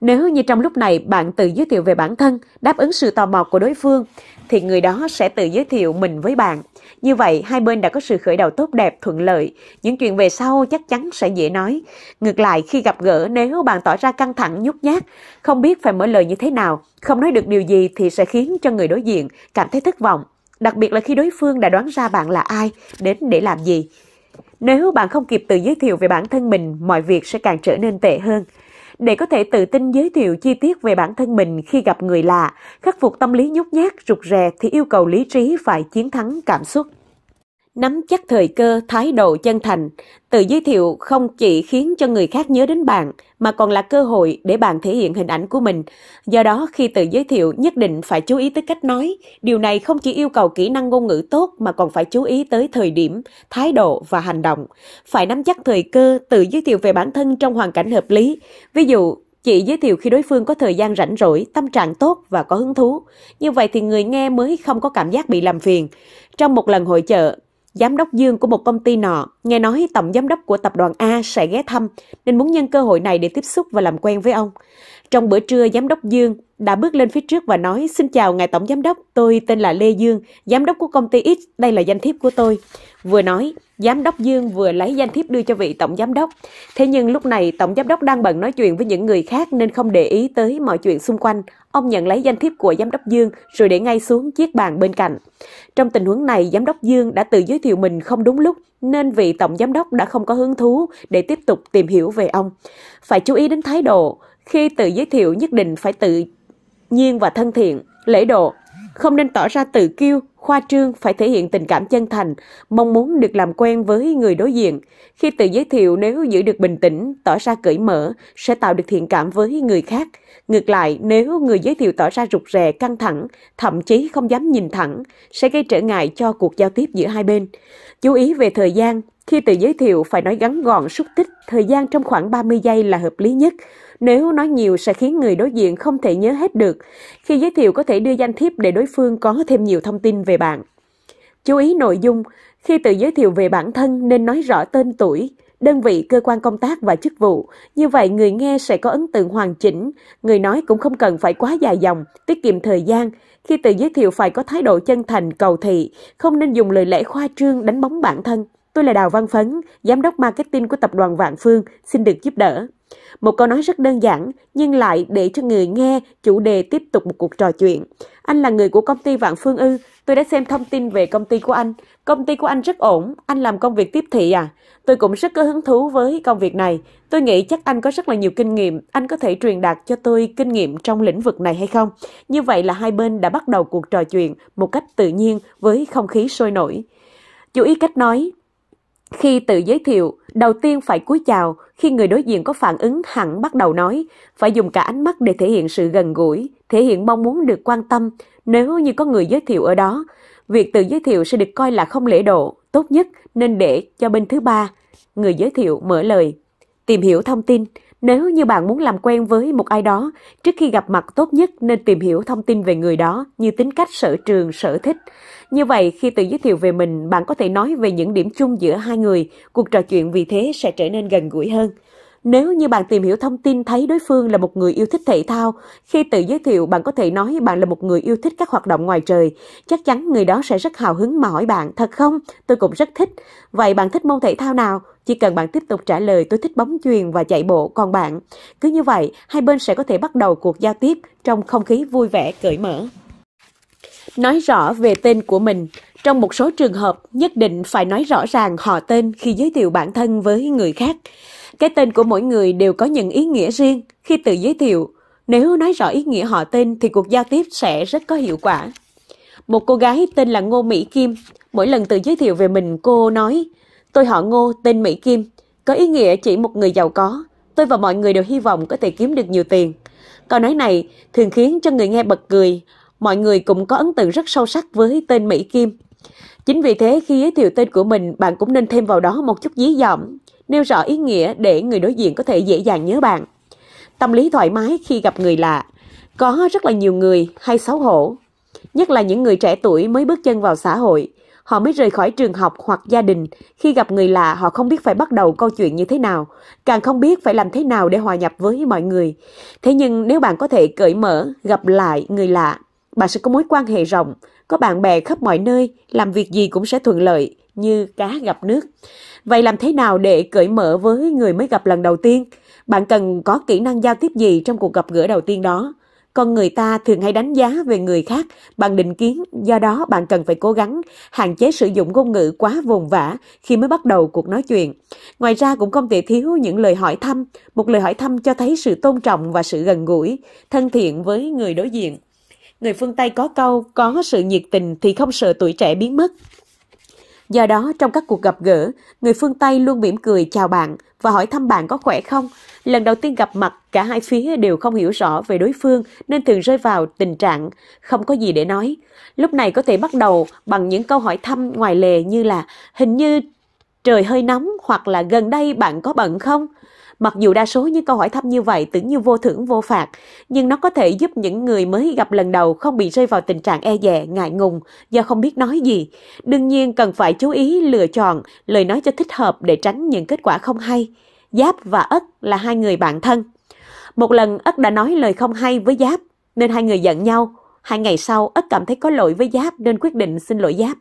Nếu như trong lúc này bạn tự giới thiệu về bản thân, đáp ứng sự tò mò của đối phương, thì người đó sẽ tự giới thiệu mình với bạn. Như vậy, hai bên đã có sự khởi đầu tốt đẹp, thuận lợi. Những chuyện về sau chắc chắn sẽ dễ nói. Ngược lại, khi gặp gỡ, nếu bạn tỏ ra căng thẳng, nhút nhát, không biết phải mở lời như thế nào, không nói được điều gì thì sẽ khiến cho người đối diện cảm thấy thất vọng đặc biệt là khi đối phương đã đoán ra bạn là ai, đến để làm gì. Nếu bạn không kịp tự giới thiệu về bản thân mình, mọi việc sẽ càng trở nên tệ hơn. Để có thể tự tin giới thiệu chi tiết về bản thân mình khi gặp người lạ, khắc phục tâm lý nhút nhát, rụt rè thì yêu cầu lý trí phải chiến thắng cảm xúc. Nắm chắc thời cơ, thái độ chân thành, tự giới thiệu không chỉ khiến cho người khác nhớ đến bạn mà còn là cơ hội để bạn thể hiện hình ảnh của mình. Do đó khi tự giới thiệu nhất định phải chú ý tới cách nói. Điều này không chỉ yêu cầu kỹ năng ngôn ngữ tốt mà còn phải chú ý tới thời điểm, thái độ và hành động. Phải nắm chắc thời cơ, tự giới thiệu về bản thân trong hoàn cảnh hợp lý. Ví dụ, Chị giới thiệu khi đối phương có thời gian rảnh rỗi, tâm trạng tốt và có hứng thú. Như vậy thì người nghe mới không có cảm giác bị làm phiền. Trong một lần hội chợ, Giám đốc Dương của một công ty nọ, nghe nói tổng giám đốc của tập đoàn A sẽ ghé thăm nên muốn nhân cơ hội này để tiếp xúc và làm quen với ông. Trong bữa trưa, Giám đốc Dương đã bước lên phía trước và nói Xin chào Ngài Tổng Giám đốc, tôi tên là Lê Dương, Giám đốc của công ty X, đây là danh thiếp của tôi. Vừa nói, Giám đốc Dương vừa lấy danh thiếp đưa cho vị Tổng Giám đốc. Thế nhưng lúc này Tổng Giám đốc đang bận nói chuyện với những người khác nên không để ý tới mọi chuyện xung quanh. Ông nhận lấy danh thiếp của Giám đốc Dương rồi để ngay xuống chiếc bàn bên cạnh. Trong tình huống này, Giám đốc Dương đã tự giới thiệu mình không đúng lúc nên vị Tổng Giám đốc đã không có hứng thú để tiếp tục tìm hiểu về ông. Phải chú ý đến thái độ, khi tự giới thiệu nhất định phải tự nhiên và thân thiện, lễ độ, không nên tỏ ra tự kiêu, khoa trương, phải thể hiện tình cảm chân thành, mong muốn được làm quen với người đối diện. Khi tự giới thiệu nếu giữ được bình tĩnh, tỏ ra cởi mở, sẽ tạo được thiện cảm với người khác. Ngược lại, nếu người giới thiệu tỏ ra rụt rè, căng thẳng, thậm chí không dám nhìn thẳng, sẽ gây trở ngại cho cuộc giao tiếp giữa hai bên. Chú ý về thời gian, khi tự giới thiệu phải nói ngắn gọn, xúc tích, thời gian trong khoảng 30 giây là hợp lý nhất. Nếu nói nhiều sẽ khiến người đối diện không thể nhớ hết được. Khi giới thiệu có thể đưa danh thiếp để đối phương có thêm nhiều thông tin về bạn. Chú ý nội dung, khi tự giới thiệu về bản thân nên nói rõ tên tuổi, đơn vị, cơ quan công tác và chức vụ. Như vậy người nghe sẽ có ấn tượng hoàn chỉnh, người nói cũng không cần phải quá dài dòng, tiết kiệm thời gian. Khi tự giới thiệu phải có thái độ chân thành, cầu thị, không nên dùng lời lẽ khoa trương đánh bóng bản thân. Tôi là Đào Văn Phấn, giám đốc marketing của tập đoàn Vạn Phương, xin được giúp đỡ. Một câu nói rất đơn giản nhưng lại để cho người nghe chủ đề tiếp tục một cuộc trò chuyện. Anh là người của công ty Vạn Phương Ư, tôi đã xem thông tin về công ty của anh. Công ty của anh rất ổn, anh làm công việc tiếp thị à? Tôi cũng rất có hứng thú với công việc này. Tôi nghĩ chắc anh có rất là nhiều kinh nghiệm, anh có thể truyền đạt cho tôi kinh nghiệm trong lĩnh vực này hay không? Như vậy là hai bên đã bắt đầu cuộc trò chuyện một cách tự nhiên với không khí sôi nổi. Chú ý cách nói, khi tự giới thiệu, đầu tiên phải cúi chào, khi người đối diện có phản ứng hẳn bắt đầu nói, phải dùng cả ánh mắt để thể hiện sự gần gũi, thể hiện mong muốn được quan tâm, nếu như có người giới thiệu ở đó. Việc tự giới thiệu sẽ được coi là không lễ độ, tốt nhất nên để cho bên thứ ba, người giới thiệu mở lời. Tìm hiểu thông tin, nếu như bạn muốn làm quen với một ai đó, trước khi gặp mặt tốt nhất nên tìm hiểu thông tin về người đó như tính cách sở trường, sở thích, như vậy, khi tự giới thiệu về mình, bạn có thể nói về những điểm chung giữa hai người, cuộc trò chuyện vì thế sẽ trở nên gần gũi hơn. Nếu như bạn tìm hiểu thông tin thấy đối phương là một người yêu thích thể thao, khi tự giới thiệu bạn có thể nói bạn là một người yêu thích các hoạt động ngoài trời, chắc chắn người đó sẽ rất hào hứng mà hỏi bạn, thật không? Tôi cũng rất thích. Vậy bạn thích môn thể thao nào? Chỉ cần bạn tiếp tục trả lời tôi thích bóng chuyền và chạy bộ, còn bạn. Cứ như vậy, hai bên sẽ có thể bắt đầu cuộc giao tiếp trong không khí vui vẻ cởi mở nói rõ về tên của mình. Trong một số trường hợp, nhất định phải nói rõ ràng họ tên khi giới thiệu bản thân với người khác. Cái tên của mỗi người đều có những ý nghĩa riêng khi tự giới thiệu. Nếu nói rõ ý nghĩa họ tên thì cuộc giao tiếp sẽ rất có hiệu quả. Một cô gái tên là Ngô Mỹ Kim, mỗi lần tự giới thiệu về mình cô nói: "Tôi họ Ngô, tên Mỹ Kim." Có ý nghĩa chỉ một người giàu có, tôi và mọi người đều hy vọng có thể kiếm được nhiều tiền. Câu nói này thường khiến cho người nghe bật cười, mọi người cũng có ấn tượng rất sâu sắc với tên Mỹ Kim. Chính vì thế khi giới thiệu tên của mình, bạn cũng nên thêm vào đó một chút dí dỏm, nêu rõ ý nghĩa để người đối diện có thể dễ dàng nhớ bạn. Tâm lý thoải mái khi gặp người lạ. Có rất là nhiều người hay xấu hổ, nhất là những người trẻ tuổi mới bước chân vào xã hội. Họ mới rời khỏi trường học hoặc gia đình, khi gặp người lạ họ không biết phải bắt đầu câu chuyện như thế nào, càng không biết phải làm thế nào để hòa nhập với mọi người. Thế nhưng nếu bạn có thể cởi mở, gặp lại người lạ, bạn sẽ có mối quan hệ rộng, có bạn bè khắp mọi nơi, làm việc gì cũng sẽ thuận lợi như cá gặp nước. Vậy làm thế nào để cởi mở với người mới gặp lần đầu tiên? Bạn cần có kỹ năng giao tiếp gì trong cuộc gặp gỡ đầu tiên đó? Con người ta thường hay đánh giá về người khác bằng định kiến, do đó bạn cần phải cố gắng hạn chế sử dụng ngôn ngữ quá vồn vã khi mới bắt đầu cuộc nói chuyện. Ngoài ra cũng không thể thiếu những lời hỏi thăm, một lời hỏi thăm cho thấy sự tôn trọng và sự gần gũi, thân thiện với người đối diện. Người phương Tây có câu, có sự nhiệt tình thì không sợ tuổi trẻ biến mất. Do đó, trong các cuộc gặp gỡ, người phương Tây luôn mỉm cười chào bạn và hỏi thăm bạn có khỏe không. Lần đầu tiên gặp mặt, cả hai phía đều không hiểu rõ về đối phương nên thường rơi vào tình trạng không có gì để nói. Lúc này có thể bắt đầu bằng những câu hỏi thăm ngoài lề như là hình như trời hơi nóng hoặc là gần đây bạn có bận không? Mặc dù đa số những câu hỏi thăm như vậy tưởng như vô thưởng vô phạt, nhưng nó có thể giúp những người mới gặp lần đầu không bị rơi vào tình trạng e dè, ngại ngùng do không biết nói gì. Đương nhiên cần phải chú ý lựa chọn lời nói cho thích hợp để tránh những kết quả không hay. Giáp và Ất là hai người bạn thân. Một lần Ất đã nói lời không hay với Giáp, nên hai người giận nhau. Hai ngày sau, Ất cảm thấy có lỗi với Giáp nên quyết định xin lỗi Giáp.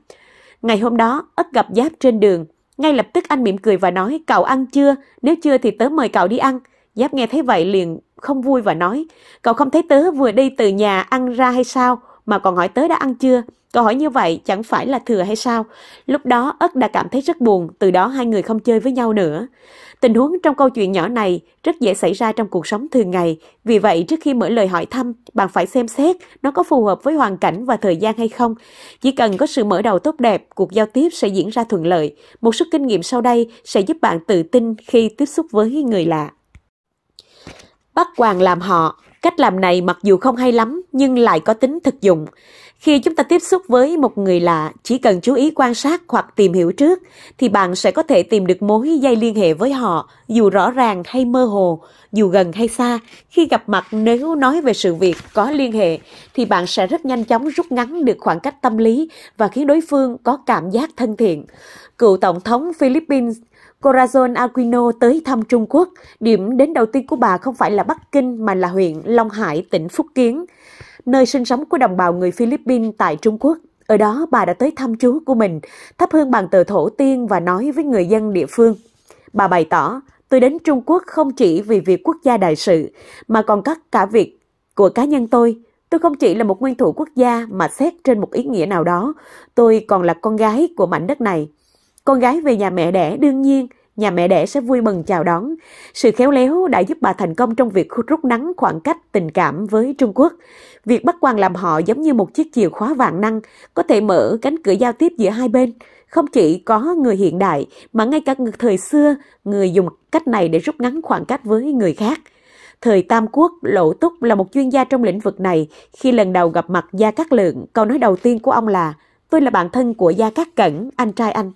Ngày hôm đó, Ất gặp Giáp trên đường. Ngay lập tức anh mỉm cười và nói, cậu ăn chưa? Nếu chưa thì tớ mời cậu đi ăn. Giáp nghe thấy vậy liền không vui và nói, cậu không thấy tớ vừa đi từ nhà ăn ra hay sao, mà còn hỏi tớ đã ăn chưa? cậu hỏi như vậy chẳng phải là thừa hay sao? Lúc đó ất đã cảm thấy rất buồn, từ đó hai người không chơi với nhau nữa. Tình huống trong câu chuyện nhỏ này rất dễ xảy ra trong cuộc sống thường ngày. Vì vậy, trước khi mở lời hỏi thăm, bạn phải xem xét nó có phù hợp với hoàn cảnh và thời gian hay không. Chỉ cần có sự mở đầu tốt đẹp, cuộc giao tiếp sẽ diễn ra thuận lợi. Một số kinh nghiệm sau đây sẽ giúp bạn tự tin khi tiếp xúc với người lạ. Bắt quàng làm họ Cách làm này mặc dù không hay lắm nhưng lại có tính thực dụng. Khi chúng ta tiếp xúc với một người lạ, chỉ cần chú ý quan sát hoặc tìm hiểu trước thì bạn sẽ có thể tìm được mối dây liên hệ với họ, dù rõ ràng hay mơ hồ, dù gần hay xa. Khi gặp mặt nếu nói về sự việc có liên hệ thì bạn sẽ rất nhanh chóng rút ngắn được khoảng cách tâm lý và khiến đối phương có cảm giác thân thiện. Cựu tổng thống Philippines Corazon Aquino tới thăm Trung Quốc, điểm đến đầu tiên của bà không phải là Bắc Kinh mà là huyện Long Hải, tỉnh Phúc Kiến nơi sinh sống của đồng bào người Philippines tại Trung Quốc. Ở đó bà đã tới thăm chú của mình, thắp hương bàn thờ thổ tiên và nói với người dân địa phương. Bà bày tỏ, tôi đến Trung Quốc không chỉ vì việc quốc gia đại sự, mà còn các cả việc của cá nhân tôi. Tôi không chỉ là một nguyên thủ quốc gia mà xét trên một ý nghĩa nào đó, tôi còn là con gái của mảnh đất này. Con gái về nhà mẹ đẻ đương nhiên, nhà mẹ đẻ sẽ vui mừng chào đón. Sự khéo léo đã giúp bà thành công trong việc rút ngắn khoảng cách tình cảm với Trung Quốc. Việc bắt quan làm họ giống như một chiếc chìa khóa vạn năng, có thể mở cánh cửa giao tiếp giữa hai bên. Không chỉ có người hiện đại, mà ngay cả người thời xưa, người dùng cách này để rút ngắn khoảng cách với người khác. Thời Tam Quốc, Lộ Túc là một chuyên gia trong lĩnh vực này. Khi lần đầu gặp mặt Gia Cát Lượng, câu nói đầu tiên của ông là Tôi là bạn thân của Gia Cát Cẩn, anh trai anh.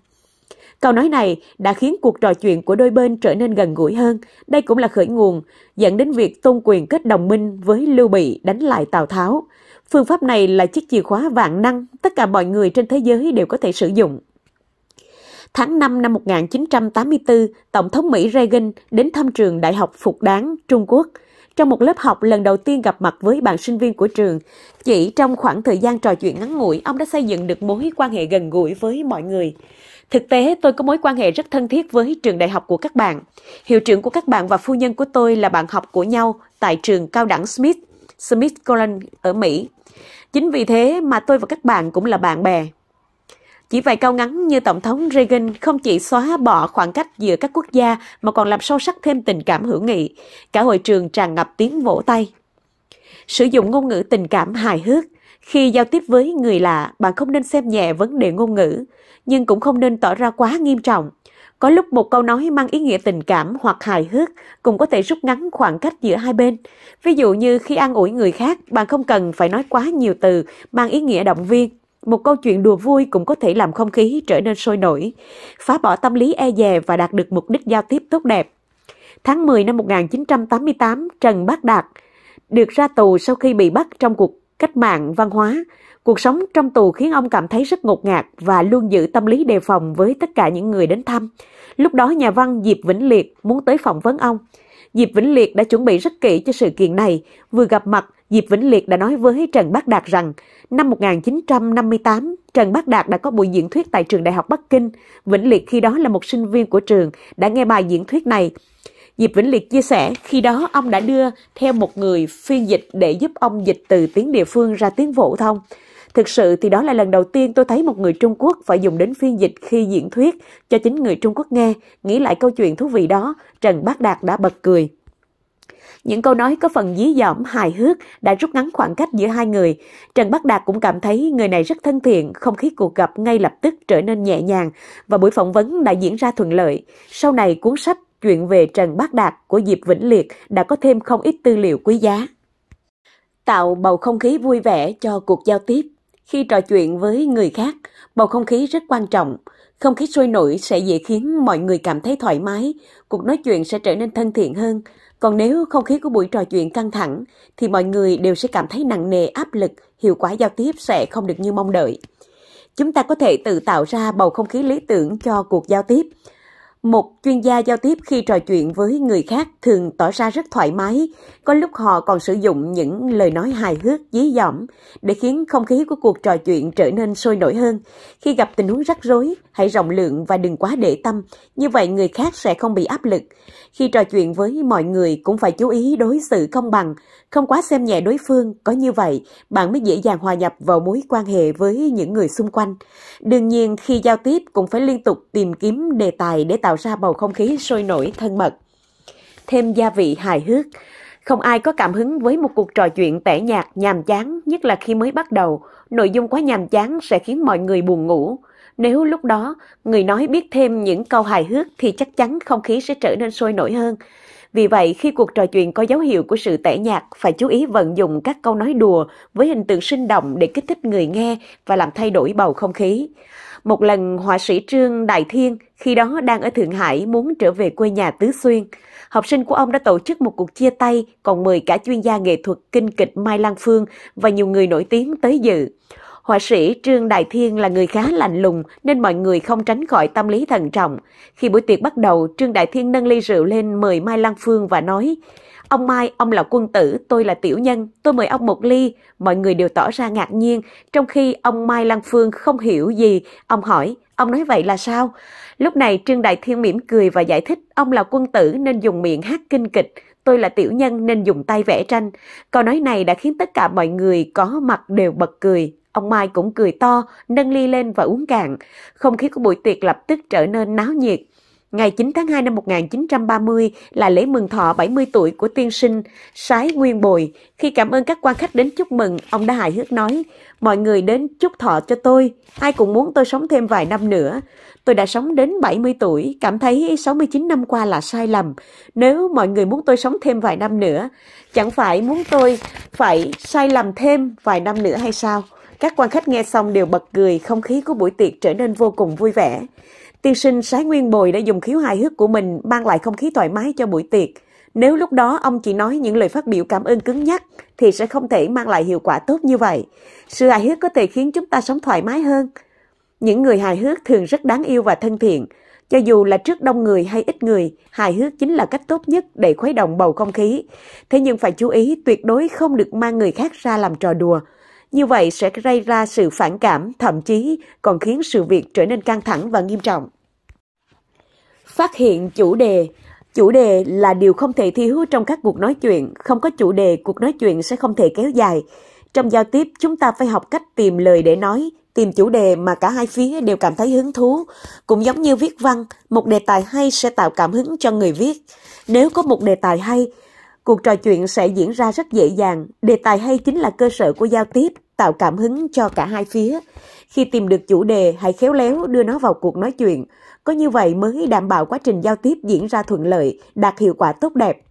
Câu nói này đã khiến cuộc trò chuyện của đôi bên trở nên gần gũi hơn. Đây cũng là khởi nguồn dẫn đến việc Tôn Quyền kết đồng minh với Lưu Bị đánh lại Tào Tháo. Phương pháp này là chiếc chìa khóa vạn năng, tất cả mọi người trên thế giới đều có thể sử dụng. Tháng 5 năm 1984, Tổng thống Mỹ Reagan đến thăm trường Đại học Phục Đáng, Trung Quốc – trong một lớp học lần đầu tiên gặp mặt với bạn sinh viên của trường, chỉ trong khoảng thời gian trò chuyện ngắn ngủi, ông đã xây dựng được mối quan hệ gần gũi với mọi người. Thực tế, tôi có mối quan hệ rất thân thiết với trường đại học của các bạn. Hiệu trưởng của các bạn và phu nhân của tôi là bạn học của nhau tại trường cao đẳng Smith, Smith College ở Mỹ. Chính vì thế mà tôi và các bạn cũng là bạn bè. Chỉ vài cao ngắn như Tổng thống Reagan không chỉ xóa bỏ khoảng cách giữa các quốc gia mà còn làm sâu sắc thêm tình cảm hữu nghị. Cả hội trường tràn ngập tiếng vỗ tay. Sử dụng ngôn ngữ tình cảm hài hước. Khi giao tiếp với người lạ, bạn không nên xem nhẹ vấn đề ngôn ngữ, nhưng cũng không nên tỏ ra quá nghiêm trọng. Có lúc một câu nói mang ý nghĩa tình cảm hoặc hài hước cũng có thể rút ngắn khoảng cách giữa hai bên. Ví dụ như khi an ủi người khác, bạn không cần phải nói quá nhiều từ mang ý nghĩa động viên một câu chuyện đùa vui cũng có thể làm không khí trở nên sôi nổi, phá bỏ tâm lý e dè và đạt được mục đích giao tiếp tốt đẹp. Tháng 10 năm 1988, Trần Bác Đạt được ra tù sau khi bị bắt trong cuộc cách mạng văn hóa. Cuộc sống trong tù khiến ông cảm thấy rất ngột ngạt và luôn giữ tâm lý đề phòng với tất cả những người đến thăm. Lúc đó nhà văn Diệp Vĩnh Liệt muốn tới phỏng vấn ông. Diệp Vĩnh Liệt đã chuẩn bị rất kỹ cho sự kiện này. Vừa gặp mặt, Diệp Vĩnh Liệt đã nói với Trần Bác Đạt rằng Năm 1958, Trần Bác Đạt đã có buổi diễn thuyết tại trường Đại học Bắc Kinh. Vĩnh Liệt khi đó là một sinh viên của trường, đã nghe bài diễn thuyết này. Dịp Vĩnh Liệt chia sẻ, khi đó ông đã đưa theo một người phiên dịch để giúp ông dịch từ tiếng địa phương ra tiếng phổ thông. Thực sự thì đó là lần đầu tiên tôi thấy một người Trung Quốc phải dùng đến phiên dịch khi diễn thuyết cho chính người Trung Quốc nghe. Nghĩ lại câu chuyện thú vị đó, Trần Bác Đạt đã bật cười. Những câu nói có phần dí dỏm, hài hước đã rút ngắn khoảng cách giữa hai người. Trần Bắc Đạt cũng cảm thấy người này rất thân thiện, không khí cuộc gặp ngay lập tức trở nên nhẹ nhàng và buổi phỏng vấn đã diễn ra thuận lợi. Sau này cuốn sách Chuyện về Trần Bắc Đạt của Diệp Vĩnh Liệt đã có thêm không ít tư liệu quý giá. Tạo bầu không khí vui vẻ cho cuộc giao tiếp. Khi trò chuyện với người khác, bầu không khí rất quan trọng. Không khí sôi nổi sẽ dễ khiến mọi người cảm thấy thoải mái, cuộc nói chuyện sẽ trở nên thân thiện hơn. Còn nếu không khí của buổi trò chuyện căng thẳng, thì mọi người đều sẽ cảm thấy nặng nề áp lực, hiệu quả giao tiếp sẽ không được như mong đợi. Chúng ta có thể tự tạo ra bầu không khí lý tưởng cho cuộc giao tiếp, một chuyên gia giao tiếp khi trò chuyện với người khác thường tỏ ra rất thoải mái, có lúc họ còn sử dụng những lời nói hài hước, dí dỏm để khiến không khí của cuộc trò chuyện trở nên sôi nổi hơn. Khi gặp tình huống rắc rối, hãy rộng lượng và đừng quá để tâm, như vậy người khác sẽ không bị áp lực. Khi trò chuyện với mọi người cũng phải chú ý đối xử công bằng, không quá xem nhẹ đối phương, có như vậy bạn mới dễ dàng hòa nhập vào mối quan hệ với những người xung quanh. Đương nhiên khi giao tiếp cũng phải liên tục tìm kiếm đề tài để tạo tạo ra bầu không khí sôi nổi thân mật. Thêm gia vị hài hước, không ai có cảm hứng với một cuộc trò chuyện tẻ nhạt nhàm chán, nhất là khi mới bắt đầu, nội dung quá nhàm chán sẽ khiến mọi người buồn ngủ. Nếu lúc đó người nói biết thêm những câu hài hước thì chắc chắn không khí sẽ trở nên sôi nổi hơn. Vì vậy, khi cuộc trò chuyện có dấu hiệu của sự tẻ nhạt, phải chú ý vận dụng các câu nói đùa với hình tượng sinh động để kích thích người nghe và làm thay đổi bầu không khí. Một lần họa sĩ Trương Đại Thiên khi đó đang ở Thượng Hải muốn trở về quê nhà Tứ Xuyên. Học sinh của ông đã tổ chức một cuộc chia tay, còn mời cả chuyên gia nghệ thuật kinh kịch Mai Lan Phương và nhiều người nổi tiếng tới dự. Họa sĩ Trương Đại Thiên là người khá lạnh lùng nên mọi người không tránh khỏi tâm lý thận trọng. Khi buổi tiệc bắt đầu, Trương Đại Thiên nâng ly rượu lên mời Mai Lan Phương và nói Ông Mai, ông là quân tử, tôi là tiểu nhân, tôi mời ông một ly. Mọi người đều tỏ ra ngạc nhiên, trong khi ông Mai Lăng Phương không hiểu gì. Ông hỏi, ông nói vậy là sao? Lúc này Trương Đại Thiên mỉm cười và giải thích, ông là quân tử nên dùng miệng hát kinh kịch, tôi là tiểu nhân nên dùng tay vẽ tranh. Câu nói này đã khiến tất cả mọi người có mặt đều bật cười. Ông Mai cũng cười to, nâng ly lên và uống cạn. Không khí của buổi tiệc lập tức trở nên náo nhiệt. Ngày 9 tháng 2 năm 1930 là lễ mừng thọ 70 tuổi của tiên sinh Sái Nguyên Bồi. Khi cảm ơn các quan khách đến chúc mừng, ông đã hài hước nói, mọi người đến chúc thọ cho tôi, ai cũng muốn tôi sống thêm vài năm nữa. Tôi đã sống đến 70 tuổi, cảm thấy 69 năm qua là sai lầm. Nếu mọi người muốn tôi sống thêm vài năm nữa, chẳng phải muốn tôi phải sai lầm thêm vài năm nữa hay sao? Các quan khách nghe xong đều bật cười, không khí của buổi tiệc trở nên vô cùng vui vẻ. Tiên sinh Sái Nguyên Bồi đã dùng khiếu hài hước của mình mang lại không khí thoải mái cho buổi tiệc. Nếu lúc đó ông chỉ nói những lời phát biểu cảm ơn cứng nhắc thì sẽ không thể mang lại hiệu quả tốt như vậy. Sự hài hước có thể khiến chúng ta sống thoải mái hơn. Những người hài hước thường rất đáng yêu và thân thiện. Cho dù là trước đông người hay ít người, hài hước chính là cách tốt nhất để khuấy động bầu không khí. Thế nhưng phải chú ý tuyệt đối không được mang người khác ra làm trò đùa. Như vậy sẽ gây ra sự phản cảm, thậm chí còn khiến sự việc trở nên căng thẳng và nghiêm trọng. Phát hiện chủ đề Chủ đề là điều không thể thiếu trong các cuộc nói chuyện, không có chủ đề cuộc nói chuyện sẽ không thể kéo dài. Trong giao tiếp chúng ta phải học cách tìm lời để nói, tìm chủ đề mà cả hai phía đều cảm thấy hứng thú. Cũng giống như viết văn, một đề tài hay sẽ tạo cảm hứng cho người viết. Nếu có một đề tài hay, cuộc trò chuyện sẽ diễn ra rất dễ dàng. Đề tài hay chính là cơ sở của giao tiếp tạo cảm hứng cho cả hai phía. Khi tìm được chủ đề, hãy khéo léo đưa nó vào cuộc nói chuyện. Có như vậy mới đảm bảo quá trình giao tiếp diễn ra thuận lợi, đạt hiệu quả tốt đẹp.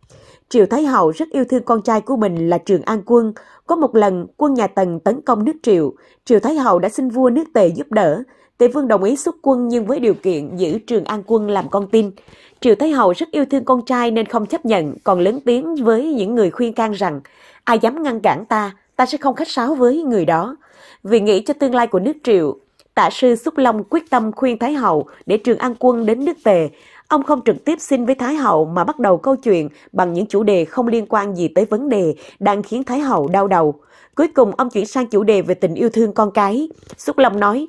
Triệu Thái Hậu rất yêu thương con trai của mình là Trường An Quân. Có một lần, quân nhà Tần tấn công nước Triệu. Triệu Thái Hậu đã xin vua nước Tề giúp đỡ. Tề Vương đồng ý xuất quân nhưng với điều kiện giữ Trường An Quân làm con tin. Triệu Thái Hậu rất yêu thương con trai nên không chấp nhận, còn lớn tiếng với những người khuyên can rằng ai dám ngăn cản ta, ta sẽ không khách sáo với người đó. Vì nghĩ cho tương lai của nước Triệu, tạ sư Xúc Long quyết tâm khuyên Thái Hậu để trường an quân đến nước Tề. Ông không trực tiếp xin với Thái Hậu mà bắt đầu câu chuyện bằng những chủ đề không liên quan gì tới vấn đề đang khiến Thái Hậu đau đầu. Cuối cùng ông chuyển sang chủ đề về tình yêu thương con cái. Xúc Long nói,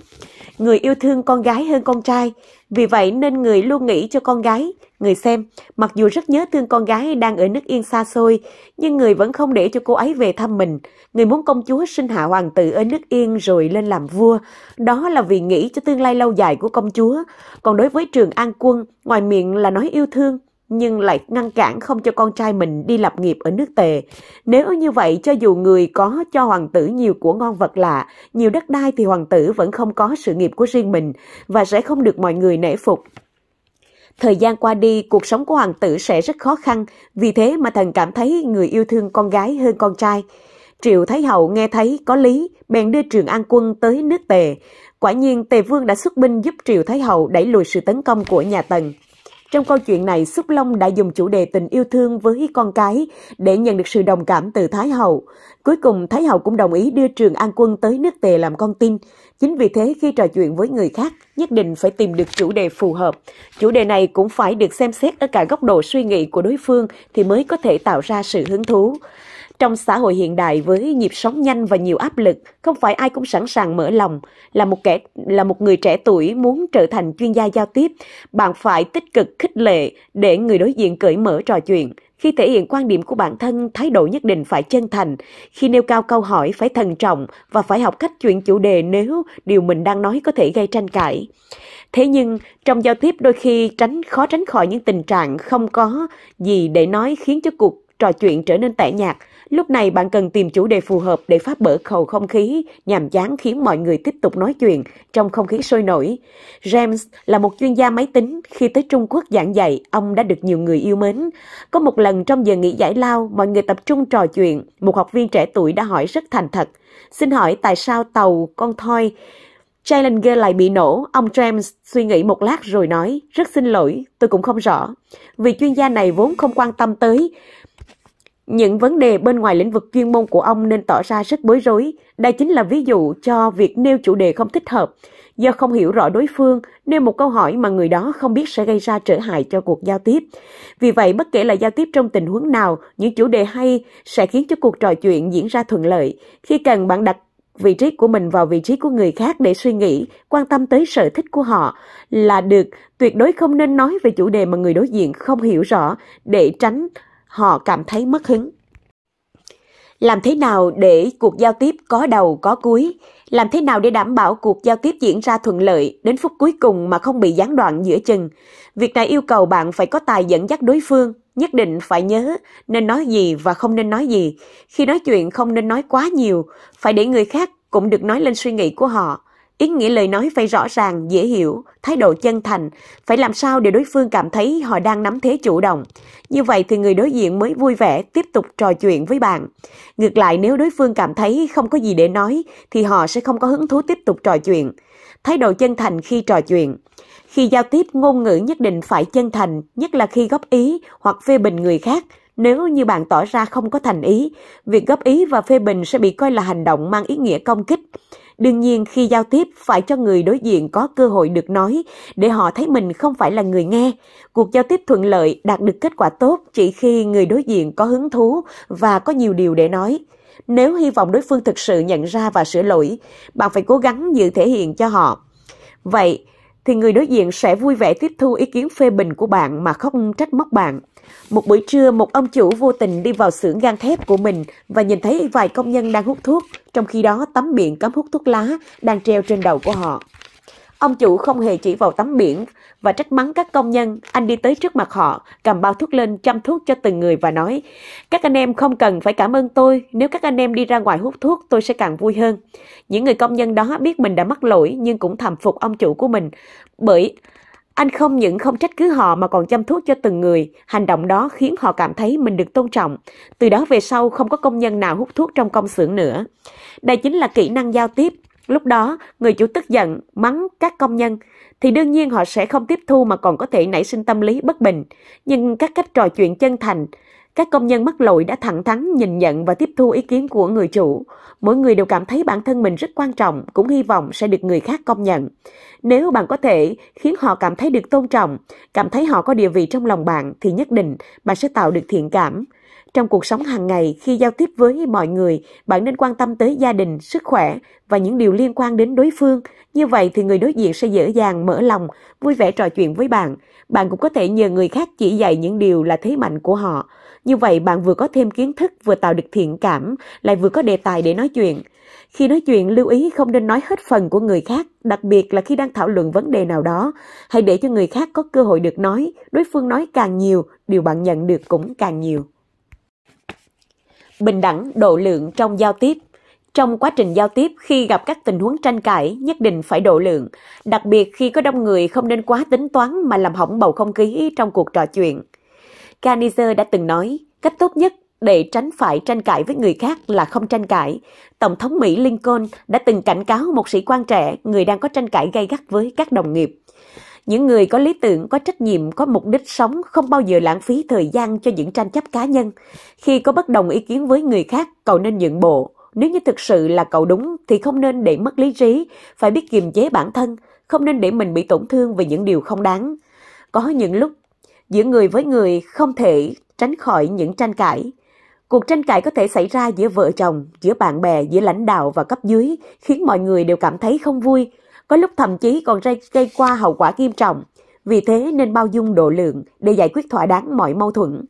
người yêu thương con gái hơn con trai, vì vậy nên người luôn nghĩ cho con gái. Người xem, mặc dù rất nhớ thương con gái đang ở nước yên xa xôi, nhưng người vẫn không để cho cô ấy về thăm mình. Người muốn công chúa sinh hạ hoàng tử ở nước yên rồi lên làm vua. Đó là vì nghĩ cho tương lai lâu dài của công chúa. Còn đối với trường an quân, ngoài miệng là nói yêu thương, nhưng lại ngăn cản không cho con trai mình đi lập nghiệp ở nước tề. Nếu như vậy, cho dù người có cho hoàng tử nhiều của ngon vật lạ, nhiều đất đai thì hoàng tử vẫn không có sự nghiệp của riêng mình và sẽ không được mọi người nể phục. Thời gian qua đi, cuộc sống của hoàng tử sẽ rất khó khăn, vì thế mà thần cảm thấy người yêu thương con gái hơn con trai. Triệu Thái Hậu nghe thấy có lý, bèn đưa Trường An Quân tới nước Tề. Quả nhiên Tề Vương đã xuất binh giúp Triệu Thái Hậu đẩy lùi sự tấn công của nhà Tần. Trong câu chuyện này, Xúc Long đã dùng chủ đề tình yêu thương với con cái để nhận được sự đồng cảm từ Thái Hậu. Cuối cùng, Thái Hậu cũng đồng ý đưa Trường An Quân tới nước Tề làm con tin. Chính vì thế, khi trò chuyện với người khác, nhất định phải tìm được chủ đề phù hợp. Chủ đề này cũng phải được xem xét ở cả góc độ suy nghĩ của đối phương thì mới có thể tạo ra sự hứng thú. Trong xã hội hiện đại với nhịp sống nhanh và nhiều áp lực, không phải ai cũng sẵn sàng mở lòng. Là một kẻ là một người trẻ tuổi muốn trở thành chuyên gia giao tiếp, bạn phải tích cực khích lệ để người đối diện cởi mở trò chuyện. Khi thể hiện quan điểm của bản thân, thái độ nhất định phải chân thành. Khi nêu cao câu hỏi phải thận trọng và phải học cách chuyển chủ đề nếu điều mình đang nói có thể gây tranh cãi. Thế nhưng, trong giao tiếp đôi khi tránh khó tránh khỏi những tình trạng không có gì để nói khiến cho cuộc trò chuyện trở nên tẻ nhạt Lúc này bạn cần tìm chủ đề phù hợp để phá bỡ khẩu không khí, nhàm chán khiến mọi người tiếp tục nói chuyện trong không khí sôi nổi. James là một chuyên gia máy tính, khi tới Trung Quốc giảng dạy, ông đã được nhiều người yêu mến. Có một lần trong giờ nghỉ giải lao, mọi người tập trung trò chuyện, một học viên trẻ tuổi đã hỏi rất thành thật. Xin hỏi tại sao tàu con thoi Challenger lại bị nổ, ông James suy nghĩ một lát rồi nói, rất xin lỗi, tôi cũng không rõ. Vì chuyên gia này vốn không quan tâm tới những vấn đề bên ngoài lĩnh vực chuyên môn của ông nên tỏ ra rất bối rối. Đây chính là ví dụ cho việc nêu chủ đề không thích hợp. Do không hiểu rõ đối phương, nêu một câu hỏi mà người đó không biết sẽ gây ra trở hại cho cuộc giao tiếp. Vì vậy, bất kể là giao tiếp trong tình huống nào, những chủ đề hay sẽ khiến cho cuộc trò chuyện diễn ra thuận lợi. Khi cần, bạn đặt vị trí của mình vào vị trí của người khác để suy nghĩ, quan tâm tới sở thích của họ là được. Tuyệt đối không nên nói về chủ đề mà người đối diện không hiểu rõ để tránh họ cảm thấy mất hứng. Làm thế nào để cuộc giao tiếp có đầu có cuối? Làm thế nào để đảm bảo cuộc giao tiếp diễn ra thuận lợi đến phút cuối cùng mà không bị gián đoạn giữa chừng? Việc này yêu cầu bạn phải có tài dẫn dắt đối phương, nhất định phải nhớ nên nói gì và không nên nói gì. Khi nói chuyện không nên nói quá nhiều, phải để người khác cũng được nói lên suy nghĩ của họ. Ý nghĩa lời nói phải rõ ràng, dễ hiểu, thái độ chân thành, phải làm sao để đối phương cảm thấy họ đang nắm thế chủ động. Như vậy thì người đối diện mới vui vẻ tiếp tục trò chuyện với bạn. Ngược lại nếu đối phương cảm thấy không có gì để nói thì họ sẽ không có hứng thú tiếp tục trò chuyện. Thái độ chân thành khi trò chuyện. Khi giao tiếp ngôn ngữ nhất định phải chân thành, nhất là khi góp ý hoặc phê bình người khác. Nếu như bạn tỏ ra không có thành ý, việc góp ý và phê bình sẽ bị coi là hành động mang ý nghĩa công kích. Đương nhiên khi giao tiếp phải cho người đối diện có cơ hội được nói để họ thấy mình không phải là người nghe. Cuộc giao tiếp thuận lợi đạt được kết quả tốt chỉ khi người đối diện có hứng thú và có nhiều điều để nói. Nếu hy vọng đối phương thực sự nhận ra và sửa lỗi, bạn phải cố gắng giữ thể hiện cho họ. Vậy thì người đối diện sẽ vui vẻ tiếp thu ý kiến phê bình của bạn mà không trách móc bạn. Một buổi trưa, một ông chủ vô tình đi vào xưởng gang thép của mình và nhìn thấy vài công nhân đang hút thuốc, trong khi đó tấm biển cấm hút thuốc lá đang treo trên đầu của họ. Ông chủ không hề chỉ vào tấm biển và trách mắng các công nhân. Anh đi tới trước mặt họ, cầm bao thuốc lên chăm thuốc cho từng người và nói Các anh em không cần phải cảm ơn tôi. Nếu các anh em đi ra ngoài hút thuốc, tôi sẽ càng vui hơn. Những người công nhân đó biết mình đã mắc lỗi nhưng cũng thầm phục ông chủ của mình bởi anh không những không trách cứ họ mà còn chăm thuốc cho từng người, hành động đó khiến họ cảm thấy mình được tôn trọng. Từ đó về sau không có công nhân nào hút thuốc trong công xưởng nữa. Đây chính là kỹ năng giao tiếp. Lúc đó, người chủ tức giận, mắng các công nhân, thì đương nhiên họ sẽ không tiếp thu mà còn có thể nảy sinh tâm lý bất bình. Nhưng các cách trò chuyện chân thành, các công nhân mắc lỗi đã thẳng thắn nhìn nhận và tiếp thu ý kiến của người chủ. Mỗi người đều cảm thấy bản thân mình rất quan trọng, cũng hy vọng sẽ được người khác công nhận. Nếu bạn có thể khiến họ cảm thấy được tôn trọng, cảm thấy họ có địa vị trong lòng bạn thì nhất định bạn sẽ tạo được thiện cảm. Trong cuộc sống hàng ngày, khi giao tiếp với mọi người, bạn nên quan tâm tới gia đình, sức khỏe và những điều liên quan đến đối phương. Như vậy thì người đối diện sẽ dễ dàng mở lòng, vui vẻ trò chuyện với bạn. Bạn cũng có thể nhờ người khác chỉ dạy những điều là thế mạnh của họ. Như vậy bạn vừa có thêm kiến thức, vừa tạo được thiện cảm, lại vừa có đề tài để nói chuyện. Khi nói chuyện, lưu ý không nên nói hết phần của người khác, đặc biệt là khi đang thảo luận vấn đề nào đó. Hãy để cho người khác có cơ hội được nói, đối phương nói càng nhiều, điều bạn nhận được cũng càng nhiều. Bình đẳng, độ lượng trong giao tiếp trong quá trình giao tiếp khi gặp các tình huống tranh cãi nhất định phải độ lượng đặc biệt khi có đông người không nên quá tính toán mà làm hỏng bầu không khí trong cuộc trò chuyện Canizer đã từng nói, cách tốt nhất để tránh phải tranh cãi với người khác là không tranh cãi. Tổng thống Mỹ Lincoln đã từng cảnh cáo một sĩ quan trẻ người đang có tranh cãi gay gắt với các đồng nghiệp. Những người có lý tưởng, có trách nhiệm, có mục đích sống không bao giờ lãng phí thời gian cho những tranh chấp cá nhân. Khi có bất đồng ý kiến với người khác, cậu nên nhượng bộ. Nếu như thực sự là cậu đúng thì không nên để mất lý trí, phải biết kiềm chế bản thân, không nên để mình bị tổn thương vì những điều không đáng. Có những lúc giữa người với người không thể tránh khỏi những tranh cãi. Cuộc tranh cãi có thể xảy ra giữa vợ chồng, giữa bạn bè, giữa lãnh đạo và cấp dưới, khiến mọi người đều cảm thấy không vui, có lúc thậm chí còn gây qua hậu quả nghiêm trọng. Vì thế nên bao dung độ lượng để giải quyết thỏa đáng mọi mâu thuẫn.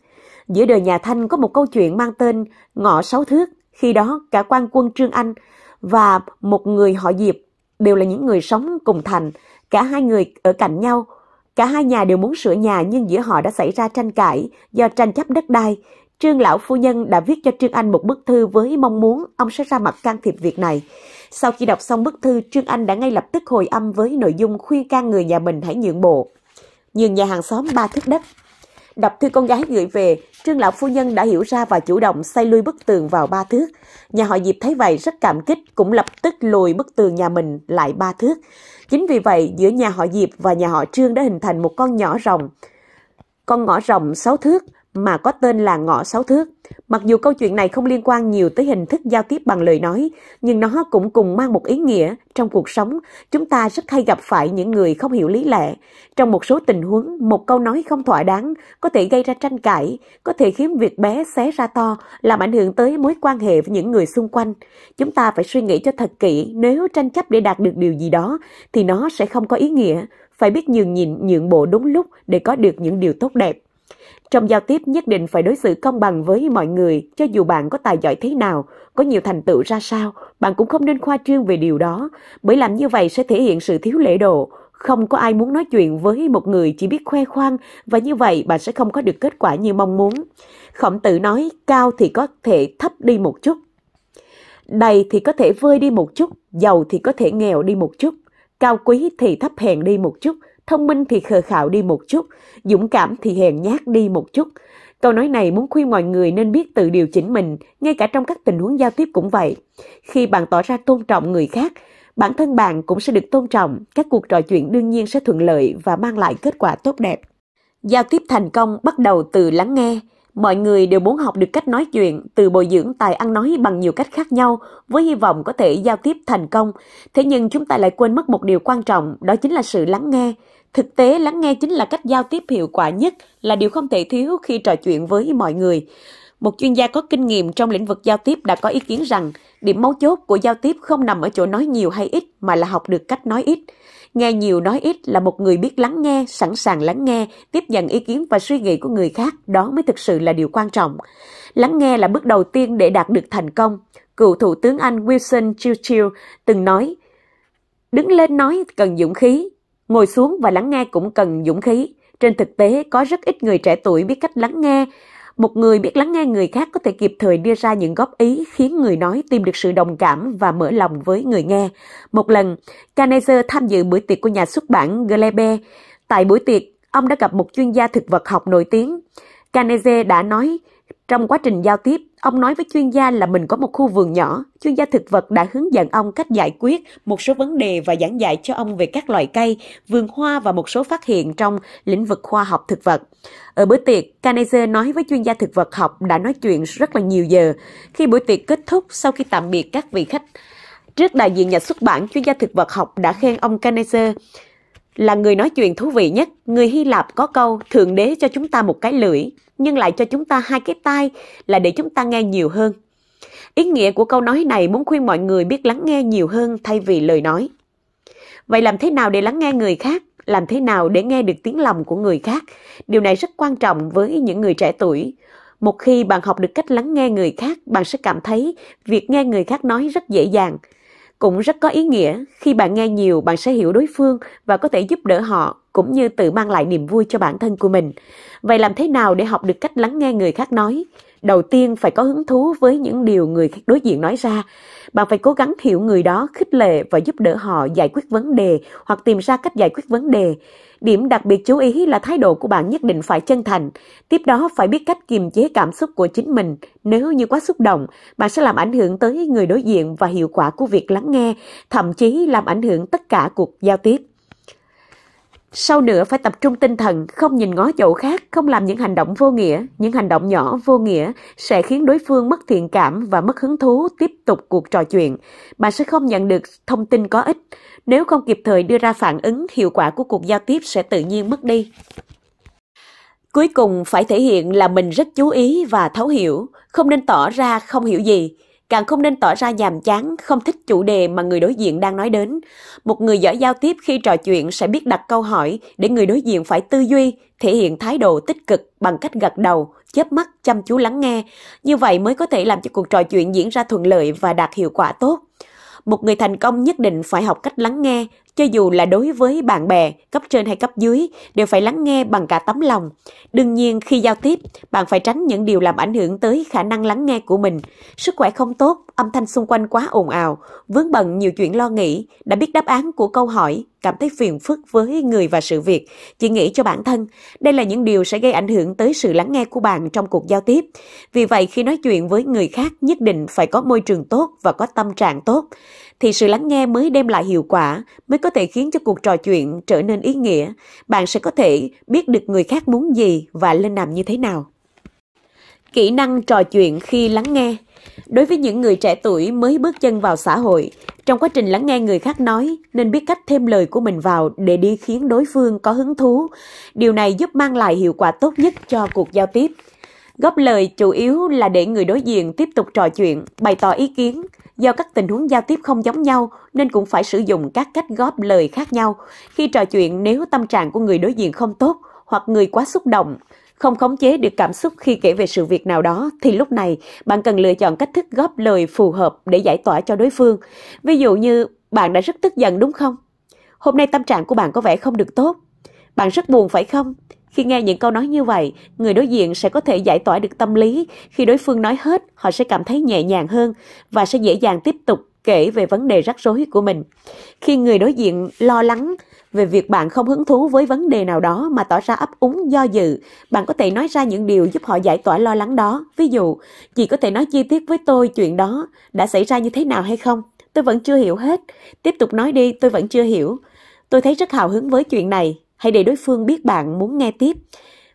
Giữa đời nhà Thanh có một câu chuyện mang tên Ngọ Sáu Thước, khi đó cả quan quân Trương Anh và một người họ Diệp đều là những người sống cùng thành, cả hai người ở cạnh nhau Cả hai nhà đều muốn sửa nhà nhưng giữa họ đã xảy ra tranh cãi do tranh chấp đất đai. Trương lão phu nhân đã viết cho Trương Anh một bức thư với mong muốn ông sẽ ra mặt can thiệp việc này. Sau khi đọc xong bức thư, Trương Anh đã ngay lập tức hồi âm với nội dung khuyên can người nhà mình hãy nhượng bộ. Nhường nhà hàng xóm ba thước đất. Đọc thư con gái gửi về, Trương lão phu nhân đã hiểu ra và chủ động xây lui bức tường vào ba thước. Nhà họ dịp thấy vậy rất cảm kích, cũng lập tức lùi bức tường nhà mình lại ba thước. Chính vì vậy, giữa nhà họ Diệp và nhà họ Trương đã hình thành một con nhỏ rồng. Con ngõ rồng sáu thước mà có tên là ngõ sáu thước. Mặc dù câu chuyện này không liên quan nhiều tới hình thức giao tiếp bằng lời nói, nhưng nó cũng cùng mang một ý nghĩa trong cuộc sống. Chúng ta rất hay gặp phải những người không hiểu lý lẽ. Trong một số tình huống, một câu nói không thỏa đáng có thể gây ra tranh cãi, có thể khiến việc bé xé ra to, làm ảnh hưởng tới mối quan hệ với những người xung quanh. Chúng ta phải suy nghĩ cho thật kỹ, nếu tranh chấp để đạt được điều gì đó thì nó sẽ không có ý nghĩa. Phải biết nhường nhịn, nhượng bộ đúng lúc để có được những điều tốt đẹp. Trong giao tiếp nhất định phải đối xử công bằng với mọi người, cho dù bạn có tài giỏi thế nào, có nhiều thành tựu ra sao, bạn cũng không nên khoa trương về điều đó, bởi làm như vậy sẽ thể hiện sự thiếu lễ độ. Không có ai muốn nói chuyện với một người chỉ biết khoe khoang và như vậy bạn sẽ không có được kết quả như mong muốn. Khổng tử nói cao thì có thể thấp đi một chút, đầy thì có thể vơi đi một chút, giàu thì có thể nghèo đi một chút, cao quý thì thấp hèn đi một chút, thông minh thì khờ khạo đi một chút, dũng cảm thì hèn nhát đi một chút. Câu nói này muốn khuyên mọi người nên biết tự điều chỉnh mình, ngay cả trong các tình huống giao tiếp cũng vậy. Khi bạn tỏ ra tôn trọng người khác, bản thân bạn cũng sẽ được tôn trọng, các cuộc trò chuyện đương nhiên sẽ thuận lợi và mang lại kết quả tốt đẹp. Giao tiếp thành công bắt đầu từ lắng nghe. Mọi người đều muốn học được cách nói chuyện, từ bồi dưỡng tài ăn nói bằng nhiều cách khác nhau, với hy vọng có thể giao tiếp thành công. Thế nhưng chúng ta lại quên mất một điều quan trọng, đó chính là sự lắng nghe. Thực tế lắng nghe chính là cách giao tiếp hiệu quả nhất, là điều không thể thiếu khi trò chuyện với mọi người. Một chuyên gia có kinh nghiệm trong lĩnh vực giao tiếp đã có ý kiến rằng điểm mấu chốt của giao tiếp không nằm ở chỗ nói nhiều hay ít mà là học được cách nói ít. Nghe nhiều nói ít là một người biết lắng nghe, sẵn sàng lắng nghe, tiếp nhận ý kiến và suy nghĩ của người khác, đó mới thực sự là điều quan trọng. Lắng nghe là bước đầu tiên để đạt được thành công. Cựu Thủ tướng Anh Wilson Churchill từng nói, Đứng lên nói cần dũng khí, Ngồi xuống và lắng nghe cũng cần dũng khí. Trên thực tế, có rất ít người trẻ tuổi biết cách lắng nghe. Một người biết lắng nghe người khác có thể kịp thời đưa ra những góp ý khiến người nói tìm được sự đồng cảm và mở lòng với người nghe. Một lần, Kanezer tham dự buổi tiệc của nhà xuất bản Glebe. Tại buổi tiệc, ông đã gặp một chuyên gia thực vật học nổi tiếng. Kaneze đã nói, trong quá trình giao tiếp, ông nói với chuyên gia là mình có một khu vườn nhỏ. Chuyên gia thực vật đã hướng dẫn ông cách giải quyết một số vấn đề và giảng dạy cho ông về các loại cây, vườn hoa và một số phát hiện trong lĩnh vực khoa học thực vật. Ở bữa tiệc, Carnegie nói với chuyên gia thực vật học đã nói chuyện rất là nhiều giờ. Khi buổi tiệc kết thúc, sau khi tạm biệt các vị khách, trước đại diện nhà xuất bản, chuyên gia thực vật học đã khen ông Carnegie là người nói chuyện thú vị nhất. Người Hy Lạp có câu Thượng Đế cho chúng ta một cái lưỡi, nhưng lại cho chúng ta hai cái tai là để chúng ta nghe nhiều hơn. Ý nghĩa của câu nói này muốn khuyên mọi người biết lắng nghe nhiều hơn thay vì lời nói. Vậy làm thế nào để lắng nghe người khác? Làm thế nào để nghe được tiếng lòng của người khác? Điều này rất quan trọng với những người trẻ tuổi. Một khi bạn học được cách lắng nghe người khác, bạn sẽ cảm thấy việc nghe người khác nói rất dễ dàng cũng rất có ý nghĩa khi bạn nghe nhiều bạn sẽ hiểu đối phương và có thể giúp đỡ họ cũng như tự mang lại niềm vui cho bản thân của mình vậy làm thế nào để học được cách lắng nghe người khác nói đầu tiên phải có hứng thú với những điều người đối diện nói ra bạn phải cố gắng hiểu người đó khích lệ và giúp đỡ họ giải quyết vấn đề hoặc tìm ra cách giải quyết vấn đề Điểm đặc biệt chú ý là thái độ của bạn nhất định phải chân thành, tiếp đó phải biết cách kiềm chế cảm xúc của chính mình. Nếu như quá xúc động, bạn sẽ làm ảnh hưởng tới người đối diện và hiệu quả của việc lắng nghe, thậm chí làm ảnh hưởng tất cả cuộc giao tiếp. Sau nữa phải tập trung tinh thần, không nhìn ngó chỗ khác, không làm những hành động vô nghĩa. Những hành động nhỏ vô nghĩa sẽ khiến đối phương mất thiện cảm và mất hứng thú tiếp tục cuộc trò chuyện. Bạn sẽ không nhận được thông tin có ích. Nếu không kịp thời đưa ra phản ứng, hiệu quả của cuộc giao tiếp sẽ tự nhiên mất đi. Cuối cùng phải thể hiện là mình rất chú ý và thấu hiểu, không nên tỏ ra không hiểu gì càng không nên tỏ ra nhàm chán, không thích chủ đề mà người đối diện đang nói đến. Một người giỏi giao tiếp khi trò chuyện sẽ biết đặt câu hỏi để người đối diện phải tư duy, thể hiện thái độ tích cực bằng cách gật đầu, chớp mắt, chăm chú lắng nghe. Như vậy mới có thể làm cho cuộc trò chuyện diễn ra thuận lợi và đạt hiệu quả tốt. Một người thành công nhất định phải học cách lắng nghe, cho dù là đối với bạn bè, cấp trên hay cấp dưới, đều phải lắng nghe bằng cả tấm lòng. Đương nhiên khi giao tiếp, bạn phải tránh những điều làm ảnh hưởng tới khả năng lắng nghe của mình. Sức khỏe không tốt, âm thanh xung quanh quá ồn ào, vướng bận nhiều chuyện lo nghĩ, đã biết đáp án của câu hỏi, cảm thấy phiền phức với người và sự việc, chỉ nghĩ cho bản thân. Đây là những điều sẽ gây ảnh hưởng tới sự lắng nghe của bạn trong cuộc giao tiếp. Vì vậy khi nói chuyện với người khác nhất định phải có môi trường tốt và có tâm trạng tốt thì sự lắng nghe mới đem lại hiệu quả, mới có thể khiến cho cuộc trò chuyện trở nên ý nghĩa. Bạn sẽ có thể biết được người khác muốn gì và lên làm như thế nào. Kỹ năng trò chuyện khi lắng nghe Đối với những người trẻ tuổi mới bước chân vào xã hội, trong quá trình lắng nghe người khác nói nên biết cách thêm lời của mình vào để đi khiến đối phương có hứng thú. Điều này giúp mang lại hiệu quả tốt nhất cho cuộc giao tiếp. Góp lời chủ yếu là để người đối diện tiếp tục trò chuyện, bày tỏ ý kiến. Do các tình huống giao tiếp không giống nhau nên cũng phải sử dụng các cách góp lời khác nhau. Khi trò chuyện nếu tâm trạng của người đối diện không tốt hoặc người quá xúc động, không khống chế được cảm xúc khi kể về sự việc nào đó thì lúc này bạn cần lựa chọn cách thức góp lời phù hợp để giải tỏa cho đối phương. Ví dụ như bạn đã rất tức giận đúng không? Hôm nay tâm trạng của bạn có vẻ không được tốt. Bạn rất buồn phải không? Khi nghe những câu nói như vậy, người đối diện sẽ có thể giải tỏa được tâm lý. Khi đối phương nói hết, họ sẽ cảm thấy nhẹ nhàng hơn và sẽ dễ dàng tiếp tục kể về vấn đề rắc rối của mình. Khi người đối diện lo lắng về việc bạn không hứng thú với vấn đề nào đó mà tỏ ra ấp úng do dự, bạn có thể nói ra những điều giúp họ giải tỏa lo lắng đó. Ví dụ, chị có thể nói chi tiết với tôi chuyện đó đã xảy ra như thế nào hay không? Tôi vẫn chưa hiểu hết. Tiếp tục nói đi, tôi vẫn chưa hiểu. Tôi thấy rất hào hứng với chuyện này, Hãy để đối phương biết bạn muốn nghe tiếp.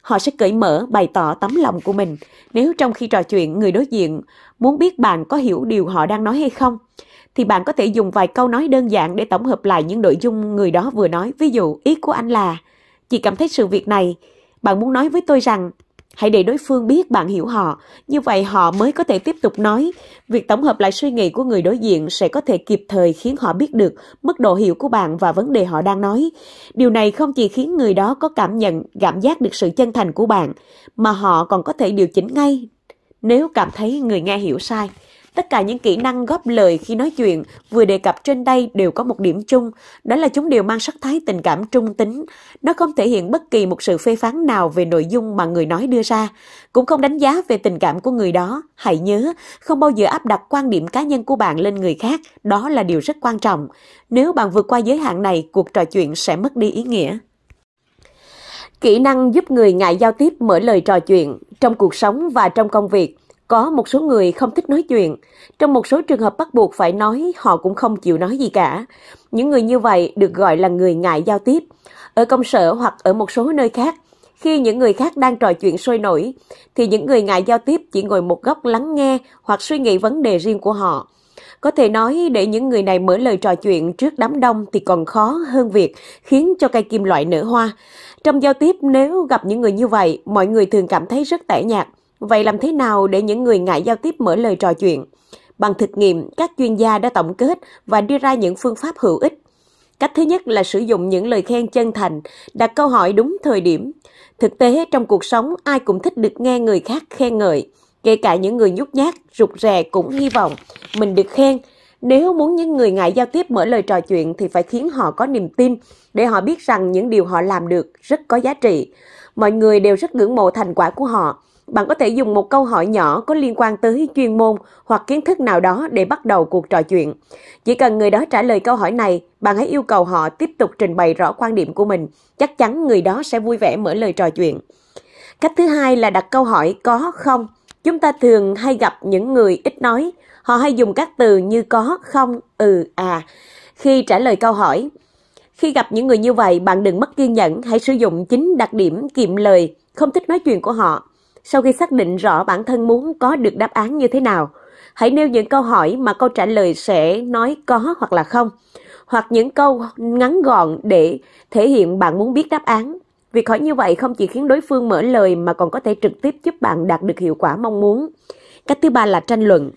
Họ sẽ cởi mở bày tỏ tấm lòng của mình. Nếu trong khi trò chuyện người đối diện muốn biết bạn có hiểu điều họ đang nói hay không, thì bạn có thể dùng vài câu nói đơn giản để tổng hợp lại những nội dung người đó vừa nói. Ví dụ, ý của anh là, chị cảm thấy sự việc này, bạn muốn nói với tôi rằng Hãy để đối phương biết bạn hiểu họ, như vậy họ mới có thể tiếp tục nói. Việc tổng hợp lại suy nghĩ của người đối diện sẽ có thể kịp thời khiến họ biết được mức độ hiểu của bạn và vấn đề họ đang nói. Điều này không chỉ khiến người đó có cảm nhận, cảm giác được sự chân thành của bạn, mà họ còn có thể điều chỉnh ngay nếu cảm thấy người nghe hiểu sai. Tất cả những kỹ năng góp lời khi nói chuyện vừa đề cập trên đây đều có một điểm chung, đó là chúng đều mang sắc thái tình cảm trung tính. Nó không thể hiện bất kỳ một sự phê phán nào về nội dung mà người nói đưa ra, cũng không đánh giá về tình cảm của người đó. Hãy nhớ, không bao giờ áp đặt quan điểm cá nhân của bạn lên người khác, đó là điều rất quan trọng. Nếu bạn vượt qua giới hạn này, cuộc trò chuyện sẽ mất đi ý nghĩa. Kỹ năng giúp người ngại giao tiếp mở lời trò chuyện trong cuộc sống và trong công việc – có một số người không thích nói chuyện, trong một số trường hợp bắt buộc phải nói họ cũng không chịu nói gì cả. Những người như vậy được gọi là người ngại giao tiếp. Ở công sở hoặc ở một số nơi khác, khi những người khác đang trò chuyện sôi nổi thì những người ngại giao tiếp chỉ ngồi một góc lắng nghe hoặc suy nghĩ vấn đề riêng của họ. Có thể nói để những người này mở lời trò chuyện trước đám đông thì còn khó hơn việc khiến cho cây kim loại nở hoa. Trong giao tiếp nếu gặp những người như vậy, mọi người thường cảm thấy rất tẻ nhạt. Vậy làm thế nào để những người ngại giao tiếp mở lời trò chuyện? Bằng thực nghiệm, các chuyên gia đã tổng kết và đưa ra những phương pháp hữu ích. Cách thứ nhất là sử dụng những lời khen chân thành, đặt câu hỏi đúng thời điểm. Thực tế, trong cuộc sống, ai cũng thích được nghe người khác khen ngợi. Kể cả những người nhút nhát, rụt rè cũng hy vọng mình được khen. Nếu muốn những người ngại giao tiếp mở lời trò chuyện thì phải khiến họ có niềm tin để họ biết rằng những điều họ làm được rất có giá trị. Mọi người đều rất ngưỡng mộ thành quả của họ bạn có thể dùng một câu hỏi nhỏ có liên quan tới chuyên môn hoặc kiến thức nào đó để bắt đầu cuộc trò chuyện. Chỉ cần người đó trả lời câu hỏi này, bạn hãy yêu cầu họ tiếp tục trình bày rõ quan điểm của mình, chắc chắn người đó sẽ vui vẻ mở lời trò chuyện. Cách thứ hai là đặt câu hỏi có không. Chúng ta thường hay gặp những người ít nói, họ hay dùng các từ như có, không, ừ, à khi trả lời câu hỏi. Khi gặp những người như vậy, bạn đừng mất kiên nhẫn, hãy sử dụng chính đặc điểm kiệm lời, không thích nói chuyện của họ sau khi xác định rõ bản thân muốn có được đáp án như thế nào. Hãy nêu những câu hỏi mà câu trả lời sẽ nói có hoặc là không, hoặc những câu ngắn gọn để thể hiện bạn muốn biết đáp án. Việc hỏi như vậy không chỉ khiến đối phương mở lời mà còn có thể trực tiếp giúp bạn đạt được hiệu quả mong muốn. Cách thứ ba là tranh luận.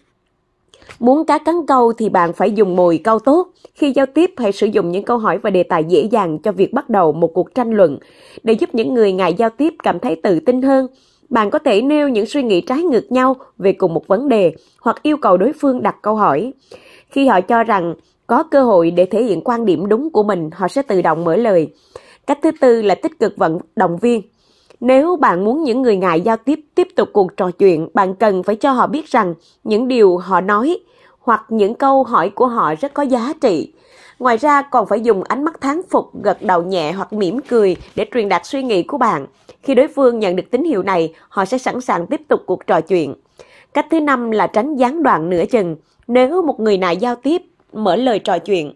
Muốn cá cắn câu thì bạn phải dùng mồi câu tốt. Khi giao tiếp hãy sử dụng những câu hỏi và đề tài dễ dàng cho việc bắt đầu một cuộc tranh luận để giúp những người ngại giao tiếp cảm thấy tự tin hơn bạn có thể nêu những suy nghĩ trái ngược nhau về cùng một vấn đề hoặc yêu cầu đối phương đặt câu hỏi. Khi họ cho rằng có cơ hội để thể hiện quan điểm đúng của mình, họ sẽ tự động mở lời. Cách thứ tư là tích cực vận động viên. Nếu bạn muốn những người ngại giao tiếp tiếp tục cuộc trò chuyện, bạn cần phải cho họ biết rằng những điều họ nói hoặc những câu hỏi của họ rất có giá trị Ngoài ra còn phải dùng ánh mắt thán phục, gật đầu nhẹ hoặc mỉm cười để truyền đạt suy nghĩ của bạn. Khi đối phương nhận được tín hiệu này, họ sẽ sẵn sàng tiếp tục cuộc trò chuyện. Cách thứ năm là tránh gián đoạn nửa chừng. Nếu một người nào giao tiếp, mở lời trò chuyện,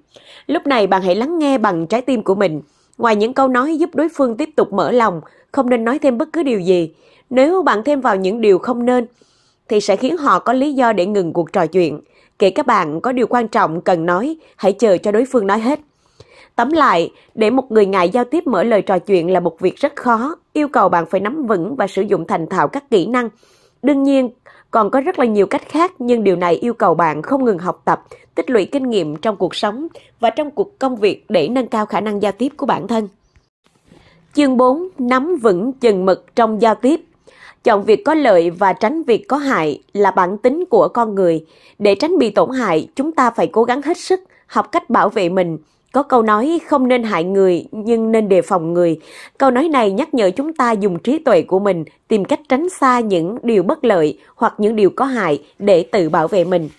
lúc này bạn hãy lắng nghe bằng trái tim của mình. Ngoài những câu nói giúp đối phương tiếp tục mở lòng, không nên nói thêm bất cứ điều gì. Nếu bạn thêm vào những điều không nên, thì sẽ khiến họ có lý do để ngừng cuộc trò chuyện kể các bạn có điều quan trọng cần nói, hãy chờ cho đối phương nói hết. Tóm lại, để một người ngại giao tiếp mở lời trò chuyện là một việc rất khó, yêu cầu bạn phải nắm vững và sử dụng thành thạo các kỹ năng. Đương nhiên, còn có rất là nhiều cách khác nhưng điều này yêu cầu bạn không ngừng học tập, tích lũy kinh nghiệm trong cuộc sống và trong cuộc công việc để nâng cao khả năng giao tiếp của bản thân. Chương 4: Nắm vững chừng mực trong giao tiếp chọn việc có lợi và tránh việc có hại là bản tính của con người. Để tránh bị tổn hại, chúng ta phải cố gắng hết sức, học cách bảo vệ mình. Có câu nói không nên hại người nhưng nên đề phòng người. Câu nói này nhắc nhở chúng ta dùng trí tuệ của mình tìm cách tránh xa những điều bất lợi hoặc những điều có hại để tự bảo vệ mình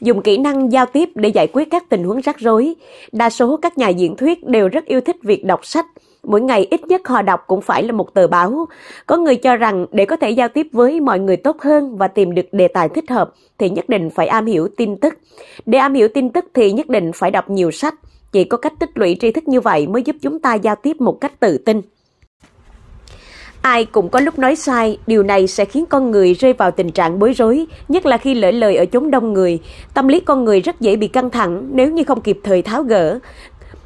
dùng kỹ năng giao tiếp để giải quyết các tình huống rắc rối. Đa số các nhà diễn thuyết đều rất yêu thích việc đọc sách mỗi ngày ít nhất họ đọc cũng phải là một tờ báo. Có người cho rằng để có thể giao tiếp với mọi người tốt hơn và tìm được đề tài thích hợp thì nhất định phải am hiểu tin tức. Để am hiểu tin tức thì nhất định phải đọc nhiều sách. Chỉ có cách tích lũy tri thức như vậy mới giúp chúng ta giao tiếp một cách tự tin. Ai cũng có lúc nói sai, điều này sẽ khiến con người rơi vào tình trạng bối rối, nhất là khi lỡ lời ở chốn đông người. Tâm lý con người rất dễ bị căng thẳng nếu như không kịp thời tháo gỡ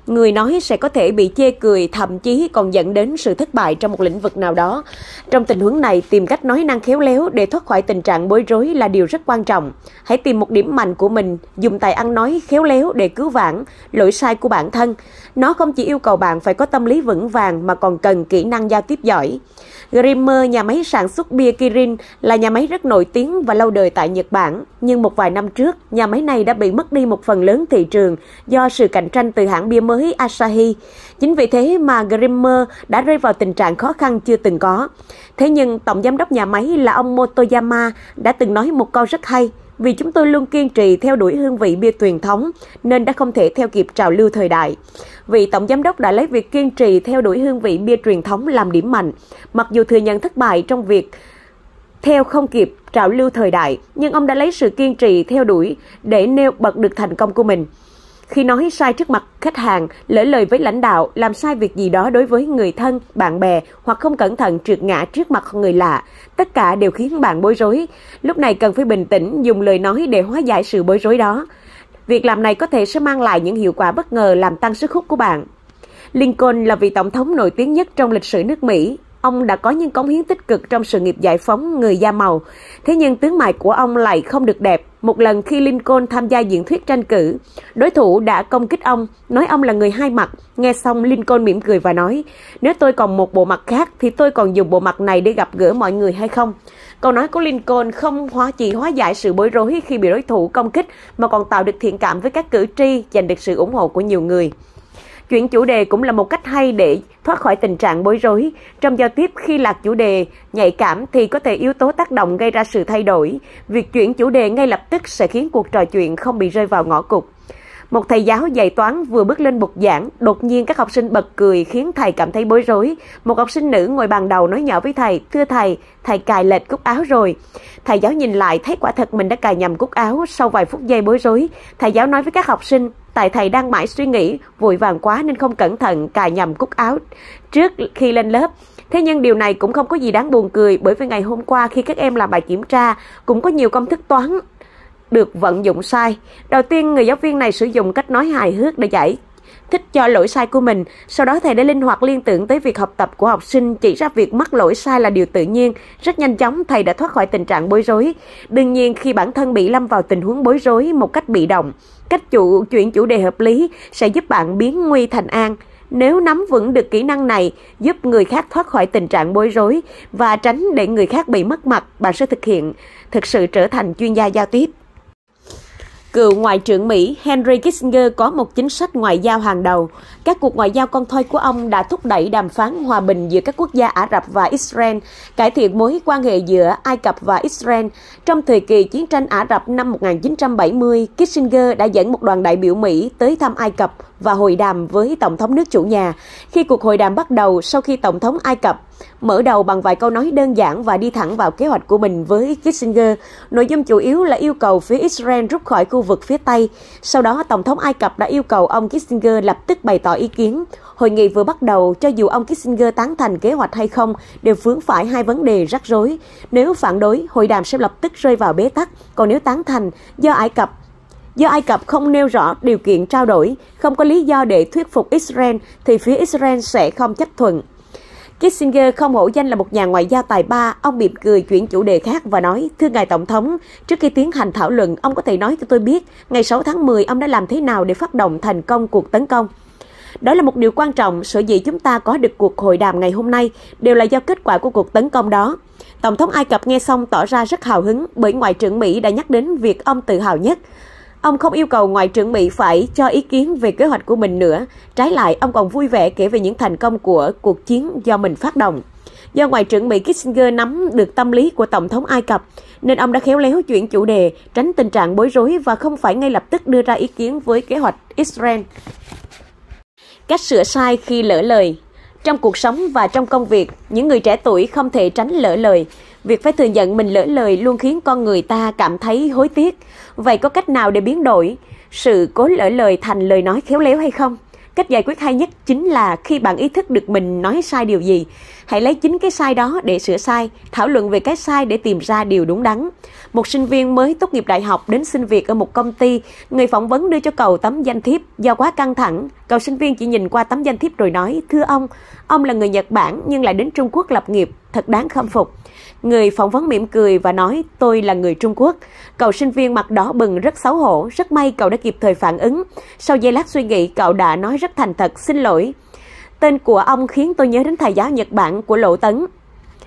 người nói sẽ có thể bị chê cười, thậm chí còn dẫn đến sự thất bại trong một lĩnh vực nào đó. Trong tình huống này, tìm cách nói năng khéo léo để thoát khỏi tình trạng bối rối là điều rất quan trọng. Hãy tìm một điểm mạnh của mình, dùng tài ăn nói khéo léo để cứu vãn lỗi sai của bản thân. Nó không chỉ yêu cầu bạn phải có tâm lý vững vàng mà còn cần kỹ năng giao tiếp giỏi. Grimmer, nhà máy sản xuất bia Kirin, là nhà máy rất nổi tiếng và lâu đời tại Nhật Bản. Nhưng một vài năm trước, nhà máy này đã bị mất đi một phần lớn thị trường do sự cạnh tranh từ hãng bia mới Asahi. Chính vì thế mà Grimmer đã rơi vào tình trạng khó khăn chưa từng có. Thế nhưng, tổng giám đốc nhà máy là ông Motoyama đã từng nói một câu rất hay, vì chúng tôi luôn kiên trì theo đuổi hương vị bia truyền thống nên đã không thể theo kịp trào lưu thời đại. Vị tổng giám đốc đã lấy việc kiên trì theo đuổi hương vị bia truyền thống làm điểm mạnh, mặc dù thừa nhận thất bại trong việc theo không kịp trào lưu thời đại, nhưng ông đã lấy sự kiên trì theo đuổi để nêu bật được thành công của mình. Khi nói sai trước mặt khách hàng, lỡ lời với lãnh đạo, làm sai việc gì đó đối với người thân, bạn bè hoặc không cẩn thận trượt ngã trước mặt người lạ, tất cả đều khiến bạn bối rối. Lúc này cần phải bình tĩnh, dùng lời nói để hóa giải sự bối rối đó. Việc làm này có thể sẽ mang lại những hiệu quả bất ngờ làm tăng sức hút của bạn. Lincoln là vị tổng thống nổi tiếng nhất trong lịch sử nước Mỹ. Ông đã có những cống hiến tích cực trong sự nghiệp giải phóng người da màu. Thế nhưng tướng mày của ông lại không được đẹp một lần khi Lincoln tham gia diễn thuyết tranh cử. Đối thủ đã công kích ông, nói ông là người hai mặt. Nghe xong, Lincoln mỉm cười và nói, nếu tôi còn một bộ mặt khác thì tôi còn dùng bộ mặt này để gặp gỡ mọi người hay không? Câu nói của Lincoln không hóa chỉ hóa giải sự bối rối khi bị đối thủ công kích mà còn tạo được thiện cảm với các cử tri, giành được sự ủng hộ của nhiều người. Chuyển chủ đề cũng là một cách hay để thoát khỏi tình trạng bối rối. Trong giao tiếp khi lạc chủ đề, nhạy cảm thì có thể yếu tố tác động gây ra sự thay đổi. Việc chuyển chủ đề ngay lập tức sẽ khiến cuộc trò chuyện không bị rơi vào ngõ cụt. Một thầy giáo dạy toán vừa bước lên bục giảng, đột nhiên các học sinh bật cười khiến thầy cảm thấy bối rối. Một học sinh nữ ngồi bàn đầu nói nhỏ với thầy, thưa thầy, thầy cài lệch cúc áo rồi. Thầy giáo nhìn lại thấy quả thật mình đã cài nhầm cúc áo sau vài phút giây bối rối. Thầy giáo nói với các học sinh, Tại thầy đang mãi suy nghĩ, vội vàng quá nên không cẩn thận cài nhầm cúc áo trước khi lên lớp. Thế nhưng điều này cũng không có gì đáng buồn cười bởi vì ngày hôm qua khi các em làm bài kiểm tra cũng có nhiều công thức toán được vận dụng sai. Đầu tiên người giáo viên này sử dụng cách nói hài hước để giải thích cho lỗi sai của mình, sau đó thầy đã linh hoạt liên tưởng tới việc học tập của học sinh, chỉ ra việc mắc lỗi sai là điều tự nhiên, rất nhanh chóng thầy đã thoát khỏi tình trạng bối rối. Đương nhiên khi bản thân bị lâm vào tình huống bối rối một cách bị động, Cách chủ chuyển chủ đề hợp lý sẽ giúp bạn biến nguy thành an. Nếu nắm vững được kỹ năng này, giúp người khác thoát khỏi tình trạng bối rối và tránh để người khác bị mất mặt, bạn sẽ thực hiện thực sự trở thành chuyên gia giao tiếp. Cựu Ngoại trưởng Mỹ Henry Kissinger có một chính sách ngoại giao hàng đầu. Các cuộc ngoại giao con thoi của ông đã thúc đẩy đàm phán hòa bình giữa các quốc gia Ả Rập và Israel, cải thiện mối quan hệ giữa Ai Cập và Israel. Trong thời kỳ chiến tranh Ả Rập năm 1970, Kissinger đã dẫn một đoàn đại biểu Mỹ tới thăm Ai Cập và hội đàm với Tổng thống nước chủ nhà. Khi cuộc hội đàm bắt đầu, sau khi Tổng thống Ai Cập Mở đầu bằng vài câu nói đơn giản và đi thẳng vào kế hoạch của mình với Kissinger, nội dung chủ yếu là yêu cầu phía Israel rút khỏi khu vực phía Tây. Sau đó, Tổng thống Ai Cập đã yêu cầu ông Kissinger lập tức bày tỏ ý kiến. Hội nghị vừa bắt đầu, cho dù ông Kissinger tán thành kế hoạch hay không, đều vướng phải hai vấn đề rắc rối. Nếu phản đối, hội đàm sẽ lập tức rơi vào bế tắc, còn nếu tán thành, do Ai Cập Do Ai Cập không nêu rõ điều kiện trao đổi, không có lý do để thuyết phục Israel thì phía Israel sẽ không chấp thuận. Kissinger không hổ danh là một nhà ngoại giao tài ba, ông mỉm cười chuyển chủ đề khác và nói, thưa ngài Tổng thống, trước khi tiến hành thảo luận, ông có thể nói cho tôi biết, ngày 6 tháng 10 ông đã làm thế nào để phát động thành công cuộc tấn công? Đó là một điều quan trọng, sở dĩ chúng ta có được cuộc hội đàm ngày hôm nay đều là do kết quả của cuộc tấn công đó. Tổng thống Ai Cập nghe xong tỏ ra rất hào hứng bởi Ngoại trưởng Mỹ đã nhắc đến việc ông tự hào nhất. Ông không yêu cầu Ngoại trưởng Mỹ phải cho ý kiến về kế hoạch của mình nữa. Trái lại, ông còn vui vẻ kể về những thành công của cuộc chiến do mình phát động. Do Ngoại trưởng Mỹ Kissinger nắm được tâm lý của Tổng thống Ai Cập, nên ông đã khéo léo chuyển chủ đề, tránh tình trạng bối rối và không phải ngay lập tức đưa ra ý kiến với kế hoạch Israel. Cách sửa sai khi lỡ lời Trong cuộc sống và trong công việc, những người trẻ tuổi không thể tránh lỡ lời. Việc phải thừa nhận mình lỡ lời luôn khiến con người ta cảm thấy hối tiếc. Vậy có cách nào để biến đổi sự cố lỡ lời thành lời nói khéo léo hay không? Cách giải quyết hay nhất chính là khi bạn ý thức được mình nói sai điều gì, hãy lấy chính cái sai đó để sửa sai, thảo luận về cái sai để tìm ra điều đúng đắn. Một sinh viên mới tốt nghiệp đại học đến xin việc ở một công ty, người phỏng vấn đưa cho cậu tấm danh thiếp do quá căng thẳng, cậu sinh viên chỉ nhìn qua tấm danh thiếp rồi nói: "Thưa ông, ông là người Nhật Bản nhưng lại đến Trung Quốc lập nghiệp, thật đáng khâm phục." Người phỏng vấn mỉm cười và nói: "Tôi là người Trung Quốc." Cậu sinh viên mặt đỏ bừng rất xấu hổ, rất may cậu đã kịp thời phản ứng. Sau giây lát suy nghĩ, cậu đã nói rất thành thật, xin lỗi. Tên của ông khiến tôi nhớ đến thầy giáo Nhật Bản của Lộ Tấn.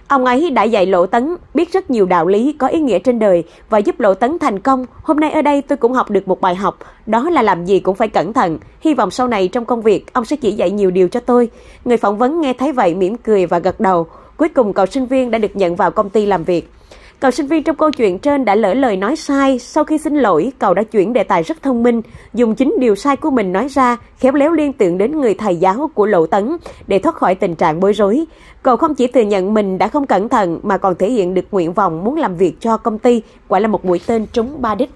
Ông ấy đã dạy Lộ Tấn biết rất nhiều đạo lý có ý nghĩa trên đời và giúp Lộ Tấn thành công. Hôm nay ở đây tôi cũng học được một bài học, đó là làm gì cũng phải cẩn thận. Hy vọng sau này trong công việc ông sẽ chỉ dạy nhiều điều cho tôi. Người phỏng vấn nghe thấy vậy mỉm cười và gật đầu. Cuối cùng cậu sinh viên đã được nhận vào công ty làm việc. Cậu sinh viên trong câu chuyện trên đã lỡ lời nói sai, sau khi xin lỗi, cậu đã chuyển đề tài rất thông minh, dùng chính điều sai của mình nói ra, khéo léo liên tưởng đến người thầy giáo của Lộ Tấn để thoát khỏi tình trạng bối rối. Cậu không chỉ thừa nhận mình đã không cẩn thận mà còn thể hiện được nguyện vọng muốn làm việc cho công ty, quả là một mũi tên trúng ba đích.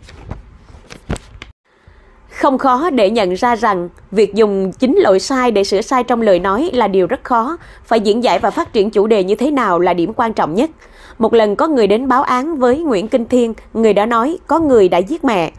Không khó để nhận ra rằng việc dùng chính lỗi sai để sửa sai trong lời nói là điều rất khó, phải diễn giải và phát triển chủ đề như thế nào là điểm quan trọng nhất. Một lần có người đến báo án với Nguyễn Kinh Thiên, người đã nói có người đã giết mẹ.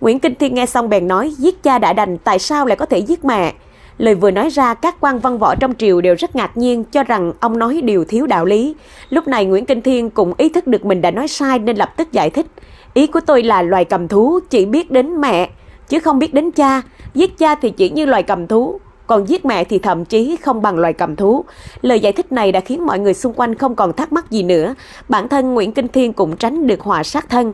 Nguyễn Kinh Thiên nghe xong bèn nói giết cha đã đành, tại sao lại có thể giết mẹ? Lời vừa nói ra, các quan văn võ trong triều đều rất ngạc nhiên cho rằng ông nói điều thiếu đạo lý. Lúc này Nguyễn Kinh Thiên cũng ý thức được mình đã nói sai nên lập tức giải thích. Ý của tôi là loài cầm thú chỉ biết đến mẹ, chứ không biết đến cha. Giết cha thì chỉ như loài cầm thú, còn giết mẹ thì thậm chí không bằng loài cầm thú. Lời giải thích này đã khiến mọi người xung quanh không còn thắc mắc gì nữa. Bản thân Nguyễn Kinh Thiên cũng tránh được họa sát thân.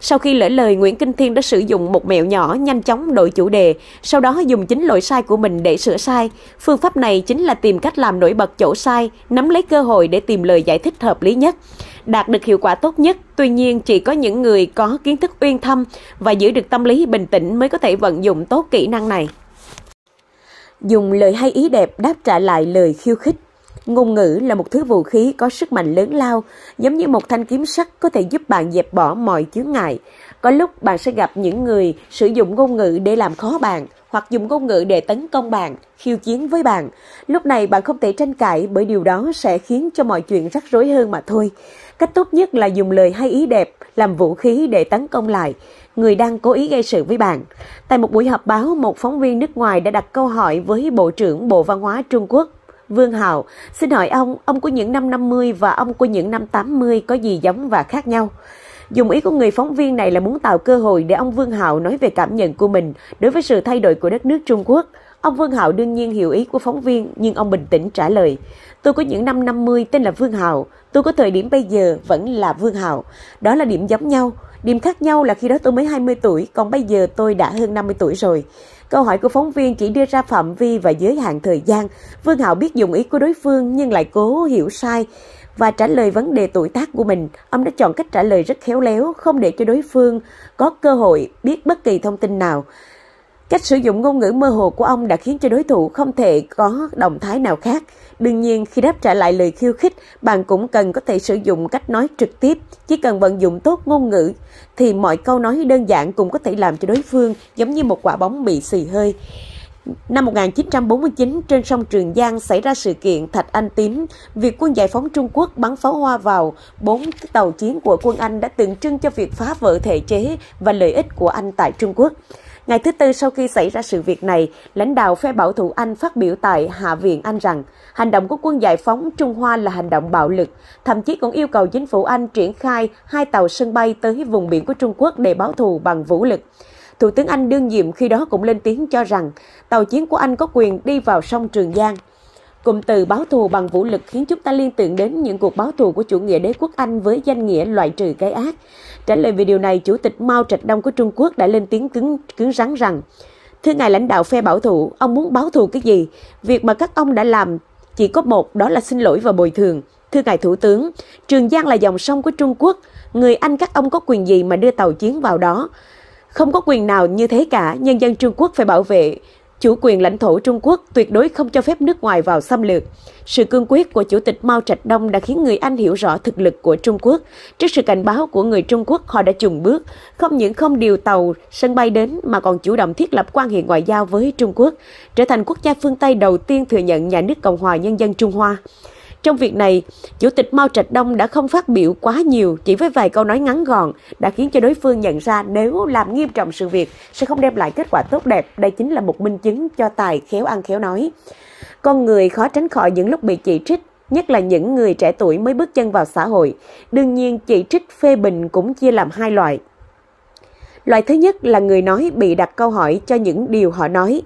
Sau khi lỡ lời, Nguyễn Kinh Thiên đã sử dụng một mẹo nhỏ nhanh chóng đổi chủ đề, sau đó dùng chính lỗi sai của mình để sửa sai. Phương pháp này chính là tìm cách làm nổi bật chỗ sai, nắm lấy cơ hội để tìm lời giải thích hợp lý nhất đạt được hiệu quả tốt nhất. Tuy nhiên, chỉ có những người có kiến thức uyên thâm và giữ được tâm lý bình tĩnh mới có thể vận dụng tốt kỹ năng này dùng lời hay ý đẹp đáp trả lại lời khiêu khích. Ngôn ngữ là một thứ vũ khí có sức mạnh lớn lao, giống như một thanh kiếm sắt có thể giúp bạn dẹp bỏ mọi chướng ngại. Có lúc bạn sẽ gặp những người sử dụng ngôn ngữ để làm khó bạn, hoặc dùng ngôn ngữ để tấn công bạn, khiêu chiến với bạn. Lúc này bạn không thể tranh cãi bởi điều đó sẽ khiến cho mọi chuyện rắc rối hơn mà thôi. Cách tốt nhất là dùng lời hay ý đẹp làm vũ khí để tấn công lại người đang cố ý gây sự với bạn. Tại một buổi họp báo, một phóng viên nước ngoài đã đặt câu hỏi với Bộ trưởng Bộ Văn hóa Trung Quốc Vương Hào: xin hỏi ông, ông của những năm 50 và ông của những năm 80 có gì giống và khác nhau? Dùng ý của người phóng viên này là muốn tạo cơ hội để ông Vương Hạo nói về cảm nhận của mình đối với sự thay đổi của đất nước Trung Quốc. Ông Vương Hạo đương nhiên hiểu ý của phóng viên, nhưng ông bình tĩnh trả lời. Tôi có những năm 50 tên là Vương Hạo, tôi có thời điểm bây giờ vẫn là Vương Hạo. Đó là điểm giống nhau. Điểm khác nhau là khi đó tôi mới 20 tuổi, còn bây giờ tôi đã hơn 50 tuổi rồi. Câu hỏi của phóng viên chỉ đưa ra phạm vi và giới hạn thời gian. Vương Hạo biết dùng ý của đối phương nhưng lại cố hiểu sai và trả lời vấn đề tuổi tác của mình. Ông đã chọn cách trả lời rất khéo léo, không để cho đối phương có cơ hội biết bất kỳ thông tin nào. Cách sử dụng ngôn ngữ mơ hồ của ông đã khiến cho đối thủ không thể có động thái nào khác. Đương nhiên, khi đáp trả lại lời khiêu khích, bạn cũng cần có thể sử dụng cách nói trực tiếp. Chỉ cần vận dụng tốt ngôn ngữ, thì mọi câu nói đơn giản cũng có thể làm cho đối phương giống như một quả bóng bị xì hơi. Năm 1949, trên sông Trường Giang xảy ra sự kiện Thạch Anh Tím. Việc quân giải phóng Trung Quốc bắn pháo hoa vào bốn tàu chiến của quân Anh đã tượng trưng cho việc phá vỡ thể chế và lợi ích của Anh tại Trung Quốc. Ngày thứ Tư sau khi xảy ra sự việc này, lãnh đạo phe bảo thủ Anh phát biểu tại Hạ viện Anh rằng hành động của quân giải phóng Trung Hoa là hành động bạo lực, thậm chí cũng yêu cầu chính phủ Anh triển khai hai tàu sân bay tới vùng biển của Trung Quốc để báo thù bằng vũ lực. Thủ tướng Anh đương nhiệm khi đó cũng lên tiếng cho rằng tàu chiến của Anh có quyền đi vào sông Trường Giang. Cụm từ báo thù bằng vũ lực khiến chúng ta liên tưởng đến những cuộc báo thù của chủ nghĩa đế quốc Anh với danh nghĩa loại trừ cái ác. Trả lời video này, Chủ tịch Mao Trạch Đông của Trung Quốc đã lên tiếng cứng cứng rắn rằng Thưa ngài lãnh đạo phe bảo thủ, ông muốn báo thù cái gì? Việc mà các ông đã làm chỉ có một, đó là xin lỗi và bồi thường. Thưa ngài Thủ tướng, Trường Giang là dòng sông của Trung Quốc, người Anh các ông có quyền gì mà đưa tàu chiến vào đó? Không có quyền nào như thế cả, nhân dân Trung Quốc phải bảo vệ chủ quyền lãnh thổ Trung Quốc tuyệt đối không cho phép nước ngoài vào xâm lược. Sự cương quyết của Chủ tịch Mao Trạch Đông đã khiến người Anh hiểu rõ thực lực của Trung Quốc. Trước sự cảnh báo của người Trung Quốc, họ đã chùng bước, không những không điều tàu, sân bay đến mà còn chủ động thiết lập quan hệ ngoại giao với Trung Quốc, trở thành quốc gia phương Tây đầu tiên thừa nhận nhà nước Cộng hòa Nhân dân Trung Hoa. Trong việc này, Chủ tịch Mao Trạch Đông đã không phát biểu quá nhiều, chỉ với vài câu nói ngắn gọn đã khiến cho đối phương nhận ra nếu làm nghiêm trọng sự việc sẽ không đem lại kết quả tốt đẹp. Đây chính là một minh chứng cho tài khéo ăn khéo nói. Con người khó tránh khỏi những lúc bị chỉ trích, nhất là những người trẻ tuổi mới bước chân vào xã hội. Đương nhiên, chỉ trích phê bình cũng chia làm hai loại. Loại thứ nhất là người nói bị đặt câu hỏi cho những điều họ nói.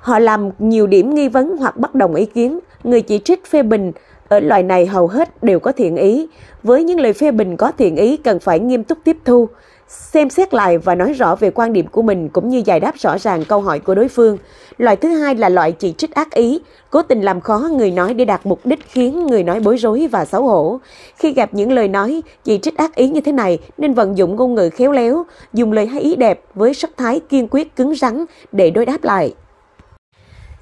Họ làm nhiều điểm nghi vấn hoặc bất đồng ý kiến, người chỉ trích phê bình ở loại này hầu hết đều có thiện ý. Với những lời phê bình có thiện ý cần phải nghiêm túc tiếp thu, xem xét lại và nói rõ về quan điểm của mình cũng như giải đáp rõ ràng câu hỏi của đối phương. Loại thứ hai là loại chỉ trích ác ý, cố tình làm khó người nói để đạt mục đích khiến người nói bối rối và xấu hổ. Khi gặp những lời nói chỉ trích ác ý như thế này nên vận dụng ngôn ngữ khéo léo, dùng lời hay ý đẹp với sắc thái kiên quyết cứng rắn để đối đáp lại.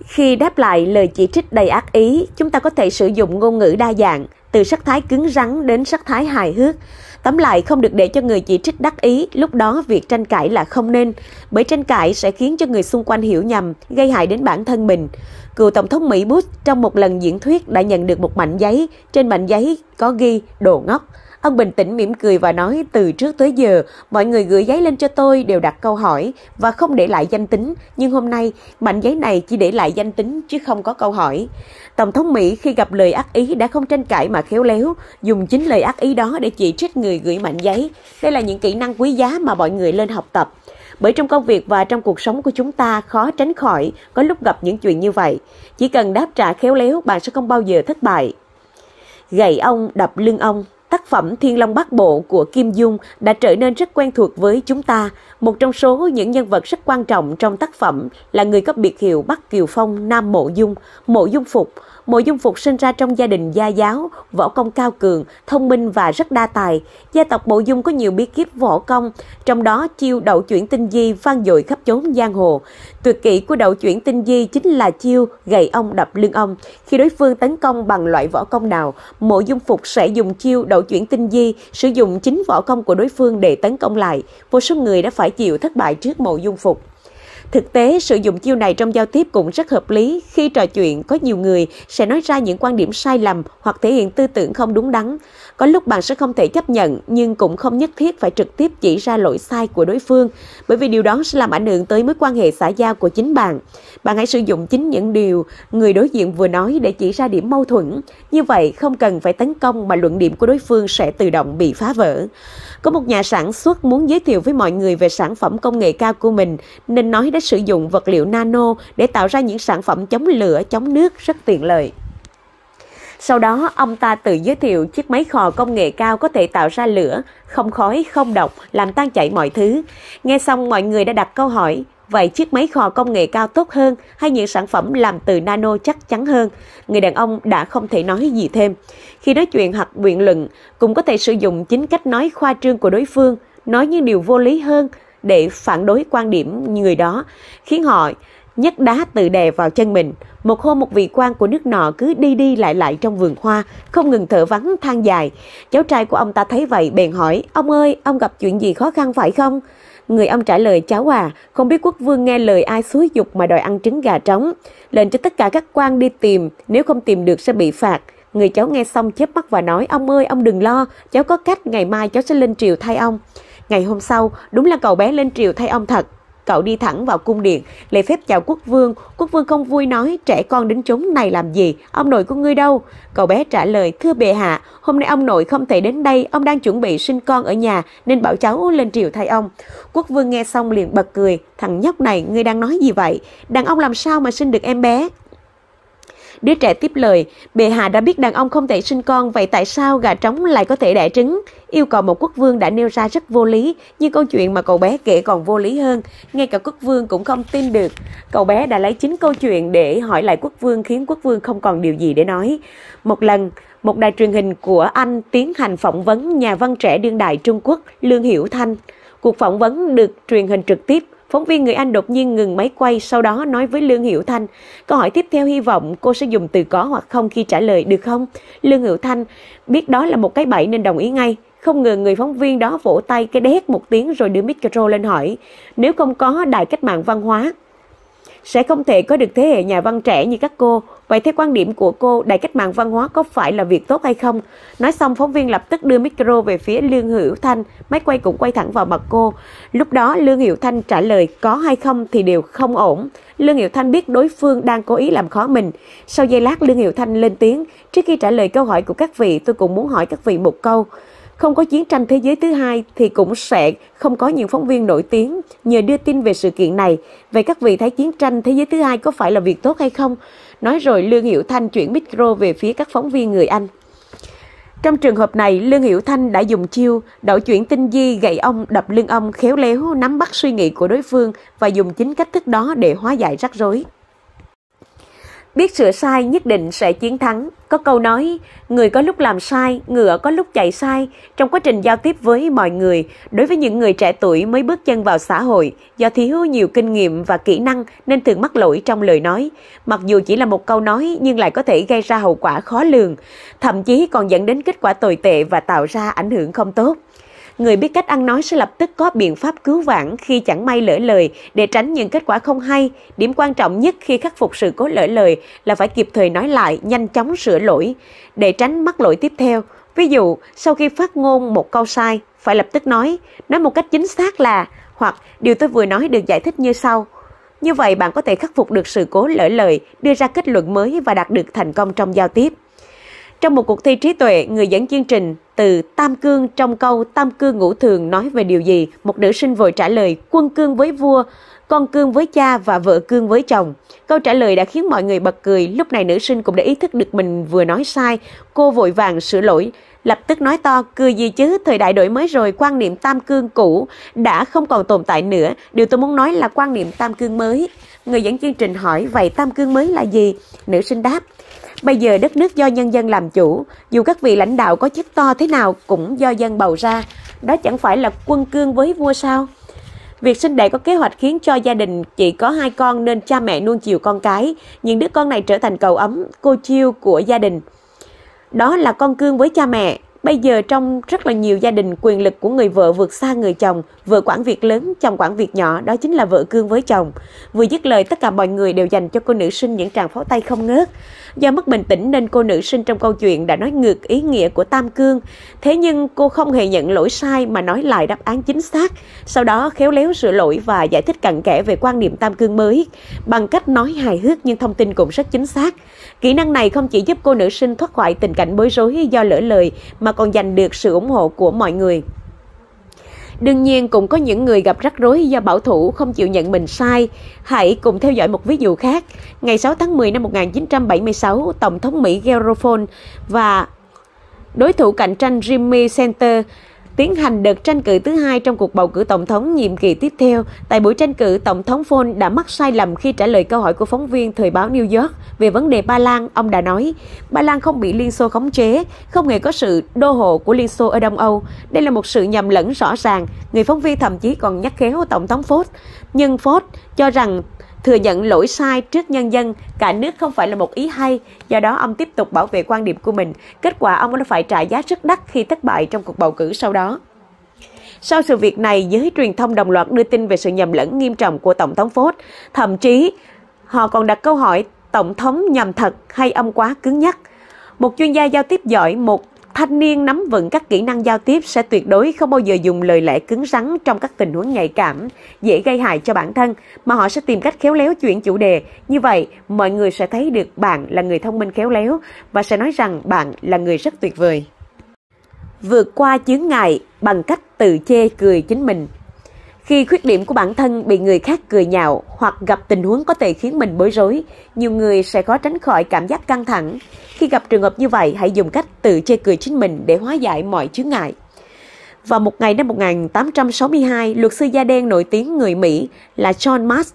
Khi đáp lại lời chỉ trích đầy ác ý, chúng ta có thể sử dụng ngôn ngữ đa dạng, từ sắc thái cứng rắn đến sắc thái hài hước. Tóm lại không được để cho người chỉ trích đắc ý, lúc đó việc tranh cãi là không nên, bởi tranh cãi sẽ khiến cho người xung quanh hiểu nhầm, gây hại đến bản thân mình. Cựu Tổng thống Mỹ Bush trong một lần diễn thuyết đã nhận được một mảnh giấy, trên mảnh giấy có ghi đồ ngốc. Ông bình tĩnh mỉm cười và nói từ trước tới giờ, mọi người gửi giấy lên cho tôi đều đặt câu hỏi và không để lại danh tính, nhưng hôm nay mảnh giấy này chỉ để lại danh tính chứ không có câu hỏi. Tổng thống Mỹ khi gặp lời ác ý đã không tranh cãi mà khéo léo, dùng chính lời ác ý đó để chỉ trích người gửi mảnh giấy. Đây là những kỹ năng quý giá mà mọi người lên học tập bởi trong công việc và trong cuộc sống của chúng ta khó tránh khỏi có lúc gặp những chuyện như vậy. Chỉ cần đáp trả khéo léo bạn sẽ không bao giờ thất bại. Gậy ông đập lưng ông tác phẩm Thiên Long Bát Bộ của Kim Dung đã trở nên rất quen thuộc với chúng ta. Một trong số những nhân vật rất quan trọng trong tác phẩm là người có biệt hiệu Bắc Kiều Phong Nam Mộ Dung, Mộ Dung Phục – Mộ Dung Phục sinh ra trong gia đình gia giáo, võ công cao cường, thông minh và rất đa tài. Gia tộc Mộ Dung có nhiều bí kíp võ công, trong đó chiêu đậu chuyển tinh di vang dội khắp chốn giang hồ. Tuyệt kỹ của đậu chuyển tinh di chính là chiêu gậy ông đập lưng ông. Khi đối phương tấn công bằng loại võ công nào, Mộ Dung Phục sẽ dùng chiêu đậu chuyển tinh di, sử dụng chính võ công của đối phương để tấn công lại. Một số người đã phải chịu thất bại trước Mộ Dung Phục. Thực tế, sử dụng chiêu này trong giao tiếp cũng rất hợp lý khi trò chuyện có nhiều người sẽ nói ra những quan điểm sai lầm hoặc thể hiện tư tưởng không đúng đắn. Có lúc bạn sẽ không thể chấp nhận nhưng cũng không nhất thiết phải trực tiếp chỉ ra lỗi sai của đối phương bởi vì điều đó sẽ làm ảnh hưởng tới mối quan hệ xã giao của chính bạn. Bạn hãy sử dụng chính những điều người đối diện vừa nói để chỉ ra điểm mâu thuẫn. Như vậy không cần phải tấn công mà luận điểm của đối phương sẽ tự động bị phá vỡ. Có một nhà sản xuất muốn giới thiệu với mọi người về sản phẩm công nghệ cao của mình nên nói đã sử dụng vật liệu nano để tạo ra những sản phẩm chống lửa, chống nước rất tiện lợi. Sau đó, ông ta tự giới thiệu chiếc máy khò công nghệ cao có thể tạo ra lửa, không khói, không độc, làm tan chảy mọi thứ. Nghe xong mọi người đã đặt câu hỏi, Vậy chiếc máy kho công nghệ cao tốt hơn hay những sản phẩm làm từ nano chắc chắn hơn? Người đàn ông đã không thể nói gì thêm. Khi nói chuyện hoặc biện luận, cũng có thể sử dụng chính cách nói khoa trương của đối phương, nói những điều vô lý hơn để phản đối quan điểm người đó, khiến họ nhấc đá tự đè vào chân mình. Một hôm một vị quan của nước nọ cứ đi đi lại lại trong vườn hoa, không ngừng thở vắng than dài. Cháu trai của ông ta thấy vậy bèn hỏi, ông ơi, ông gặp chuyện gì khó khăn phải không? Người ông trả lời cháu à, không biết quốc vương nghe lời ai xúi dục mà đòi ăn trứng gà trống. Lệnh cho tất cả các quan đi tìm, nếu không tìm được sẽ bị phạt. Người cháu nghe xong chớp mắt và nói, ông ơi, ông đừng lo, cháu có cách, ngày mai cháu sẽ lên triều thay ông. Ngày hôm sau, đúng là cậu bé lên triều thay ông thật cậu đi thẳng vào cung điện, lễ phép chào quốc vương. Quốc vương không vui nói, trẻ con đến chốn này làm gì, ông nội của ngươi đâu? Cậu bé trả lời, thưa bệ hạ, hôm nay ông nội không thể đến đây, ông đang chuẩn bị sinh con ở nhà nên bảo cháu lên triều thay ông. Quốc vương nghe xong liền bật cười, thằng nhóc này ngươi đang nói gì vậy? Đàn ông làm sao mà sinh được em bé? Đứa trẻ tiếp lời, bệ hạ đã biết đàn ông không thể sinh con, vậy tại sao gà trống lại có thể đẻ trứng? Yêu cầu một quốc vương đã nêu ra rất vô lý, nhưng câu chuyện mà cậu bé kể còn vô lý hơn. Ngay cả quốc vương cũng không tin được. Cậu bé đã lấy chính câu chuyện để hỏi lại quốc vương khiến quốc vương không còn điều gì để nói. Một lần, một đài truyền hình của Anh tiến hành phỏng vấn nhà văn trẻ đương đại Trung Quốc Lương Hiểu Thanh. Cuộc phỏng vấn được truyền hình trực tiếp Phóng viên người Anh đột nhiên ngừng máy quay, sau đó nói với Lương Hiểu Thanh. Câu hỏi tiếp theo hy vọng cô sẽ dùng từ có hoặc không khi trả lời được không? Lương Hiểu Thanh biết đó là một cái bẫy nên đồng ý ngay. Không ngờ người phóng viên đó vỗ tay cái đét một tiếng rồi đưa micro lên hỏi. Nếu không có đại cách mạng văn hóa, sẽ không thể có được thế hệ nhà văn trẻ như các cô. Vậy theo quan điểm của cô, đại cách mạng văn hóa có phải là việc tốt hay không? Nói xong, phóng viên lập tức đưa micro về phía Lương Hữu Thanh, máy quay cũng quay thẳng vào mặt cô. Lúc đó, Lương Hữu Thanh trả lời có hay không thì đều không ổn. Lương Hiệu Thanh biết đối phương đang cố ý làm khó mình. Sau giây lát Lương Hiệu Thanh lên tiếng, trước khi trả lời câu hỏi của các vị, tôi cũng muốn hỏi các vị một câu. Không có chiến tranh thế giới thứ hai thì cũng sẽ không có những phóng viên nổi tiếng nhờ đưa tin về sự kiện này. Vậy các vị thấy chiến tranh thế giới thứ hai có phải là việc tốt hay không? Nói rồi Lương Hiểu Thanh chuyển micro về phía các phóng viên người Anh. Trong trường hợp này, Lương Hiểu Thanh đã dùng chiêu đổi chuyển tinh di gậy ông đập lưng ông khéo léo nắm bắt suy nghĩ của đối phương và dùng chính cách thức đó để hóa giải rắc rối biết sửa sai nhất định sẽ chiến thắng. Có câu nói, người có lúc làm sai, ngựa có lúc chạy sai. Trong quá trình giao tiếp với mọi người, đối với những người trẻ tuổi mới bước chân vào xã hội, do thiếu nhiều kinh nghiệm và kỹ năng nên thường mắc lỗi trong lời nói. Mặc dù chỉ là một câu nói nhưng lại có thể gây ra hậu quả khó lường, thậm chí còn dẫn đến kết quả tồi tệ và tạo ra ảnh hưởng không tốt người biết cách ăn nói sẽ lập tức có biện pháp cứu vãn khi chẳng may lỡ lời để tránh những kết quả không hay. Điểm quan trọng nhất khi khắc phục sự cố lỡ lời là phải kịp thời nói lại, nhanh chóng sửa lỗi để tránh mắc lỗi tiếp theo. Ví dụ, sau khi phát ngôn một câu sai, phải lập tức nói, nói một cách chính xác là hoặc điều tôi vừa nói được giải thích như sau. Như vậy bạn có thể khắc phục được sự cố lỡ lời, đưa ra kết luận mới và đạt được thành công trong giao tiếp. Trong một cuộc thi trí tuệ, người dẫn chương trình từ Tam Cương trong câu Tam Cương ngũ thường nói về điều gì? Một nữ sinh vội trả lời quân cương với vua, con cương với cha và vợ cương với chồng. Câu trả lời đã khiến mọi người bật cười. Lúc này nữ sinh cũng đã ý thức được mình vừa nói sai. Cô vội vàng sửa lỗi, lập tức nói to cười gì chứ thời đại đổi mới rồi quan niệm tam cương cũ đã không còn tồn tại nữa điều tôi muốn nói là quan niệm tam cương mới người dẫn chương trình hỏi vậy tam cương mới là gì nữ sinh đáp Bây giờ đất nước do nhân dân làm chủ, dù các vị lãnh đạo có chức to thế nào cũng do dân bầu ra, đó chẳng phải là quân cương với vua sao? Việc sinh đệ có kế hoạch khiến cho gia đình chỉ có hai con nên cha mẹ nuông chiều con cái, những đứa con này trở thành cầu ấm, cô chiêu của gia đình. Đó là con cương với cha mẹ, Bây giờ trong rất là nhiều gia đình quyền lực của người vợ vượt xa người chồng, vợ quản việc lớn, chồng quản việc nhỏ, đó chính là vợ cương với chồng. Vừa dứt lời tất cả mọi người đều dành cho cô nữ sinh những tràng pháo tay không ngớt. Do mất bình tĩnh nên cô nữ sinh trong câu chuyện đã nói ngược ý nghĩa của Tam Cương. Thế nhưng cô không hề nhận lỗi sai mà nói lại đáp án chính xác. Sau đó khéo léo sửa lỗi và giải thích cặn kẽ về quan niệm Tam Cương mới bằng cách nói hài hước nhưng thông tin cũng rất chính xác. Kỹ năng này không chỉ giúp cô nữ sinh thoát khỏi tình cảnh bối rối do lỡ lời mà còn giành được sự ủng hộ của mọi người. Đương nhiên cũng có những người gặp rắc rối do bảo thủ không chịu nhận mình sai. Hãy cùng theo dõi một ví dụ khác. Ngày 6 tháng 10 năm 1976, Tổng thống Mỹ Gerald Ford và đối thủ cạnh tranh Jimmy Center tiến hành đợt tranh cử thứ hai trong cuộc bầu cử tổng thống nhiệm kỳ tiếp theo. Tại buổi tranh cử, Tổng thống Phone đã mắc sai lầm khi trả lời câu hỏi của phóng viên Thời báo New York về vấn đề Ba Lan. Ông đã nói, Ba Lan không bị Liên Xô khống chế, không hề có sự đô hộ của Liên Xô ở Đông Âu. Đây là một sự nhầm lẫn rõ ràng. Người phóng viên thậm chí còn nhắc khéo Tổng thống Ford. Nhưng Ford cho rằng Thừa nhận lỗi sai trước nhân dân, cả nước không phải là một ý hay, do đó ông tiếp tục bảo vệ quan điểm của mình. Kết quả ông đã phải trả giá rất đắt khi thất bại trong cuộc bầu cử sau đó. Sau sự việc này, giới truyền thông đồng loạt đưa tin về sự nhầm lẫn nghiêm trọng của Tổng thống Ford. Thậm chí, họ còn đặt câu hỏi Tổng thống nhầm thật hay ông quá cứng nhắc. Một chuyên gia giao tiếp giỏi, một thanh niên nắm vững các kỹ năng giao tiếp sẽ tuyệt đối không bao giờ dùng lời lẽ cứng rắn trong các tình huống nhạy cảm, dễ gây hại cho bản thân, mà họ sẽ tìm cách khéo léo chuyển chủ đề. Như vậy, mọi người sẽ thấy được bạn là người thông minh khéo léo và sẽ nói rằng bạn là người rất tuyệt vời. Vượt qua chướng ngại bằng cách tự chê cười chính mình. Khi khuyết điểm của bản thân bị người khác cười nhạo hoặc gặp tình huống có thể khiến mình bối rối, nhiều người sẽ khó tránh khỏi cảm giác căng thẳng. Khi gặp trường hợp như vậy, hãy dùng cách tự chê cười chính mình để hóa giải mọi chướng ngại. Vào một ngày năm 1862, luật sư da đen nổi tiếng người Mỹ là John Marsh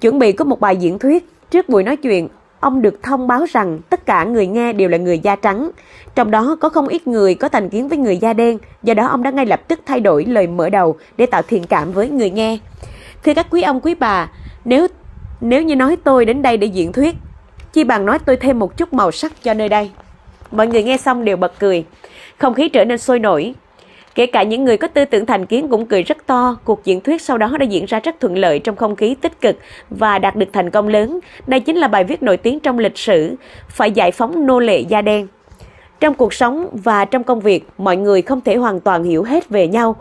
chuẩn bị có một bài diễn thuyết trước buổi nói chuyện ông được thông báo rằng tất cả người nghe đều là người da trắng, trong đó có không ít người có thành kiến với người da đen, do đó ông đã ngay lập tức thay đổi lời mở đầu để tạo thiện cảm với người nghe. Thưa các quý ông quý bà, nếu nếu như nói tôi đến đây để diễn thuyết, chi bằng nói tôi thêm một chút màu sắc cho nơi đây. Mọi người nghe xong đều bật cười. Không khí trở nên sôi nổi, Kể cả những người có tư tưởng thành kiến cũng cười rất to, cuộc diễn thuyết sau đó đã diễn ra rất thuận lợi trong không khí tích cực và đạt được thành công lớn. Đây chính là bài viết nổi tiếng trong lịch sử, phải giải phóng nô lệ da đen. Trong cuộc sống và trong công việc, mọi người không thể hoàn toàn hiểu hết về nhau,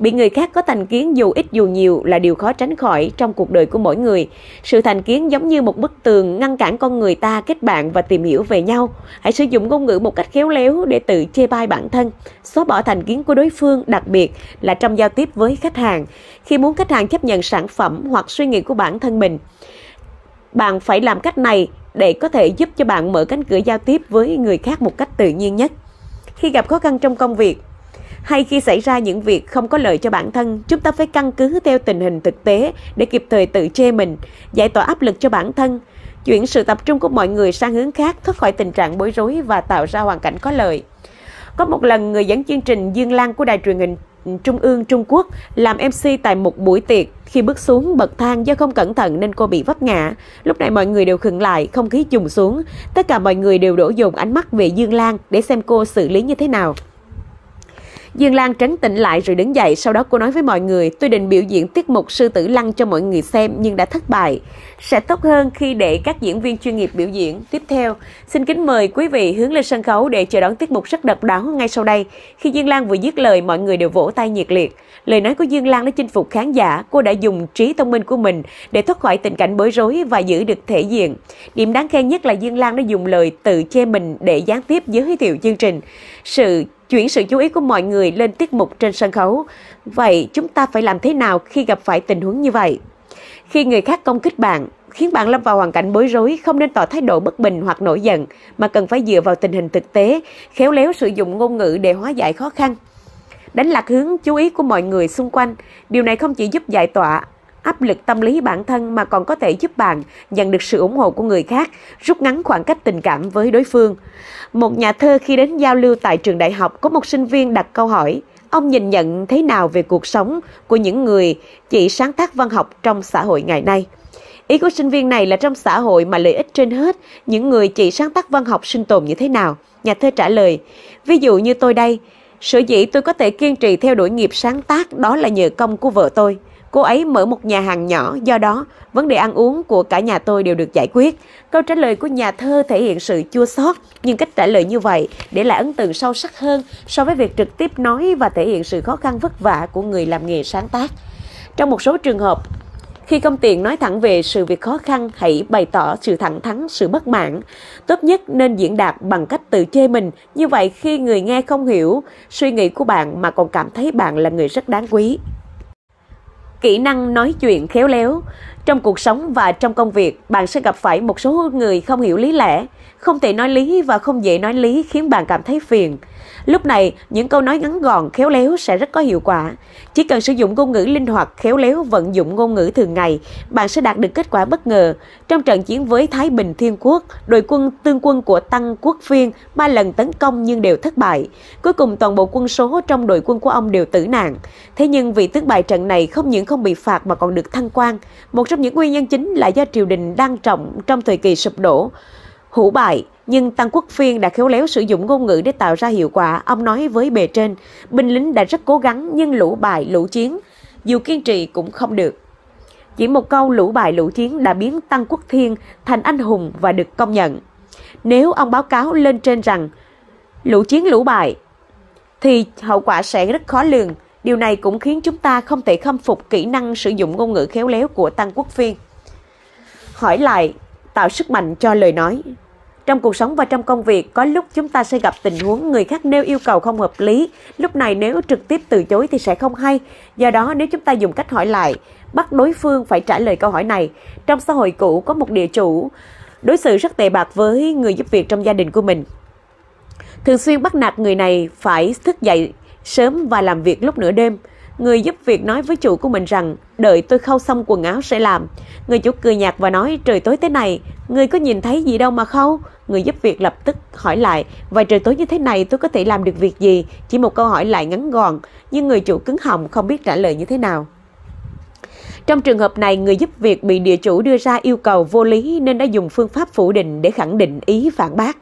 Bị người khác có thành kiến dù ít dù nhiều là điều khó tránh khỏi trong cuộc đời của mỗi người. Sự thành kiến giống như một bức tường ngăn cản con người ta kết bạn và tìm hiểu về nhau. Hãy sử dụng ngôn ngữ một cách khéo léo để tự chê bai bản thân, xóa bỏ thành kiến của đối phương, đặc biệt là trong giao tiếp với khách hàng. Khi muốn khách hàng chấp nhận sản phẩm hoặc suy nghĩ của bản thân mình, bạn phải làm cách này để có thể giúp cho bạn mở cánh cửa giao tiếp với người khác một cách tự nhiên nhất. Khi gặp khó khăn trong công việc, hay khi xảy ra những việc không có lợi cho bản thân, chúng ta phải căn cứ theo tình hình thực tế để kịp thời tự chê mình, giải tỏa áp lực cho bản thân, chuyển sự tập trung của mọi người sang hướng khác, thoát khỏi tình trạng bối rối và tạo ra hoàn cảnh có lợi. Có một lần người dẫn chương trình Dương Lan của đài truyền hình Trung ương Trung Quốc làm MC tại một buổi tiệc. Khi bước xuống bậc thang do không cẩn thận nên cô bị vấp ngã. Lúc này mọi người đều khựng lại, không khí trùng xuống. Tất cả mọi người đều đổ dồn ánh mắt về Dương Lan để xem cô xử lý như thế nào. Dương Lan trấn tĩnh lại rồi đứng dậy, sau đó cô nói với mọi người, tôi định biểu diễn tiết mục sư tử lăng cho mọi người xem nhưng đã thất bại. Sẽ tốt hơn khi để các diễn viên chuyên nghiệp biểu diễn. Tiếp theo, xin kính mời quý vị hướng lên sân khấu để chờ đón tiết mục rất độc đáo ngay sau đây. Khi Dương Lan vừa dứt lời, mọi người đều vỗ tay nhiệt liệt. Lời nói của Dương Lan đã chinh phục khán giả, cô đã dùng trí thông minh của mình để thoát khỏi tình cảnh bối rối và giữ được thể diện. Điểm đáng khen nhất là Dương Lan đã dùng lời tự che mình để gián tiếp giới thiệu chương trình. Sự chuyển sự chú ý của mọi người lên tiết mục trên sân khấu. Vậy chúng ta phải làm thế nào khi gặp phải tình huống như vậy? Khi người khác công kích bạn, khiến bạn lâm vào hoàn cảnh bối rối, không nên tỏ thái độ bất bình hoặc nổi giận, mà cần phải dựa vào tình hình thực tế, khéo léo sử dụng ngôn ngữ để hóa giải khó khăn. Đánh lạc hướng chú ý của mọi người xung quanh, điều này không chỉ giúp giải tỏa áp lực tâm lý bản thân mà còn có thể giúp bạn nhận được sự ủng hộ của người khác, rút ngắn khoảng cách tình cảm với đối phương. Một nhà thơ khi đến giao lưu tại trường đại học có một sinh viên đặt câu hỏi, ông nhìn nhận thế nào về cuộc sống của những người chỉ sáng tác văn học trong xã hội ngày nay? Ý của sinh viên này là trong xã hội mà lợi ích trên hết, những người chỉ sáng tác văn học sinh tồn như thế nào? Nhà thơ trả lời, ví dụ như tôi đây, sở dĩ tôi có thể kiên trì theo đuổi nghiệp sáng tác đó là nhờ công của vợ tôi. Cô ấy mở một nhà hàng nhỏ, do đó vấn đề ăn uống của cả nhà tôi đều được giải quyết. Câu trả lời của nhà thơ thể hiện sự chua xót, nhưng cách trả lời như vậy để lại ấn tượng sâu sắc hơn so với việc trực tiếp nói và thể hiện sự khó khăn vất vả của người làm nghề sáng tác. Trong một số trường hợp, khi công tiện nói thẳng về sự việc khó khăn, hãy bày tỏ sự thẳng thắn, sự bất mãn. Tốt nhất nên diễn đạt bằng cách tự chê mình. Như vậy khi người nghe không hiểu suy nghĩ của bạn mà còn cảm thấy bạn là người rất đáng quý kỹ năng nói chuyện khéo léo. Trong cuộc sống và trong công việc, bạn sẽ gặp phải một số người không hiểu lý lẽ, không thể nói lý và không dễ nói lý khiến bạn cảm thấy phiền. Lúc này, những câu nói ngắn gọn, khéo léo sẽ rất có hiệu quả. Chỉ cần sử dụng ngôn ngữ linh hoạt, khéo léo vận dụng ngôn ngữ thường ngày, bạn sẽ đạt được kết quả bất ngờ. Trong trận chiến với Thái Bình Thiên Quốc, đội quân tương quân của Tăng Quốc Phiên ba lần tấn công nhưng đều thất bại. Cuối cùng toàn bộ quân số trong đội quân của ông đều tử nạn. Thế nhưng vị tướng bại trận này không những không bị phạt mà còn được thăng quan. Một trong những nguyên nhân chính là do triều đình đang trọng trong thời kỳ sụp đổ hữu bại, nhưng Tăng Quốc Phiên đã khéo léo sử dụng ngôn ngữ để tạo ra hiệu quả. Ông nói với bề trên, binh lính đã rất cố gắng nhưng lũ bại lũ chiến, dù kiên trì cũng không được. Chỉ một câu lũ bại lũ chiến đã biến Tăng Quốc Thiên thành anh hùng và được công nhận. Nếu ông báo cáo lên trên rằng lũ chiến lũ bại, thì hậu quả sẽ rất khó lường. Điều này cũng khiến chúng ta không thể khâm phục kỹ năng sử dụng ngôn ngữ khéo léo của Tăng Quốc Phiên. Hỏi lại, tạo sức mạnh cho lời nói. Trong cuộc sống và trong công việc, có lúc chúng ta sẽ gặp tình huống người khác nêu yêu cầu không hợp lý. Lúc này nếu trực tiếp từ chối thì sẽ không hay. Do đó, nếu chúng ta dùng cách hỏi lại, bắt đối phương phải trả lời câu hỏi này. Trong xã hội cũ có một địa chủ đối xử rất tệ bạc với người giúp việc trong gia đình của mình. Thường xuyên bắt nạt người này phải thức dậy sớm và làm việc lúc nửa đêm. Người giúp việc nói với chủ của mình rằng đợi tôi khâu xong quần áo sẽ làm. Người chủ cười nhạt và nói trời tối thế này, người có nhìn thấy gì đâu mà khâu. Người giúp việc lập tức hỏi lại, và trời tối như thế này tôi có thể làm được việc gì? Chỉ một câu hỏi lại ngắn gọn, nhưng người chủ cứng họng không biết trả lời như thế nào. Trong trường hợp này, người giúp việc bị địa chủ đưa ra yêu cầu vô lý nên đã dùng phương pháp phủ định để khẳng định ý phản bác.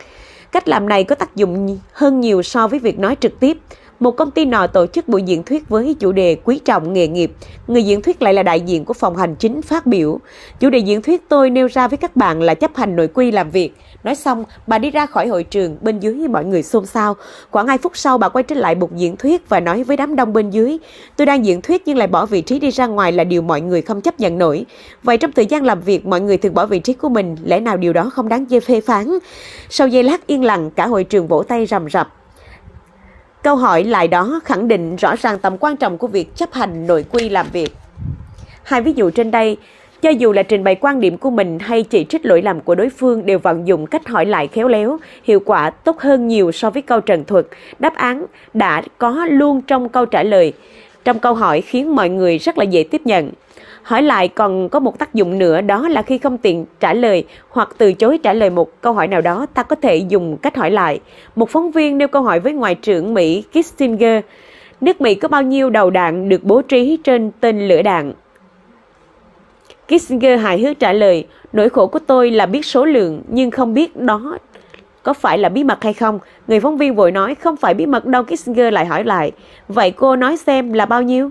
Cách làm này có tác dụng hơn nhiều so với việc nói trực tiếp một công ty nọ tổ chức buổi diễn thuyết với chủ đề quý trọng nghề nghiệp. Người diễn thuyết lại là đại diện của phòng hành chính phát biểu. Chủ đề diễn thuyết tôi nêu ra với các bạn là chấp hành nội quy làm việc. Nói xong, bà đi ra khỏi hội trường, bên dưới mọi người xôn xao. Khoảng 2 phút sau, bà quay trở lại bục diễn thuyết và nói với đám đông bên dưới, tôi đang diễn thuyết nhưng lại bỏ vị trí đi ra ngoài là điều mọi người không chấp nhận nổi. Vậy trong thời gian làm việc, mọi người thường bỏ vị trí của mình, lẽ nào điều đó không đáng dê phê phán? Sau giây lát yên lặng, cả hội trường vỗ tay rầm rập. Câu hỏi lại đó khẳng định rõ ràng tầm quan trọng của việc chấp hành nội quy làm việc. Hai ví dụ trên đây, cho dù là trình bày quan điểm của mình hay chỉ trích lỗi lầm của đối phương đều vận dụng cách hỏi lại khéo léo, hiệu quả tốt hơn nhiều so với câu trần thuật. Đáp án đã có luôn trong câu trả lời. Trong câu hỏi khiến mọi người rất là dễ tiếp nhận. Hỏi lại còn có một tác dụng nữa đó là khi không tiện trả lời hoặc từ chối trả lời một câu hỏi nào đó, ta có thể dùng cách hỏi lại. Một phóng viên nêu câu hỏi với Ngoại trưởng Mỹ Kissinger, nước Mỹ có bao nhiêu đầu đạn được bố trí trên tên lửa đạn? Kissinger hài hước trả lời, nỗi khổ của tôi là biết số lượng nhưng không biết đó có phải là bí mật hay không? Người phóng viên vội nói, không phải bí mật đâu Kissinger lại hỏi lại. Vậy cô nói xem là bao nhiêu?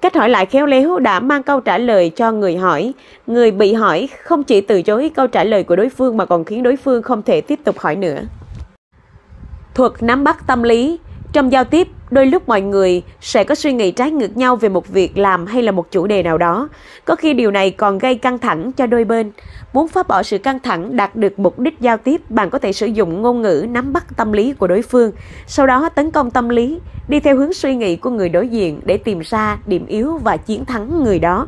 Cách hỏi lại khéo léo đã mang câu trả lời cho người hỏi. Người bị hỏi không chỉ từ chối câu trả lời của đối phương mà còn khiến đối phương không thể tiếp tục hỏi nữa. Thuật nắm bắt tâm lý trong giao tiếp, đôi lúc mọi người sẽ có suy nghĩ trái ngược nhau về một việc làm hay là một chủ đề nào đó. Có khi điều này còn gây căng thẳng cho đôi bên. Muốn phá bỏ sự căng thẳng đạt được mục đích giao tiếp, bạn có thể sử dụng ngôn ngữ nắm bắt tâm lý của đối phương, sau đó tấn công tâm lý, đi theo hướng suy nghĩ của người đối diện để tìm ra điểm yếu và chiến thắng người đó.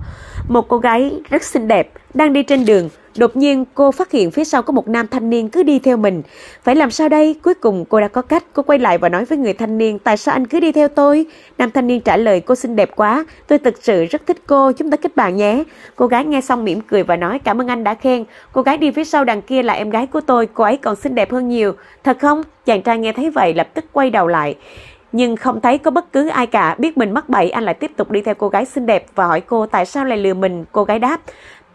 Một cô gái rất xinh đẹp đang đi trên đường Đột nhiên cô phát hiện phía sau có một nam thanh niên cứ đi theo mình. Phải làm sao đây? Cuối cùng cô đã có cách. Cô quay lại và nói với người thanh niên, tại sao anh cứ đi theo tôi? Nam thanh niên trả lời, cô xinh đẹp quá. Tôi thực sự rất thích cô, chúng ta kết bạn nhé. Cô gái nghe xong mỉm cười và nói, cảm ơn anh đã khen. Cô gái đi phía sau đằng kia là em gái của tôi, cô ấy còn xinh đẹp hơn nhiều. Thật không? Chàng trai nghe thấy vậy lập tức quay đầu lại nhưng không thấy có bất cứ ai cả, biết mình mắc bậy anh lại tiếp tục đi theo cô gái xinh đẹp và hỏi cô tại sao lại lừa mình, cô gái đáp,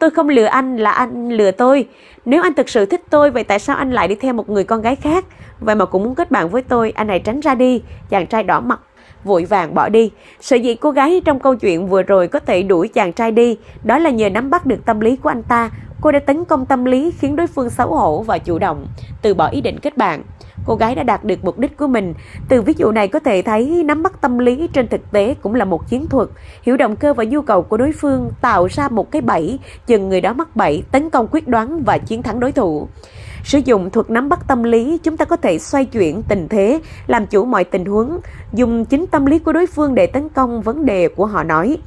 Tôi không lừa anh là anh lừa tôi. Nếu anh thực sự thích tôi, vậy tại sao anh lại đi theo một người con gái khác? Vậy mà cũng muốn kết bạn với tôi, anh hãy tránh ra đi. Chàng trai đỏ mặt, vội vàng bỏ đi. sự dĩ cô gái trong câu chuyện vừa rồi có thể đuổi chàng trai đi, đó là nhờ nắm bắt được tâm lý của anh ta. Cô đã tấn công tâm lý khiến đối phương xấu hổ và chủ động, từ bỏ ý định kết bạn cô gái đã đạt được mục đích của mình. Từ ví dụ này có thể thấy nắm bắt tâm lý trên thực tế cũng là một chiến thuật, hiểu động cơ và nhu cầu của đối phương, tạo ra một cái bẫy, chừng người đó mắc bẫy, tấn công quyết đoán và chiến thắng đối thủ. Sử dụng thuật nắm bắt tâm lý, chúng ta có thể xoay chuyển tình thế, làm chủ mọi tình huống, dùng chính tâm lý của đối phương để tấn công vấn đề của họ nói.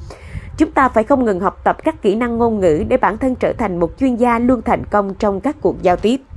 Chúng ta phải không ngừng học tập các kỹ năng ngôn ngữ để bản thân trở thành một chuyên gia luôn thành công trong các cuộc giao tiếp.